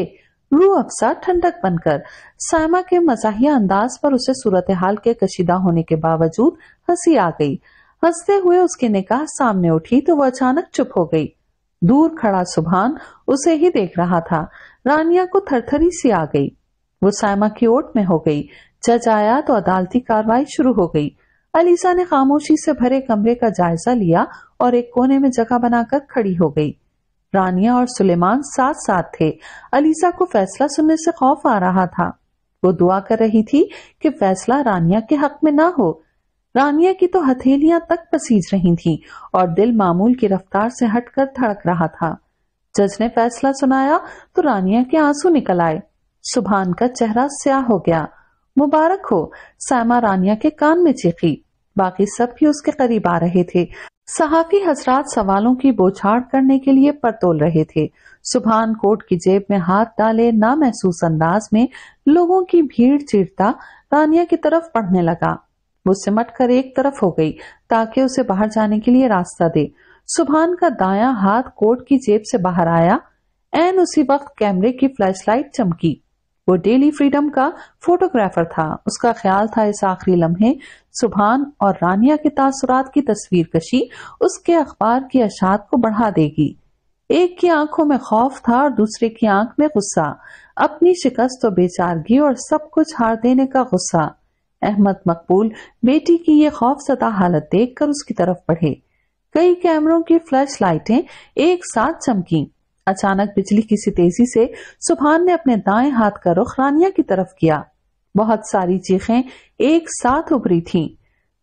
रू अफसा ठंडक बनकर सायमा के मजाही अंदाज पर उसे सूरत हाल के कशीदा होने के बावजूद हंसी आ गई हंसते हुए उसकी निकाह सामने उठी तो वह अचानक चुप हो गई दूर खड़ा सुबहान उसे ही देख रहा था रानिया को थरथरी सी आ गई वो सायमा की ओट में हो गई जज आया तो अदालती कार्रवाई शुरू हो गई अलीसा ने खामोशी से भरे कमरे का जायजा लिया और एक कोने में जगह बनाकर खड़ी हो गई रानिया और सुलेमान साथ साथ थे अलीसा को फैसला सुनने से खौफ आ रहा था वो दुआ कर रही थी कि फैसला रानिया के हक में ना हो रानिया की तो हथेलियां तक पसीज रही थीं और दिल मामूल की रफ्तार से हटकर धड़क रहा था जज ने फैसला सुनाया तो रानिया के आंसू निकल आए सुभान का चेहरा स्याह हो गया मुबारक हो सैमा रानिया के कान में चीखी बाकी सब भी उसके करीब आ रहे थे सहाफी हजरात सवालों की बोछाड़ करने के लिए परतोल रहे थे सुभान कोट की जेब में हाथ डाले ना महसूस अंदाज में लोगों की भीड़ चिरता तानिया की तरफ पढ़ने लगा वो सिमट कर एक तरफ हो गई ताकि उसे बाहर जाने के लिए रास्ता दे सुभान का दाया हाथ कोट की जेब से बाहर आया एन उसी वक्त कैमरे की फ्लैशलाइट चमकी वो डेली फ्रीडम का फोटोग्राफर था उसका ख्याल था इस आखिरी लम्हे सुबहान और रानिया के तासुरात की तस्वीर कशी उसके अखबार की अशात को बढ़ा देगी एक की आंखों में खौफ था और दूसरे की आंख में गुस्सा अपनी शिकस्त और बेचारगी और सब कुछ हार देने का गुस्सा अहमद मकबूल बेटी की ये खौफ सता हालत देखकर उसकी तरफ बढ़े कई कैमरों की फ्लैश लाइटें एक साथ चमकी अचानक बिजली किसी तेजी से सुभान ने अपने दाएं हाथ का रुख रानिया की तरफ किया बहुत सारी चीखें एक साथ उभरी थीं।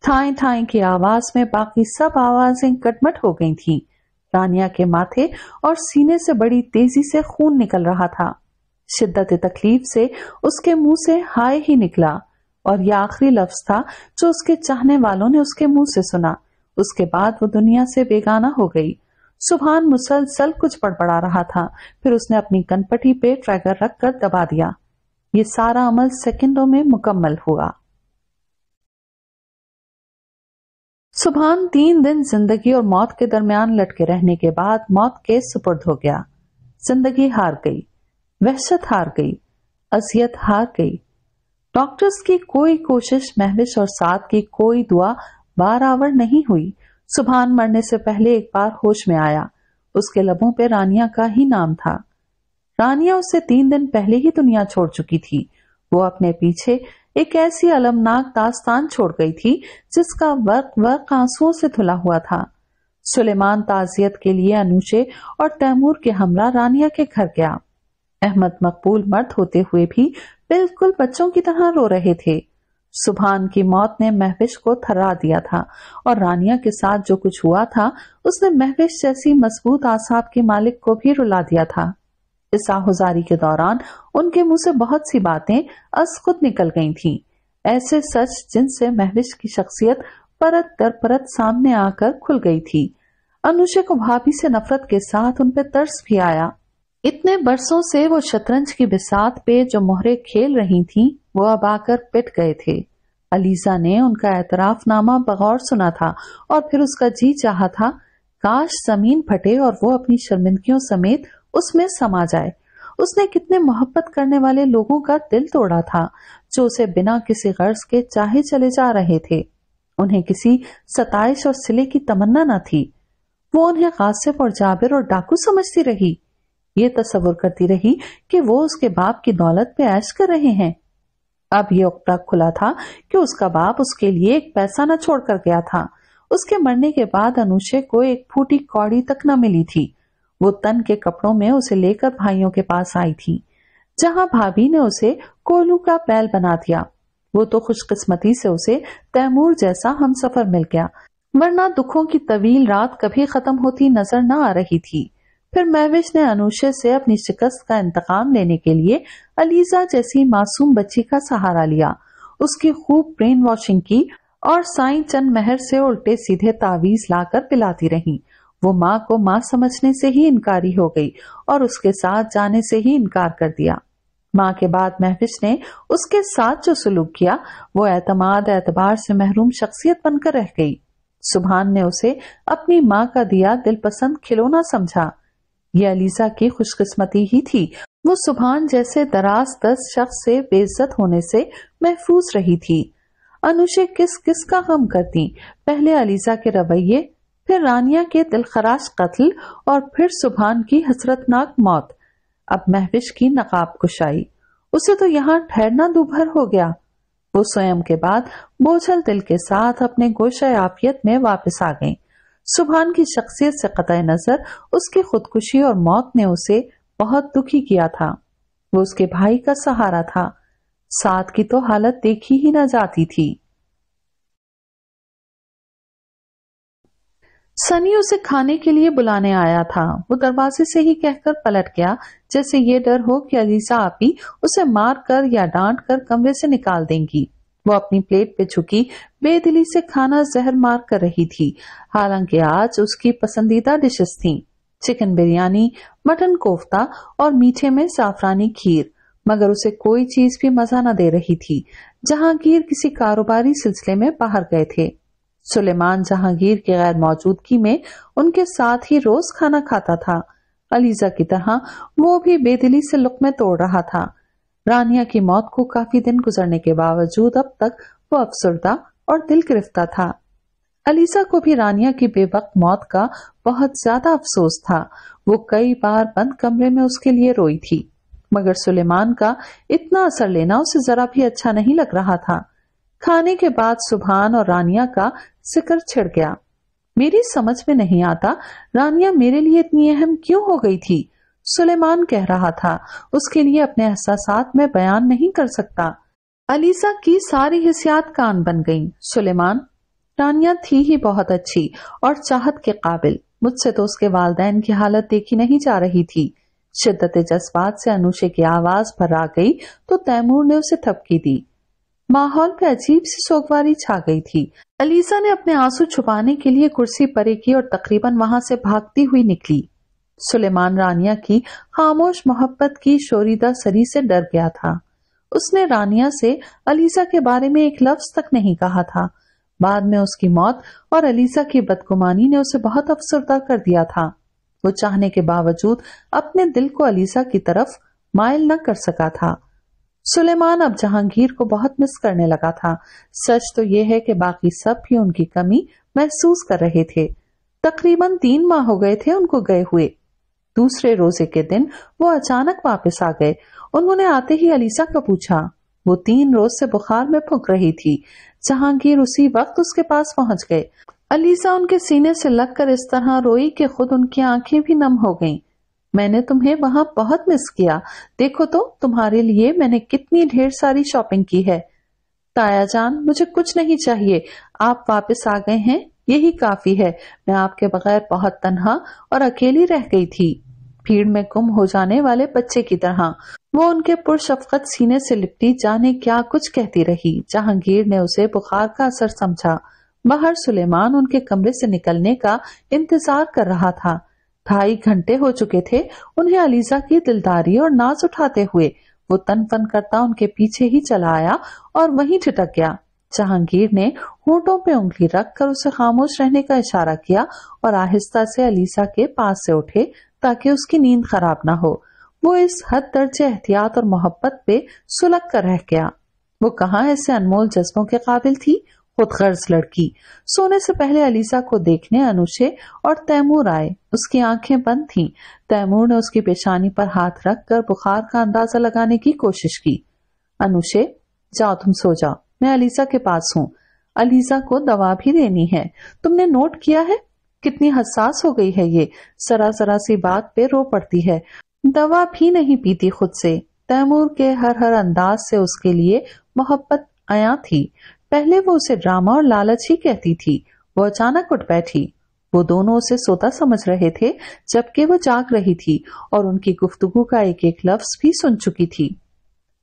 थाए थाए की आवाज में बाकी सब आवाजें कटमट हो गई थीं। रानिया के माथे और सीने से बड़ी तेजी से खून निकल रहा था शिद्दत तकलीफ से उसके मुंह से हाय ही निकला और यह आखिरी लफ्ज था जो उसके चाहने वालों ने उसके मुंह से सुना उसके बाद वो दुनिया से बेगाना हो गई सुभान मुसलसल कुछ पड़पड़ा रहा था फिर उसने अपनी कनपटी पे ट्रैगर रखकर दबा दिया ये सारा अमल सेकंडों में मुकम्मल हुआ सुभान तीन दिन जिंदगी और मौत के दरमियान लटके रहने के बाद मौत के सुपुर्द हो गया जिंदगी हार गई वहशत हार गई असियत हार गई डॉक्टर्स की कोई कोशिश महविश और साथ की कोई दुआ बार आवर नहीं हुई सुभान मरने से पहले एक बार होश में आया उसके लबों पे रानिया का ही नाम था रानिया उससे तीन दिन पहले ही दुनिया छोड़ चुकी थी वो अपने पीछे एक ऐसी अलमनाक दास्तान छोड़ गई थी जिसका वर्क वर्क आंसुओं से धुला हुआ था सुलेमान ताजियत के लिए अनुशे और तैमूर के हमला रानिया के घर गया अहमद मकबूल मर्द होते हुए भी बिल्कुल बच्चों की तरह रो रहे थे सुभान की मौत ने महविश को थर्रा दिया था और रानिया के साथ जो कुछ हुआ था उसने महविश जैसी मजबूत आसाब के मालिक को भी रुला दिया था इस आहुजारी के दौरान उनके मुंह से बहुत सी बातें अस खुद निकल गई थीं। ऐसे सच जिनसे महविश की शख्सियत परत दर परत सामने आकर खुल गई थी अनुषा को भाभी से नफरत के साथ उन पर तर्स भी आया इतने बरसों से वो शतरंज की बिसात पे जो मोहरे खेल रही थीं, वो अब आकर पिट गए थे अलीसा ने उनका एतराफनामा बगौर सुना था और फिर उसका जी चाहा था काश जमीन फटे और वो अपनी शर्मिंदगियों समेत उसमें समा जाए उसने कितने मोहब्बत करने वाले लोगों का दिल तोड़ा था जो उसे बिना किसी गर्ज के चाहे चले जा रहे थे उन्हें किसी सताइश और सिले की तमन्ना न थी वो उन्हें कासिफ और जाबिर और डाकू समझती रही ये तस्वुर करती रही कि वो उसके बाप की दौलत पे ऐश कर रहे हैं अब ये उपरा खुला था कि उसका बाप उसके लिए एक पैसा न छोड़कर गया था उसके मरने के बाद अनुषे को एक फूटी कौड़ी तक न मिली थी वो तन के कपड़ों में उसे लेकर भाइयों के पास आई थी जहां भाभी ने उसे कोलू का बैल बना दिया वो तो खुशकिस्मती से उसे तैमूर जैसा हम सफर मिल गया वरना दुखों की तवील रात कभी खत्म होती नजर न आ रही थी फिर महविश ने अनुषे से अपनी शिकस्त का इंतकाम लेने के लिए अलीजा जैसी मासूम बच्ची का सहारा लिया उसकी खूब ब्रेन वॉशिंग की और साई चंद महर से उल्टे सीधे तावीज लाकर पिलाती रही वो माँ को माँ समझने से ही इनकारी हो गई और उसके साथ जाने से ही इनकार कर दिया माँ के बाद महविश ने उसके साथ जो सुलूक किया वो एतमाद एतबार से महरूम शख्सियत बनकर रह गई सुबहान ने उसे अपनी माँ का दिया दिलपसंद खिलौना समझा यह अलीसा की खुशकिस्मती ही थी वो सुबहान जैसे दराज दस शख्स से बेइज्जत होने से महफूज रही थी अनुषे किस किस का गम करती पहले अलीसा के रवैये फिर रानिया के दिलखराश कत्ल और फिर सुबहान की हसरतनाक मौत अब महविश की नकाब कुशाई उसे तो यहाँ ठहरना दुभर हो गया वो स्वयं के बाद बोझल दिल के साथ अपने गोशा आफियत में वापस आ गई सुबहान की शख्सियत से कतः नजर उसकी खुदकुशी और मौत ने उसे बहुत दुखी किया था वो उसके भाई का सहारा था साथ की तो हालत देखी ही ना जाती थी सनी उसे खाने के लिए बुलाने आया था वो दरवाजे से ही कहकर पलट गया जैसे ये डर हो कि अलीसा आपी उसे मार कर या डांट कर कमरे से निकाल देंगी वो अपनी प्लेट पे झुकी बेदिली से खाना जहर मार कर रही थी हालांकि आज उसकी पसंदीदा डिशेस थीं चिकन बिरयानी मटन कोफ्ता और मीठे में साफरानी खीर मगर उसे कोई चीज भी मजा न दे रही थी जहांगीर किसी कारोबारी सिलसिले में बाहर गए थे सुलेमान जहांगीर की गैर मौजूदगी में उनके साथ ही रोज खाना खाता था अलीजा की तरह वो भी बेदिली से में तोड़ रहा था रानिया की मौत को काफी दिन गुजरने के बावजूद अब तक वो अफसरदा और दिल गिरफ्ता था अलीसा को भी रानिया की बेवक मौत का बहुत ज्यादा अफसोस था वो कई बार बंद कमरे में उसके लिए रोई थी मगर सुलेमान का इतना असर लेना उसे जरा भी अच्छा नहीं लग रहा था खाने के बाद सुबहान और रानिया का सिकर छिड़ गया मेरी समझ में नहीं आता रानिया मेरे लिए इतनी अहम क्यों हो गई थी सुलेमान कह रहा था उसके लिए अपने एहसास में बयान नहीं कर सकता अलीसा की सारी हिसियात कान बन गईं। सुलेमान रानिया थी ही बहुत अच्छी और चाहत के काबिल मुझसे तो उसके वालदेन की हालत देखी नहीं जा रही थी शिद्दत जज्बात से अनुषे की आवाज आ गई तो तैमूर ने उसे थपकी दी माहौल पे अजीब सी सोगवारी छा गई थी अलीसा ने अपने आंसू छुपाने के लिए कुर्सी परे की और तकरीबन वहां से भागती हुई निकली सुलेमान रानिया की खामोश मोहब्बत की शोरीदा सरी से डर गया था उसने रानिया से अलीसा के बारे में एक लफ्ज तक नहीं कहा था बाद में उसकी मौत और अलीसा की बदगुमानी ने उसे बहुत अफसरदा कर दिया था वो चाहने के बावजूद अपने दिल को अलीसा की तरफ मायल न कर सका था सुलेमान अब जहांगीर को बहुत मिस करने लगा था सच तो यह है कि बाकी सब भी उनकी कमी महसूस कर रहे थे तकरीबन तीन माह हो गए थे उनको गए हुए दूसरे रोजे के दिन वो अचानक वापस आ गए उन्होंने आते ही अलीसा को पूछा वो तीन रोज से बुखार में फूक रही थी जहांगीर उसी वक्त उसके पास पहुंच गए अलीसा उनके सीने से लगकर इस तरह रोई कि खुद उनकी आंखें भी नम हो गईं। मैंने तुम्हें वहां बहुत मिस किया देखो तो तुम्हारे लिए मैंने कितनी ढेर सारी शॉपिंग की है ताया जान मुझे कुछ नहीं चाहिए आप वापस आ गए हैं यही काफी है मैं आपके बगैर बहुत तनहा और अकेली रह गई थी भीड़ में गुम हो जाने वाले बच्चे की तरह वो उनके पुरशफकत सीने से लिपटी जाने क्या कुछ कहती रही जहांगीर ने उसे बुखार का असर समझा बाहर सुलेमान उनके कमरे से निकलने का इंतजार कर रहा था ढाई घंटे हो चुके थे उन्हें अलीजा की दिलदारी और नाज उठाते हुए वो तन फन करता उनके पीछे ही चला आया और वहीं ठिटक गया जहांगीर ने होठों पे उंगली रख कर उसे खामोश रहने का इशारा किया और आहिस्ता से अलीसा के पास से उठे ताकि उसकी नींद खराब ना हो वो इस हद दर्जे एहतियात और मोहब्बत पे सुलग कर रह गया वो कहाँ ऐसे अनमोल जज्बों के काबिल थी खुद गर्ज लड़की सोने से पहले अलीसा को देखने अनुशे और तैमूर आए उसकी आंखें बंद थीं। तैमूर ने उसकी पेशानी पर हाथ रख कर बुखार का अंदाजा लगाने की कोशिश की अनुशे जाओ तुम सो जाओ मैं अलीसा के पास हूँ अलीसा को दवा भी देनी है तुमने नोट किया है कितनी हसास हो गई है ये सरा सरा सी बात पे रो पड़ती है दवा भी नहीं पीती खुद से तैमूर के हर हर अंदाज से उसके लिए मोहब्बत आया थी पहले वो उसे ड्रामा और लालच ही कहती थी वो अचानक उठ बैठी वो दोनों उसे सोता समझ रहे थे जबकि वो जाग रही थी और उनकी गुफ्तगु का एक एक लफ्ज भी सुन चुकी थी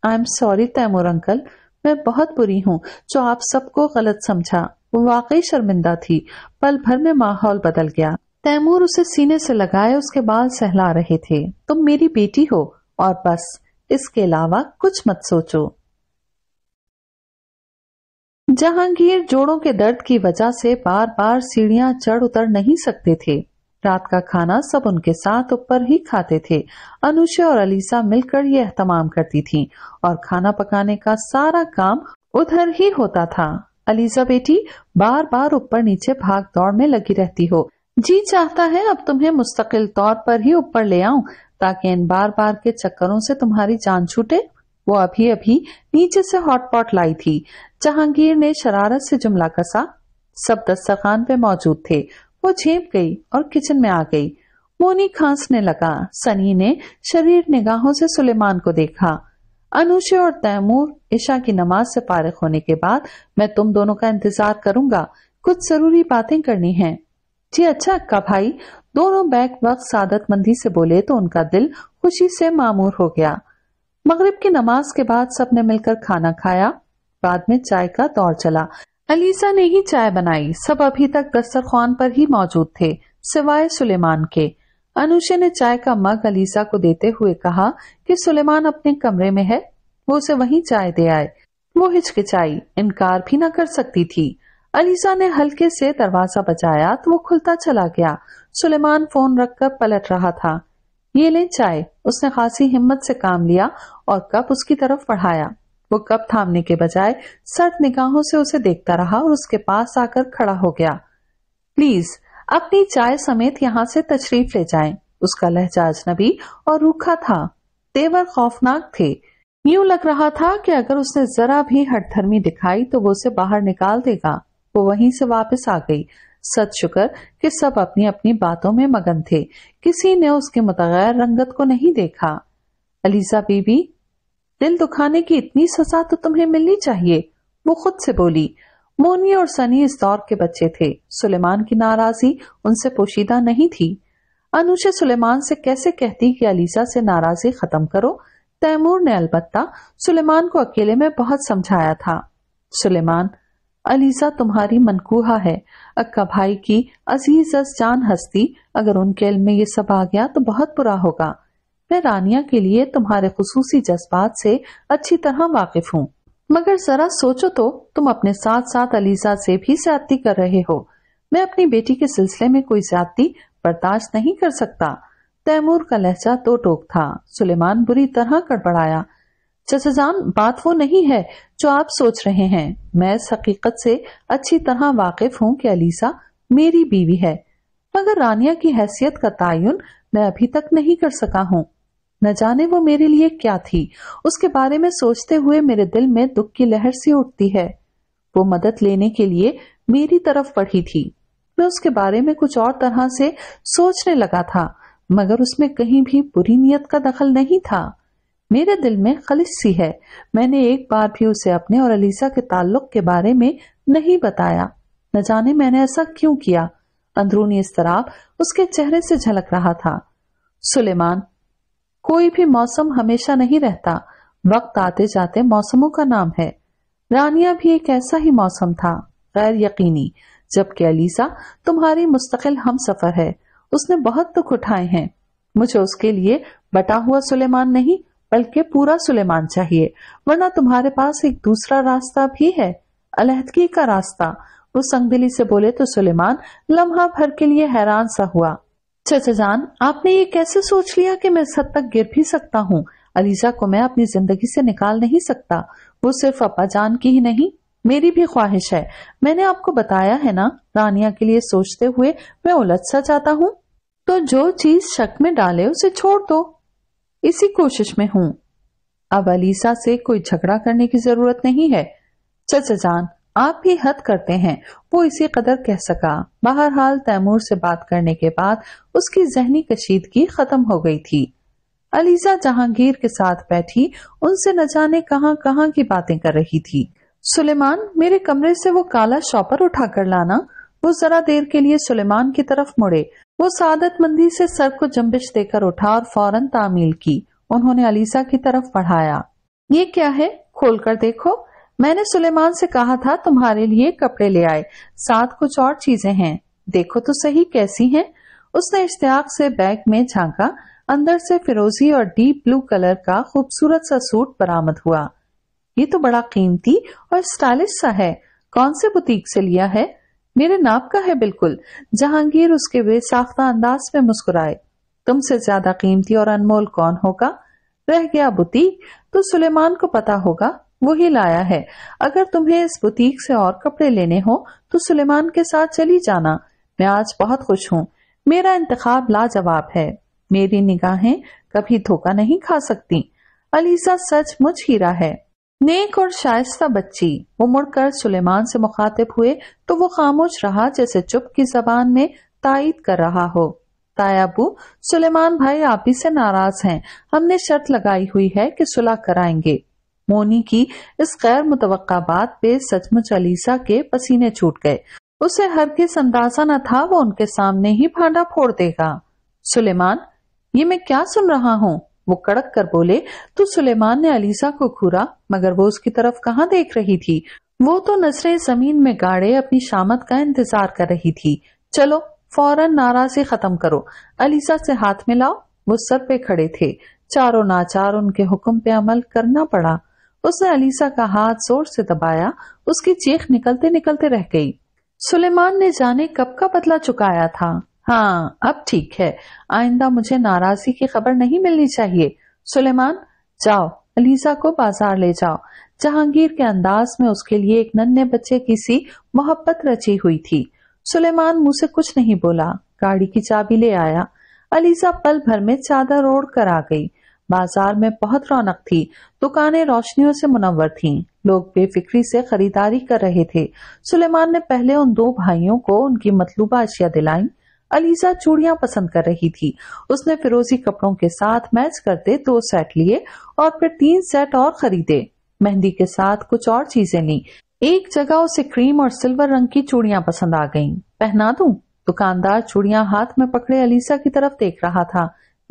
I am sorry Taimur uncle मैं बहुत बुरी हूँ जो आप सबको गलत समझा वो वाकई शर्मिंदा थी पल भर में माहौल बदल गया तैमूर उसे सीने से लगाए उसके बाल सहला रहे थे तुम मेरी बेटी हो और बस इसके अलावा कुछ मत सोचो जहांगीर जोड़ों के दर्द की वजह से बार बार सीढ़ियां चढ़ उतर नहीं सकते थे रात का खाना सब उनके साथ ऊपर ही खाते थे अनुषा और अलीसा मिलकर ये अहतमाम करती थीं और खाना पकाने का सारा काम उधर ही होता था अलीजा बेटी बार बार ऊपर नीचे भाग दौड़ में लगी रहती हो जी चाहता है अब तुम्हें मुस्तकिल तौर पर ही ऊपर ले आऊं ताकि इन बार बार के चक्करों से तुम्हारी जान छूटे वो अभी अभी नीचे से हॉटपॉट लाई थी जहांगीर ने शरारत से जुमला कसा सब दस्तरखान पे मौजूद थे वो झेप गई और किचन में आ गई मोनी खांसने लगा सनी ने शरीर निगाहों से सुलेमान को देखा अनुषे और तैमूर ईशा की नमाज से फारग होने के बाद मैं तुम दोनों का इंतजार करूंगा कुछ जरूरी बातें करनी हैं। जी अच्छा अक्का भाई दोनों बैक वक्त सादत मंदी से बोले तो उनका दिल खुशी से मामूर हो गया मगरिब की नमाज के बाद सबने मिलकर खाना खाया बाद में चाय का दौर चला अलीसा ने ही चाय बनाई सब अभी तक दस्तरखान पर ही मौजूद थे सिवाय सुलेमान के अनुषा ने चाय का मग अलीसा को देते हुए कहा कि सुलेमान अपने कमरे में है वो उसे वहीं चाय दे आए वो हिचकिचाई इनकार भी न कर सकती थी अलीसा ने हल्के से दरवाजा बजाया तो वो खुलता चला गया सुलेमान फोन रखकर पलट रहा था ये ले चाय उसने खासी हिम्मत से काम लिया और कप उसकी तरफ बढ़ाया वो कप थामने के बजाय सर्द निगाहों से उसे देखता रहा और उसके पास आकर खड़ा हो गया प्लीज अपनी चाय समेत यहाँ से तशरीफ ले जाएं। उसका लहजा अजनबी और रूखा था तेवर खौफनाक थे यूं लग रहा था कि अगर उसने जरा भी हटधर्मी दिखाई तो वो उसे बाहर निकाल देगा वो वहीं से वापस आ गई सच शुक्र कि सब अपनी अपनी बातों में मगन थे किसी ने उसके मतगैर रंगत को नहीं देखा अलीसा बीबी दिल दुखाने की इतनी सजा तो तुम्हें मिलनी चाहिए वो खुद से बोली मोनी और सनी इस दौर के बच्चे थे सुलेमान की नाराजगी उनसे पोशीदा नहीं थी अनुषा सुलेमान से कैसे कहती कि अलीसा से नाराजगी खत्म करो तैमूर ने अलबत्ता सुलेमान को अकेले में बहुत समझाया था सुलेमान अलीसा तुम्हारी मनकूहा है अक्का भाई की अजीज जान हस्ती अगर उनके इल में ये सब आ गया तो बहुत बुरा होगा मैं रानिया के लिए तुम्हारे खसूसी जज्बात से अच्छी तरह वाकिफ हूँ मगर जरा सोचो तो तुम अपने साथ साथ अलीसा से भी ज्यादती कर रहे हो मैं अपनी बेटी के सिलसिले में कोई ज्यादती बर्दाश्त नहीं कर सकता तैमूर का लहजा दो तो टोक था सुलेमान बुरी तरह गड़बड़ाया चचजान बात वो नहीं है जो आप सोच रहे हैं मैं इस हकीकत से अच्छी तरह वाकिफ हूँ कि अलीसा मेरी बीवी है मगर रानिया की हैसियत का तयन मैं अभी तक नहीं कर सका हूँ न जाने वो मेरे लिए क्या थी उसके बारे में सोचते हुए मेरे दिल में दुख की लहर सी उठती है वो मदद लेने के लिए मेरी तरफ बढ़ी थी मैं उसके बारे में कुछ और तरह से सोचने लगा था मगर उसमें कहीं भी बुरी नीयत का दखल नहीं था मेरे दिल में खलिश सी है मैंने एक बार भी उसे अपने और अलीसा के ताल्लुक के बारे में नहीं बताया न जाने मैंने ऐसा क्यों किया अंदरूनी इसतराब उसके चेहरे से झलक रहा था सुलेमान कोई भी मौसम हमेशा नहीं रहता वक्त आते जाते मौसमों का नाम है रानिया भी एक ऐसा ही मौसम था गैर यकीनी जबकि अलीसा तुम्हारी मुस्तकिल हम सफर है उसने बहुत दुख उठाए हैं मुझे उसके लिए बटा हुआ सुलेमान नहीं बल्कि पूरा सुलेमान चाहिए वरना तुम्हारे पास एक दूसरा रास्ता भी है अलहदगी का रास्ता वो संगदिली से बोले तो सुलेमान लम्हा भर के लिए हैरान सा हुआ चचाजान आपने ये कैसे सोच लिया कि मैं इस हद तक गिर भी सकता हूँ अलीजा को मैं अपनी जिंदगी से निकाल नहीं सकता वो सिर्फ अपा जान की ही नहीं मेरी भी ख्वाहिश है मैंने आपको बताया है ना रानिया के लिए सोचते हुए मैं उलझ सा जाता हूँ तो जो चीज शक में डाले उसे छोड़ दो इसी कोशिश में हूँ अब अलीसा से कोई झगड़ा करने की जरूरत नहीं है चचा जान आप भी हद करते हैं वो इसी कदर कह सका बहरहाल तैमूर से बात करने के बाद उसकी जहनी कशीदगी खत्म हो गई थी अलीजा जहांगीर के साथ बैठी उनसे न जाने कहां कहां की बातें कर रही थी सुलेमान मेरे कमरे से वो काला शॉपर उठा कर लाना वो जरा देर के लिए सुलेमान की तरफ मुड़े वो सादत मंदी से सर को जम्बिश देकर उठा और फौरन तामील की उन्होंने अलीसा की तरफ पढ़ाया ये क्या है खोलकर देखो मैंने सुलेमान से कहा था तुम्हारे लिए कपड़े ले आए साथ कुछ और चीजें हैं देखो तो सही कैसी हैं उसने इश्तियाक से बैग में झांका अंदर से फिरोजी और डीप ब्लू कलर का खूबसूरत सा सूट बरामद हुआ ये तो बड़ा कीमती और स्टाइलिश सा है कौन से बुटीक से लिया है मेरे नाप का है बिल्कुल जहांगीर उसके वे साख्ता अंदाज में मुस्कुराए तुमसे ज्यादा कीमती और अनमोल कौन होगा रह गया बुटीक तो सुलेमान को पता होगा वही लाया है अगर तुम्हें इस बुटीक से और कपड़े लेने हो तो सुलेमान के साथ चली जाना मैं आज बहुत खुश हूँ मेरा इंतखाब लाजवाब है मेरी निगाहें कभी धोखा नहीं खा सकती अलीसा सच मुझ हीरा है नेक और शायस्ता बच्ची वो मुड़कर सुलेमान से मुखातिब हुए तो वो खामोश रहा जैसे चुप की जबान में तायद कर रहा हो तायाबू सुलेमान भाई आप ही से नाराज हैं हमने शर्त लगाई हुई है कि सुलह कराएंगे मोनी की इस गैर मुतव बात पे सचमुच अलीसा के पसीने छूट गए उसे हर किस अंदाजा न था वो उनके सामने ही भांडा फोड़ देगा सुलेमान ये मैं क्या सुन रहा हूँ वो कड़क कर बोले तो सुलेमान ने अलीसा को घूरा मगर वो उसकी तरफ कहाँ देख रही थी वो तो नसरे जमीन में गाड़े अपनी शामत का इंतजार कर रही थी चलो फौरन नाराजी खत्म करो अलीसा से हाथ मिलाओ वो सर पे खड़े थे चारों नाचार उनके हुक्म पे अमल करना पड़ा उसने अलीसा का हाथ जोर से दबाया उसकी चीख निकलते निकलते रह गई सुलेमान ने जाने कब का बदला चुकाया था हाँ अब ठीक है आइंदा मुझे नाराजगी की खबर नहीं मिलनी चाहिए सुलेमान जाओ अलीसा को बाजार ले जाओ जहांगीर के अंदाज में उसके लिए एक नन्हे बच्चे की सी मोहब्बत रची हुई थी सुलेमान मुंह से कुछ नहीं बोला गाड़ी की चाबी ले आया अलीसा पल भर में चादर ओढ़ कर आ गई बाजार में बहुत रौनक थी दुकानें रोशनियों से मुनवर थीं। लोग बेफिक्री से खरीदारी कर रहे थे सुलेमान ने पहले उन दो भाइयों को उनकी मतलूबा अशिया दिलाई अलीजा चूड़ियां पसंद कर रही थी उसने फिरोजी कपड़ों के साथ मैच करते दो सेट लिए और फिर तीन सेट और खरीदे मेहंदी के साथ कुछ और चीजें ली एक जगह उसे क्रीम और सिल्वर रंग की चूड़ियां पसंद आ गईं। पहना दूं? दुकानदार चूड़ियां हाथ में पकड़े अलीसा की तरफ देख रहा था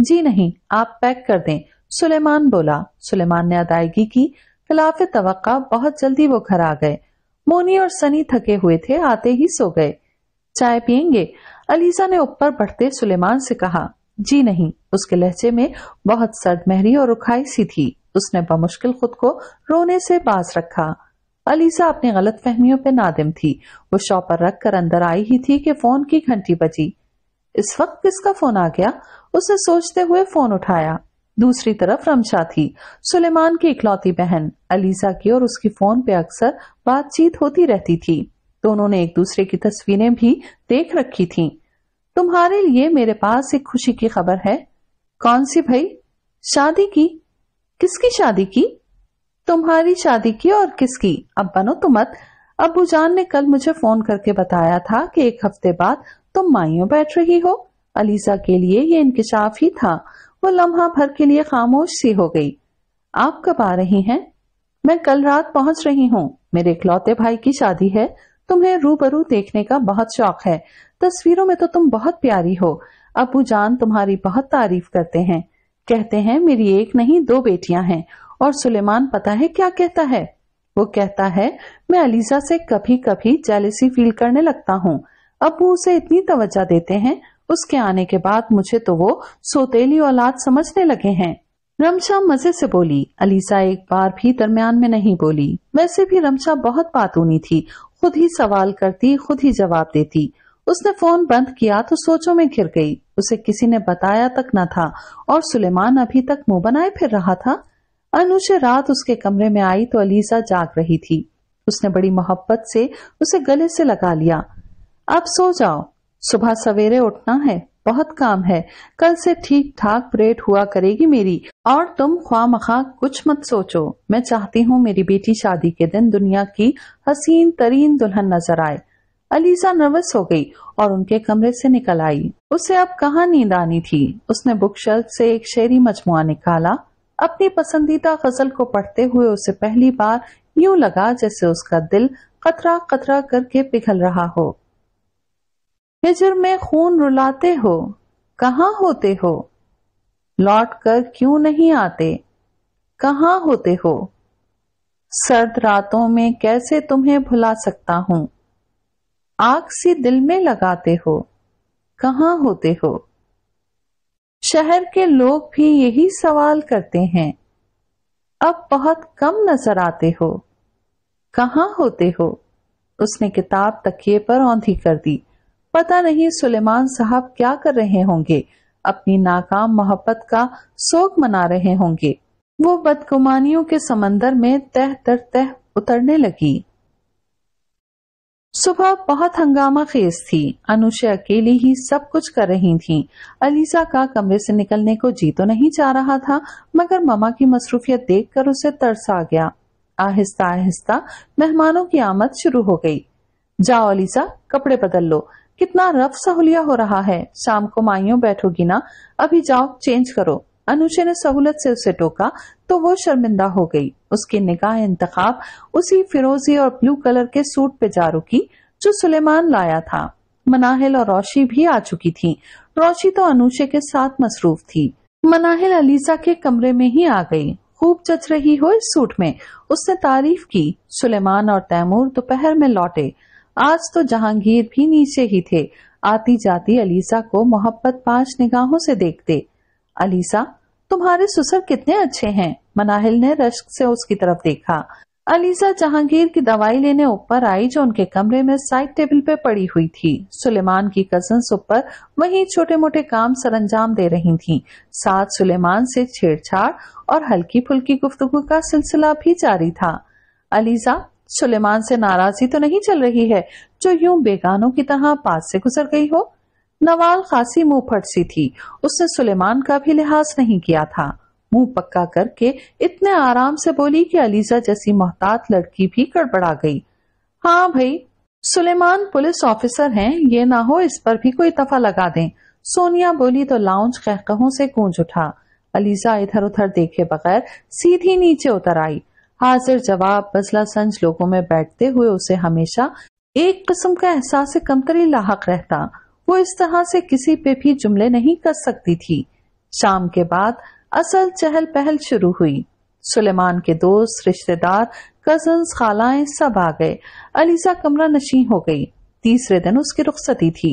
जी नहीं आप पैक कर दें सुलेमान बोला सुलेमान ने अदायगी की खिलाफ तवक्का बहुत जल्दी वो घर आ गए मोनी और सनी थके हुए थे आते ही सो गए चाय पियेंगे अलीसा ने ऊपर बढ़ते सुलेमान से कहा जी नहीं उसके लहजे में बहुत सर्द महरी और रुखाई सी थी उसने बमुश्किल खुद को रोने से बाज रखा अलीसा अपनी गलत फहमियों पर नादिम थी वो शॉपर रख कर अंदर आई ही थी कि फोन की घंटी बजी इस वक्त किसका फोन आ गया उसने सोचते हुए फोन उठाया दूसरी तरफ रमशा थी सुलेमान की इकलौती बहन अलीसा की और उसकी फोन पे अक्सर बातचीत होती रहती थी दोनों ने एक दूसरे की तस्वीरें भी देख रखी थीं। तुम्हारे लिए मेरे पास एक खुशी की खबर है कौन सी भाई शादी की किसकी शादी की तुम्हारी शादी की और किसकी अब बनो तुम मत अबू जान ने कल मुझे फोन करके बताया था कि एक हफ्ते बाद तुम माइयों बैठ रही हो अलीसा के लिए ये इंकशाफ ही था वो लम्हा भर के लिए खामोश सी हो गई आप कब आ रही हैं मैं कल रात पहुंच रही हूँ मेरे इकलौते भाई की शादी है तुम्हें रूबरू देखने का बहुत शौक है तस्वीरों में तो तुम बहुत प्यारी हो अबू जान तुम्हारी बहुत तारीफ करते हैं कहते हैं मेरी एक नहीं दो बेटियां हैं और सुलेमान पता है क्या कहता है वो कहता है मैं अलीजा से कभी कभी जेलिसी फील करने लगता हूँ वो उसे इतनी तवज्जा देते हैं उसके आने के बाद मुझे तो वो सोतेली औलाद समझने लगे हैं रमशा मजे से बोली अलीसा एक बार भी दरमियान में नहीं बोली वैसे भी रमशा बहुत बातूनी थी खुद ही सवाल करती खुद ही जवाब देती उसने फोन बंद किया तो सोचों में घिर गई उसे किसी ने बताया तक न था और सुलेमान अभी तक मुंह बनाए फिर रहा था अनुषे रात उसके कमरे में आई तो अलीजा जाग रही थी उसने बड़ी मोहब्बत से उसे गले से लगा लिया अब सो जाओ सुबह सवेरे उठना है बहुत काम है कल से ठीक ठाक परेड हुआ करेगी मेरी और तुम ख्वा मखा कुछ मत सोचो मैं चाहती हूँ मेरी बेटी शादी के दिन दुनिया की हसीन तरीन दुल्हन नजर आए अलीसा नर्वस हो गई और उनके कमरे से निकल आई उसे अब कहा नींद आनी थी उसने बुक शेल्फ से एक शेरी मजमुआ निकाला अपनी पसंदीदा गजल को पढ़ते हुए उसे पहली बार यूं लगा जैसे उसका दिल कतरा कतरा करके पिघल रहा हो हिजर में खून रुलाते हो कहा होते हो लौट कर क्यों नहीं आते कहा होते हो सर्द रातों में कैसे तुम्हें भुला सकता हूं आग सी दिल में लगाते हो कहा होते हो शहर के लोग भी यही सवाल करते हैं अब बहुत कम नजर आते हो कहा होते हो उसने किताब तकिए पर औंधी कर दी पता नहीं सुलेमान साहब क्या कर रहे होंगे अपनी नाकाम मोहब्बत का शोक मना रहे होंगे वो बदगुमानियों के समंदर में तह तर तह उतरने लगी सुबह बहुत हंगामा खेज थी अनुषा अकेली ही सब कुछ कर रही थी अलीसा का कमरे से निकलने को जी तो नहीं चाह रहा था मगर ममा की मसरूफियत देखकर उसे तरस आ गया आहिस्ता आहिस्ता मेहमानों की आमद शुरू हो गई जाओ अलीसा कपड़े बदल लो कितना रफ सहूलिया हो रहा है शाम को माइयों बैठोगी ना अभी जाओ चेंज करो अनुषे ने सहूलत से उसे टोका तो वो शर्मिंदा हो गई उसकी निगाह इंतखाब उसी फिरोजी और ब्लू कलर के सूट पे जा रुकी जो सुलेमान लाया था मनाहिल और रोशी भी आ चुकी थी रोशी तो अनुषे के साथ मसरूफ थी मनाहिल अलीसा के कमरे में ही आ गई खूब जच रही हो इस सूट में उसने तारीफ की सुलेमान और तैमूर दोपहर में लौटे आज तो जहांगीर भी नीचे ही थे आती जाती अलीसा को मोहब्बत पांच निगाहों से देखते अलीसा तुम्हारे ससुर कितने अच्छे हैं मनाहिल ने रश्क से उसकी तरफ देखा अलीसा जहांगीर की दवाई लेने ऊपर आई जो उनके कमरे में साइड टेबल पे पड़ी हुई थी सुलेमान की कजन ऊपर वहीं छोटे मोटे काम सरंजाम दे रही थी साथ सुलेमान से छेड़छाड़ और हल्की फुल्की गुफ्तगु का सिलसिला भी जारी था अलीसा सुलेमान से नाराजगी तो नहीं चल रही है जो यूं बेगानों की तरह पास से गुजर गई हो नवाल खासी मुंह फट सी थी उसने सुलेमान का भी लिहाज नहीं किया था मुंह पक्का करके इतने आराम से बोली कि अलीजा जैसी मोहतात लड़की भी गड़बड़ा गई हाँ भाई सुलेमान पुलिस ऑफिसर हैं ये ना हो इस पर भी कोई तफा लगा दें सोनिया बोली तो लाउंज कहकहों से गूंज उठा अलीजा इधर उधर देखे बगैर सीधी नीचे उतर आई हाजिर जवाब बजला संज लोगों में बैठते हुए उसे हमेशा एक किस्म का एहसास कमतरी लाक रहता वो इस तरह से किसी पे भी जुमले नहीं कर सकती थी शाम के बाद असल चहल पहल शुरू हुई सुलेमान के दोस्त रिश्तेदार कजन खालाएं सब आ गए अलीसा कमरा नशी हो गई तीसरे दिन उसकी रुखसती थी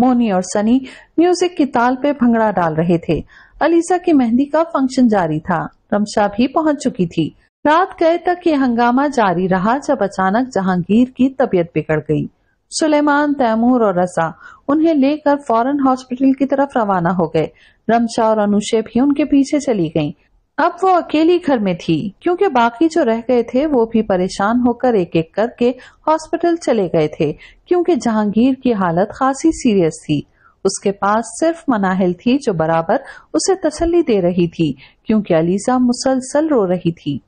मोनी और सनी म्यूजिक की ताल पे भंगड़ा डाल रहे थे अलीसा की मेहंदी का फंक्शन जारी था रमशा भी पहुंच चुकी थी रात गए तक ये हंगामा जारी रहा जब अचानक जहांगीर की तबीयत बिगड़ गई सुलेमान तैमूर और रसा उन्हें लेकर फॉरन हॉस्पिटल की तरफ रवाना हो गए रमशा और अनुशे भी उनके पीछे चली गईं। अब वो अकेली घर में थी क्योंकि बाकी जो रह गए थे वो भी परेशान होकर एक एक करके हॉस्पिटल चले गए थे क्योंकि जहांगीर की हालत खासी सीरियस थी उसके पास सिर्फ मनाहिल थी जो बराबर उसे तसल्ली दे रही थी क्योंकि अलीसा मुसलसल रो रही थी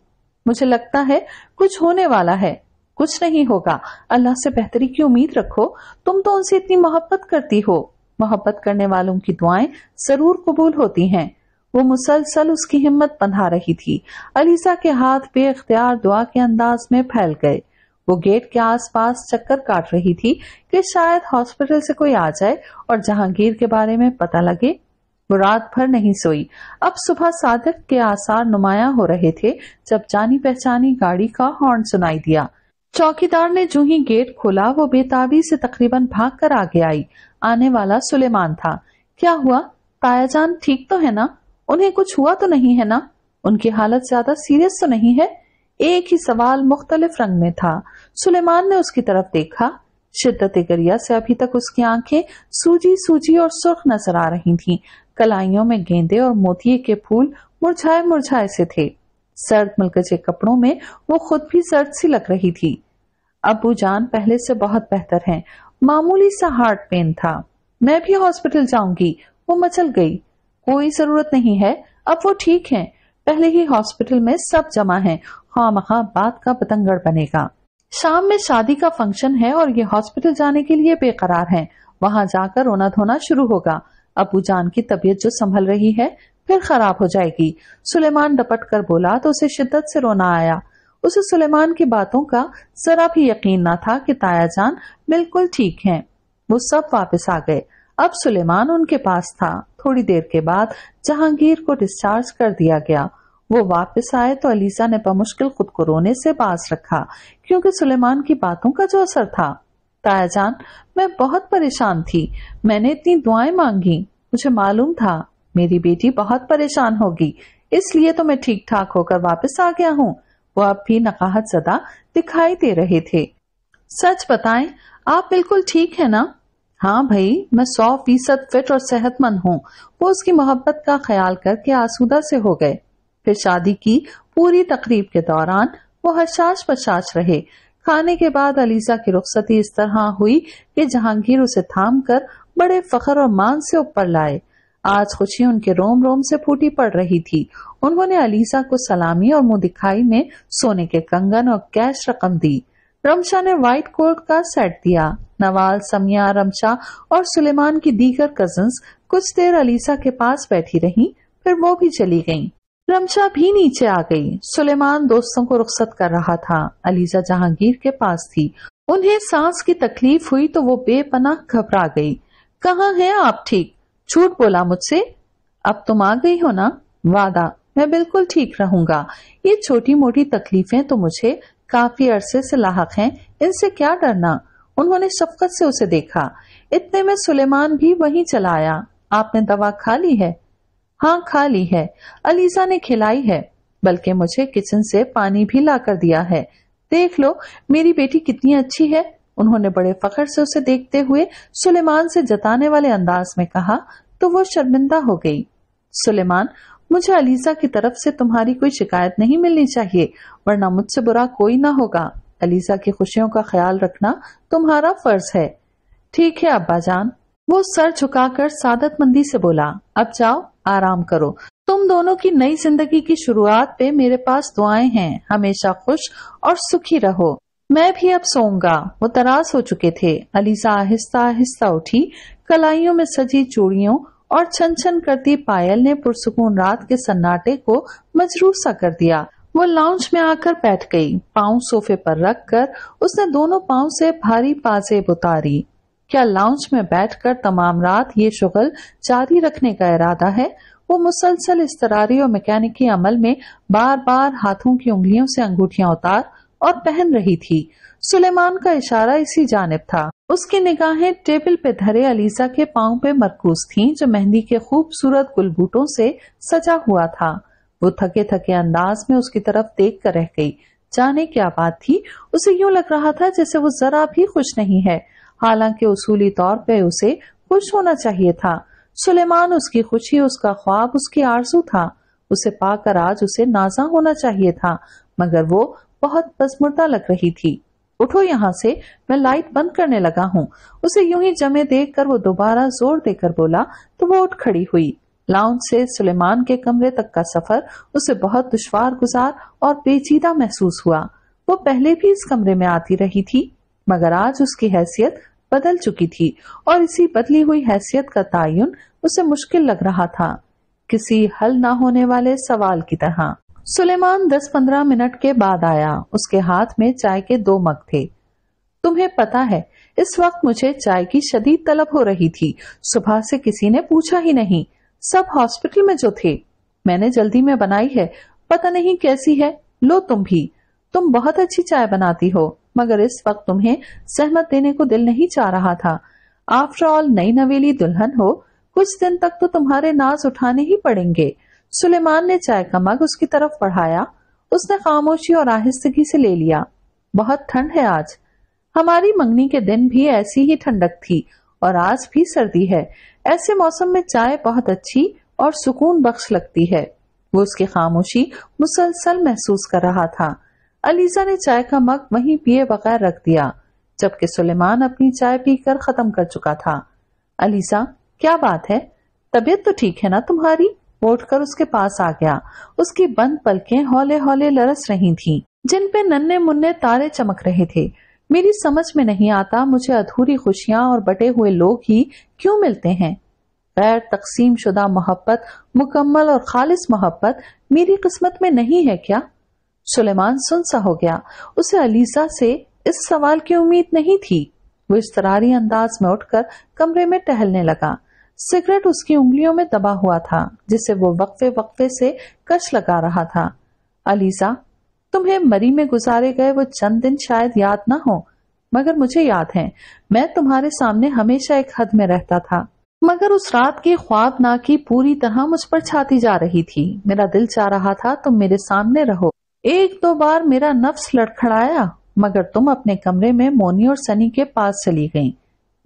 मुझे लगता है कुछ होने वाला है कुछ नहीं होगा अल्लाह से बेहतरी की उम्मीद रखो तुम तो उनसे इतनी मोहब्बत करती हो मोहब्बत करने वालों की दुआएं जरूर कबूल होती हैं वो मुसलसल उसकी हिम्मत बंधा रही थी अलीसा के हाथ अख्तियार दुआ के अंदाज में फैल गए वो गेट के आसपास चक्कर काट रही थी कि शायद हॉस्पिटल से कोई आ जाए और जहांगीर के बारे में पता लगे वो रात भर नहीं सोई अब सुबह सादक के आसार नुमाया हो रहे थे जब जानी पहचानी गाड़ी का हॉर्न सुनाई दिया चौकीदार ने जो ही गेट खोला वो बेताबी से तकरीबन भाग कर आगे आई आने वाला सुलेमान था क्या हुआ तायाजान ठीक तो है ना उन्हें कुछ हुआ तो नहीं है ना उनकी हालत ज्यादा सीरियस तो नहीं है एक ही सवाल मुख्तलिफ रंग में था सुलेमान ने उसकी तरफ देखा शिद्दत गरिया से अभी तक उसकी आंखें सूजी सूजी और सुर्ख नजर आ रही थीं। कलाइयों में गेंदे और मोतिये के फूल मुरझाए मुरझाए से थे सर्द मलकजे कपड़ों में वो खुद भी सर्द सी लग रही थी अबू जान पहले से बहुत बेहतर हैं मामूली सा हार्ट पेन था मैं भी हॉस्पिटल जाऊंगी वो मचल गई कोई जरूरत नहीं है अब वो ठीक हैं पहले ही हॉस्पिटल में सब जमा है खाम हाँ बात का पतंगड़ बनेगा शाम में शादी का फंक्शन है और ये हॉस्पिटल जाने के लिए बेकरार है वहां जाकर रोना धोना शुरू होगा अबू जान की तबीयत जो संभल रही है फिर खराब हो जाएगी सुलेमान डपट कर बोला तो उसे शिद्दत से रोना आया उसे सुलेमान की बातों का जरा भी यकीन ना था कि ताया जान बिल्कुल ठीक हैं। वो सब वापस आ गए अब सुलेमान उनके पास था थोड़ी देर के बाद जहांगीर को डिस्चार्ज कर दिया गया वो वापस आए तो अलीसा ने बमुश्किल खुद को रोने से बास रखा क्योंकि सुलेमान की बातों का जो असर था ताया जान मैं बहुत परेशान थी मैंने इतनी दुआएं मांगी मुझे मालूम था मेरी बेटी बहुत परेशान होगी इसलिए तो मैं ठीक ठाक होकर वापस आ गया हूँ वो अब भी नकाहत सदा दिखाई दे रहे थे सच बताएं आप बिल्कुल ठीक है ना हाँ भाई मैं सौ फीसद फिट और सेहतमंद हूँ वो उसकी मोहब्बत का ख्याल करके आसूदा से हो गए फिर शादी की पूरी तकरीब के दौरान वो हशाश पशाश रहे खाने के बाद अलीसा की रुख्सती इस तरह हुई कि जहांगीर उसे थाम कर बड़े फखर और मान से ऊपर लाए आज खुशी उनके रोम रोम से फूटी पड़ रही थी उन्होंने अलीसा को सलामी और मुंह दिखाई में सोने के कंगन और कैश रकम दी रमशा ने व्हाइट कोट का सेट दिया नवाल समिया रमशा और सुलेमान की दीगर कजन्स कुछ देर अलीसा के पास बैठी रही फिर वो भी चली गयी रमशा भी नीचे आ गई सुलेमान दोस्तों को रुख्सत कर रहा था अलीसा जहांगीर के पास थी उन्हें सांस की तकलीफ हुई तो वो बेपनाह घबरा गई कहाँ है आप ठीक झूठ बोला मुझसे अब तुम आ गई हो ना वादा मैं बिल्कुल ठीक रहूंगा ये छोटी मोटी तकलीफें तो मुझे काफी अरसे से लाक हैं इनसे क्या डरना उन्होंने शफकत से उसे देखा इतने में सुलेमान भी वहीं चला आया आपने दवा खा ली है हाँ खा ली है अलीजा ने खिलाई है बल्कि मुझे किचन से पानी भी लाकर दिया है देख लो मेरी बेटी कितनी अच्छी है उन्होंने बड़े फखर से उसे देखते हुए सुलेमान से जताने वाले अंदाज में कहा तो वो शर्मिंदा हो गई सुलेमान मुझे अलीसा की तरफ से तुम्हारी कोई शिकायत नहीं मिलनी चाहिए वरना मुझसे बुरा कोई ना होगा अलीसा की खुशियों का ख्याल रखना तुम्हारा फर्ज है ठीक है अब्बा जान वो सर झुकाकर मंदी से बोला अब जाओ आराम करो तुम दोनों की नई जिंदगी की शुरुआत पे मेरे पास दुआएं हैं हमेशा खुश और सुखी रहो मैं भी अब सोऊंगा वो तराज हो चुके थे अलीसा आहिस्ता आहिस्ता उठी कलाइयों में सजी चूड़ियों और छन छन करती पायल ने पुरसुकून रात के सन्नाटे को मजरूर सा कर दिया वो लाउंज में आकर बैठ गई पाँव सोफे पर रख कर उसने दोनों पाँव से भारी पाजेब उतारी क्या लाउंज में बैठकर तमाम रात ये शुगल जारी रखने का इरादा है वो मुसलसल इस तरारी और मैकेनिकी अमल में बार बार हाथों की उंगलियों से अंगूठियां उतार और पहन रही थी सुलेमान का इशारा इसी जानब था उसकी निगाहें टेबल पे धरे अलीसा के पाँव पे मरकूज थीं जो मेहंदी के खूबसूरत गुलबूटों से सजा हुआ था वो थके थके अंदाज में उसकी तरफ देख कर रह गई जाने क्या बात थी उसे यूं लग रहा था जैसे वो जरा भी खुश नहीं है हालांकि उसूली तौर पे उसे खुश होना चाहिए था सुलेमान उसकी खुशी उसका ख्वाब उसकी आरजू था उसे पाकर आज उसे नाजा होना चाहिए था मगर वो बहुत पसमुर्दा लग रही थी उठो यहाँ से मैं लाइट बंद करने लगा हूँ उसे यूं ही जमे देख कर वो दोबारा जोर देकर बोला तो वो उठ खड़ी हुई लाउंज से सुलेमान के कमरे तक का सफर उसे बहुत दुश्वार गुजार और पेचीदा महसूस हुआ वो पहले भी इस कमरे में आती रही थी मगर आज उसकी हैसियत बदल चुकी थी और इसी बदली हुई हैसियत का तयन उसे मुश्किल लग रहा था किसी हल ना होने वाले सवाल की तरह सुलेमान दस पंद्रह मिनट के बाद आया उसके हाथ में चाय के दो मग थे तुम्हें पता है इस वक्त मुझे चाय की शदीद तलब हो रही थी सुबह से किसी ने पूछा ही नहीं सब हॉस्पिटल में जो थे मैंने जल्दी में बनाई है पता नहीं कैसी है लो तुम भी तुम बहुत अच्छी चाय बनाती हो मगर इस वक्त तुम्हें सहमत देने को दिल नहीं चाह रहा था आफ्टर ऑल नई नवेली दुल्हन हो कुछ दिन तक तो तुम्हारे नाज उठाने ही पड़ेंगे सुलेमान ने चाय का मग उसकी तरफ बढ़ाया उसने खामोशी और आहिस्तगी से ले लिया बहुत ठंड है आज हमारी मंगनी के दिन भी ऐसी ही ठंडक थी और आज भी सर्दी है ऐसे मौसम में चाय बहुत अच्छी और सुकून बख्श लगती है वो उसकी खामोशी मुसलसल महसूस कर रहा था अलीजा ने चाय का मग वहीं पिए बगैर रख दिया जबकि सुलेमान अपनी चाय पीकर खत्म कर चुका था अलीजा क्या बात है तबीयत तो ठीक है ना तुम्हारी वो उठकर उसके पास आ गया उसकी बंद पलकें हौले हौले लरस रही थीं, जिन पे नन्हे मुन्ने तारे चमक रहे थे मेरी समझ में नहीं आता मुझे अधूरी खुशियां और बटे हुए लोग ही क्यों मिलते हैं गैर तकसीम शुदा मोहब्बत मुकम्मल और खालिस मोहब्बत मेरी किस्मत में नहीं है क्या सुलेमान सुन सा हो गया उसे अलीसा से इस सवाल की उम्मीद नहीं थी वो इस तरारी अंदाज में उठकर कमरे में टहलने लगा सिगरेट उसकी उंगलियों में दबा हुआ था जिसे वो वक्फे वक्फे से कश लगा रहा था अलीसा तुम्हें मरी में गुजारे गए वो चंद दिन शायद याद ना हो मगर मुझे याद है मैं तुम्हारे सामने हमेशा एक हद में रहता था मगर उस रात की ख्वाब ना की पूरी तरह मुझ पर छाती जा रही थी मेरा दिल चाह रहा था तुम मेरे सामने रहो एक दो बार मेरा नफ्स लड़खड़ाया मगर तुम अपने कमरे में मोनी और सनी के पास चली गई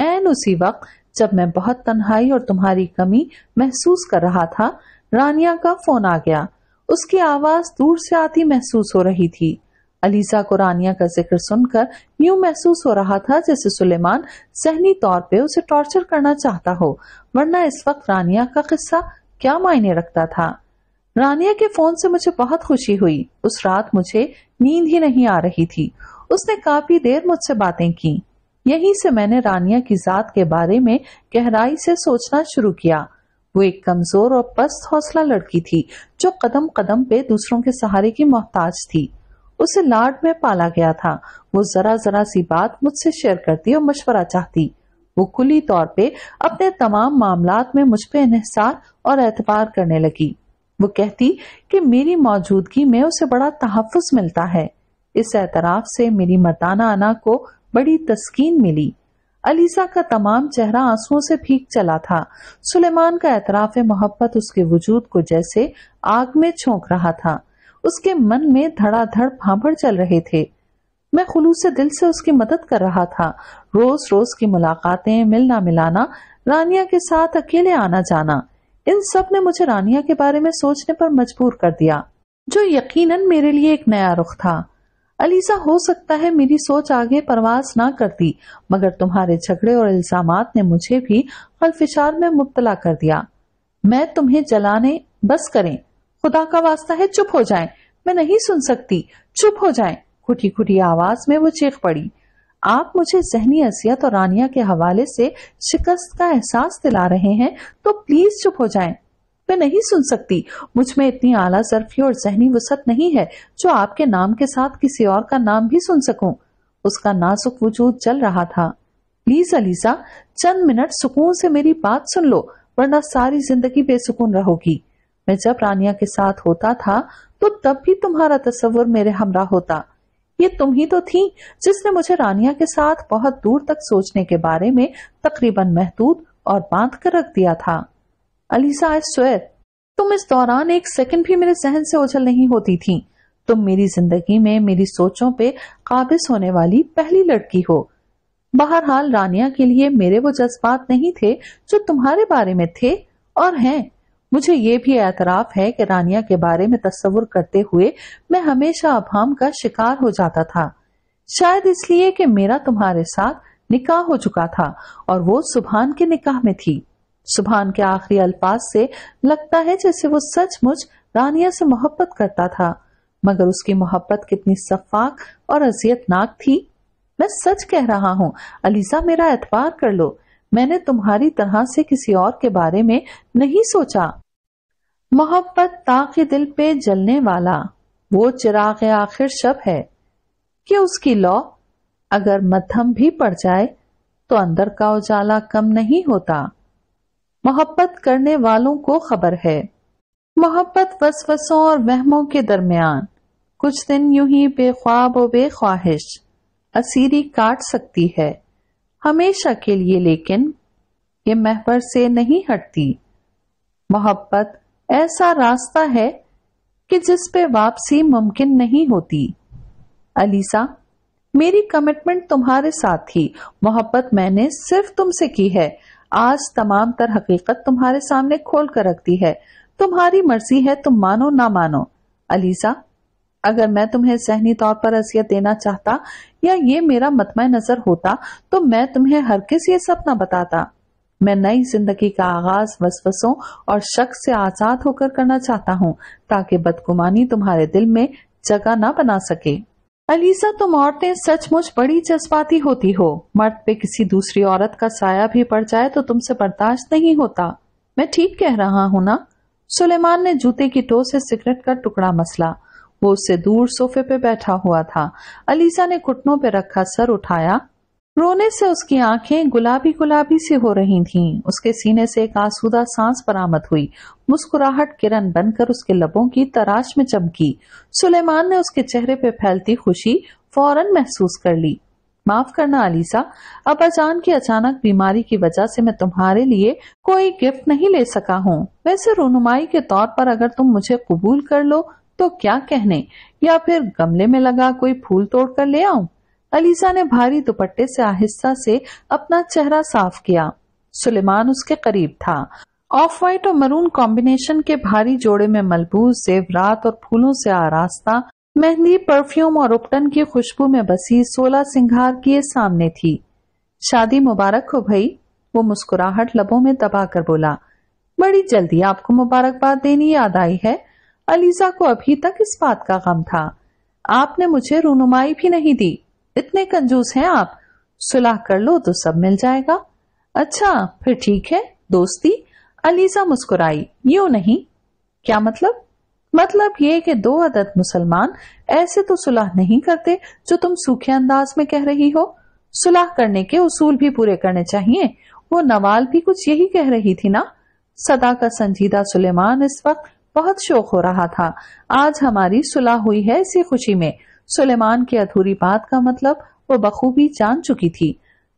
एन उसी वक्त जब मैं बहुत तन्हाई और तुम्हारी कमी महसूस कर रहा था रानिया का फोन आ गया उसकी आवाज दूर से आती महसूस हो रही थी अलीसा को रानिया का जिक्र सुनकर यूं महसूस हो रहा था जैसे सुलेमान जहनी तौर पे उसे टॉर्चर करना चाहता हो वरना इस वक्त रानिया का किस्सा क्या मायने रखता था रानिया के फोन से मुझे बहुत खुशी हुई उस रात मुझे नींद ही नहीं आ रही थी उसने काफी देर मुझसे बातें की यहीं से मैंने रानिया की जात के बारे में गहराई से सोचना शुरू किया वो एक कमजोर और पस्त हौसला लड़की थी जो कदम कदम पे दूसरों के सहारे की मोहताज थी उसे लाड में पाला गया था वो जरा जरा सी बात मुझसे शेयर करती और मशवरा चाहती वो खुली तौर पे अपने तमाम मामलात में मुझ पर इहसार और एतबार करने लगी वो कहती कि मेरी मौजूदगी में उसे बड़ा तहफ़ मिलता है इस एतराफ़ से मेरी मर्दाना आना को बड़ी तस्कीन मिली अलीसा का तमाम चेहरा आंसुओं से भीग चला था सुलेमान का एतराफ मोहब्बत उसके वजूद को जैसे आग में छोंक रहा था उसके मन में धड़ाधड़ भांपड़ चल रहे थे मैं खुलूस दिल से उसकी मदद कर रहा था रोज रोज की मुलाकातें मिलना मिलाना रानिया के साथ अकेले आना जाना इन सब ने मुझे रानिया के बारे में सोचने पर मजबूर कर दिया जो यकीनन मेरे लिए एक नया रुख था अलीसा हो सकता है मेरी सोच आगे परवास ना करती मगर तुम्हारे झगड़े और इल्जाम ने मुझे भी अल्फिशार में मुबतला कर दिया मैं तुम्हें जलाने बस करें खुदा का वास्ता है चुप हो जाए मैं नहीं सुन सकती चुप हो जाए खुटी खुटी आवाज में वो चीख पड़ी आप मुझे जहनी असियत और रानिया के हवाले से शिकस्त का एहसास दिला रहे हैं तो प्लीज चुप हो जाए मैं नहीं सुन सकती मुझ में इतनी आला जरफी और जहनी वसत नहीं है जो आपके नाम के साथ किसी और का नाम भी सुन सकूं उसका नासुक वजूद चल रहा था प्लीज अलीसा चंद मिनट सुकून से मेरी बात सुन लो वरना सारी जिंदगी बेसुकून रहोगी मैं जब रानिया के साथ होता था तो तब भी तुम्हारा तस्वुर मेरे हमरा होता ये तुम ही तो थी जिसने मुझे रानिया के साथ बहुत दूर तक सोचने के बारे में तकरीबन महदूद और बांध कर रख दिया था अलीसा आई स्वेर तुम इस दौरान एक सेकंड भी मेरे सहन से ओझल नहीं होती थी तुम मेरी जिंदगी में मेरी सोचों पे काबिज होने वाली पहली लड़की हो बहरहाल रानिया के लिए मेरे वो जज्बात नहीं थे जो तुम्हारे बारे में थे और हैं मुझे ये भी एतराफ है कि रानिया के बारे में तस्वुर करते हुए मैं हमेशा अभाम का शिकार हो जाता था शायद इसलिए कि मेरा तुम्हारे साथ निकाह हो चुका था और वो सुबहान के निकाह में थी सुबहान के आखिरी अल्फाज से लगता है जैसे वो सचमुच रानिया से मोहब्बत करता था मगर उसकी मोहब्बत कितनी सफाक और अजियतनाक थी मैं सच कह रहा हूँ अलीसा मेरा एतबार कर लो मैंने तुम्हारी तरह से किसी और के बारे में नहीं सोचा मोहब्बत ताकि दिल पे जलने वाला वो चिराग आखिर शब है कि उसकी लौ अगर मध्यम भी पड़ जाए तो अंदर का उजाला कम नहीं होता मोहब्बत करने वालों को खबर है मोहब्बत वसवसों और वहमों के दरमियान कुछ दिन यूं ही बेख्वाब और बेख्वाहिश असीरी काट सकती है हमेशा के लिए लेकिन ये महवर से नहीं हटती मोहब्बत ऐसा रास्ता है कि जिस पे वापसी मुमकिन नहीं होती अलीसा मेरी कमिटमेंट तुम्हारे साथ थी मोहब्बत मैंने सिर्फ तुमसे की है आज तमाम तर हकीकत तुम्हारे सामने खोल कर रखती है तुम्हारी मर्जी है तुम मानो ना मानो अलीसा अगर मैं तुम्हें सहनी तौर पर असियत देना चाहता या ये मेरा मतम नजर होता तो मैं तुम्हें हर किस ये सपना बताता मैं नई जिंदगी का आगाज वसवसों और शक से आजाद होकर करना चाहता हूँ ताकि बदगुमानी तुम्हारे दिल में जगह ना बना सके अलीसा तुम औरतें सचमुच बड़ी जज्बाती होती हो मर्द पे किसी दूसरी औरत का साया भी पड़ जाए तो तुमसे बर्दाश्त नहीं होता मैं ठीक कह रहा हूं ना सुलेमान ने जूते की टो से सिगरेट का टुकड़ा मसला वो उससे दूर सोफे पे बैठा हुआ था अलीसा ने घुटनों पे रखा सर उठाया रोने से उसकी आंखें गुलाबी गुलाबी सी हो रही थीं। उसके सीने से एक आसूदा सांस बरामद हुई मुस्कुराहट किरण बनकर उसके लबों की तराश में चमकी सुलेमान ने उसके चेहरे पे फैलती खुशी फौरन महसूस कर ली माफ करना अलीसा अब अजान की अचानक बीमारी की वजह से मैं तुम्हारे लिए कोई गिफ्ट नहीं ले सका हूँ वैसे रोनुमाई के तौर पर अगर तुम मुझे कबूल कर लो तो क्या कहने या फिर गमले में लगा कोई फूल तोड़ कर ले आऊ अलीसा ने भारी दुपट्टे से आहिस्ता से अपना चेहरा साफ किया सुलेमान उसके करीब था ऑफ व्हाइट और मरून कॉम्बिनेशन के भारी जोड़े में मलबूज जेवरात और फूलों से आरास्ता मेहंदी परफ्यूम और उपटन की खुशबू में बसी सोलह सिंगार किए सामने थी शादी मुबारक हो भाई वो मुस्कुराहट लबों में दबा कर बोला बड़ी जल्दी आपको मुबारकबाद देनी याद आई है अलीसा को अभी तक इस बात का गम था आपने मुझे रूनुमाई भी नहीं दी इतने कंजूस हैं आप सुलह कर लो तो सब मिल जाएगा अच्छा फिर ठीक है दोस्ती अलीसा मुस्कुराई यू नहीं क्या मतलब मतलब ये कि दो अदद मुसलमान ऐसे तो सुलह नहीं करते जो तुम सूखे अंदाज में कह रही हो सुलह करने के उसूल भी पूरे करने चाहिए वो नवाल भी कुछ यही कह रही थी ना सदा का संजीदा सुलेमान इस वक्त बहुत शोक हो रहा था आज हमारी सुलह हुई है इसी खुशी में सुलेमान की अधूरी बात का मतलब वो बखूबी जान चुकी थी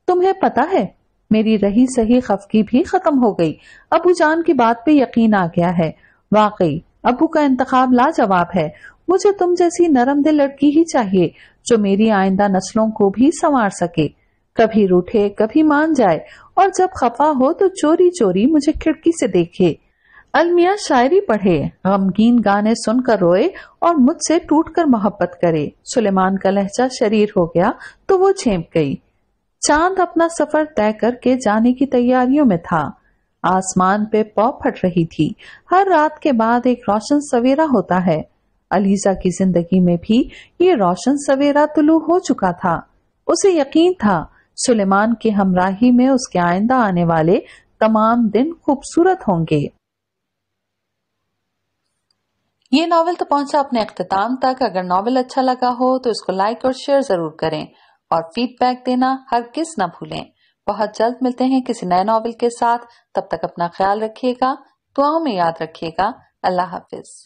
तुम्हें पता है मेरी रही सही खफकी भी खत्म हो गई अबू जान की बात पे यकीन आ गया है वाकई अबू का इंतखाब लाजवाब है मुझे तुम जैसी नरम दिल लड़की ही चाहिए जो मेरी आइंदा नस्लों को भी संवार सके कभी रूठे कभी मान जाए और जब खफा हो तो चोरी चोरी मुझे खिड़की से देखे अलमिया शायरी पढ़े गमगीन गाने सुनकर रोए और मुझसे टूटकर मोहब्बत करे सुलेमान का लहजा शरीर हो गया तो वो छेप गई चांद अपना सफर तय करके जाने की तैयारियों में था आसमान पे पौ फट रही थी हर रात के बाद एक रोशन सवेरा होता है अलीजा की जिंदगी में भी ये रोशन सवेरा तुलू हो चुका था उसे यकीन था सुलेमान की हमराही में उसके आइंदा आने वाले तमाम दिन खूबसूरत होंगे ये नावल तो पहुंचा अपने अख्ताम तक अगर नावल अच्छा लगा हो तो इसको लाइक और शेयर जरूर करें और फीडबैक देना हर किस न भूलें बहुत जल्द मिलते हैं किसी नए नावल के साथ तब तक अपना ख्याल रखिएगा दुआओं में याद रखिएगा अल्लाह हाफिज़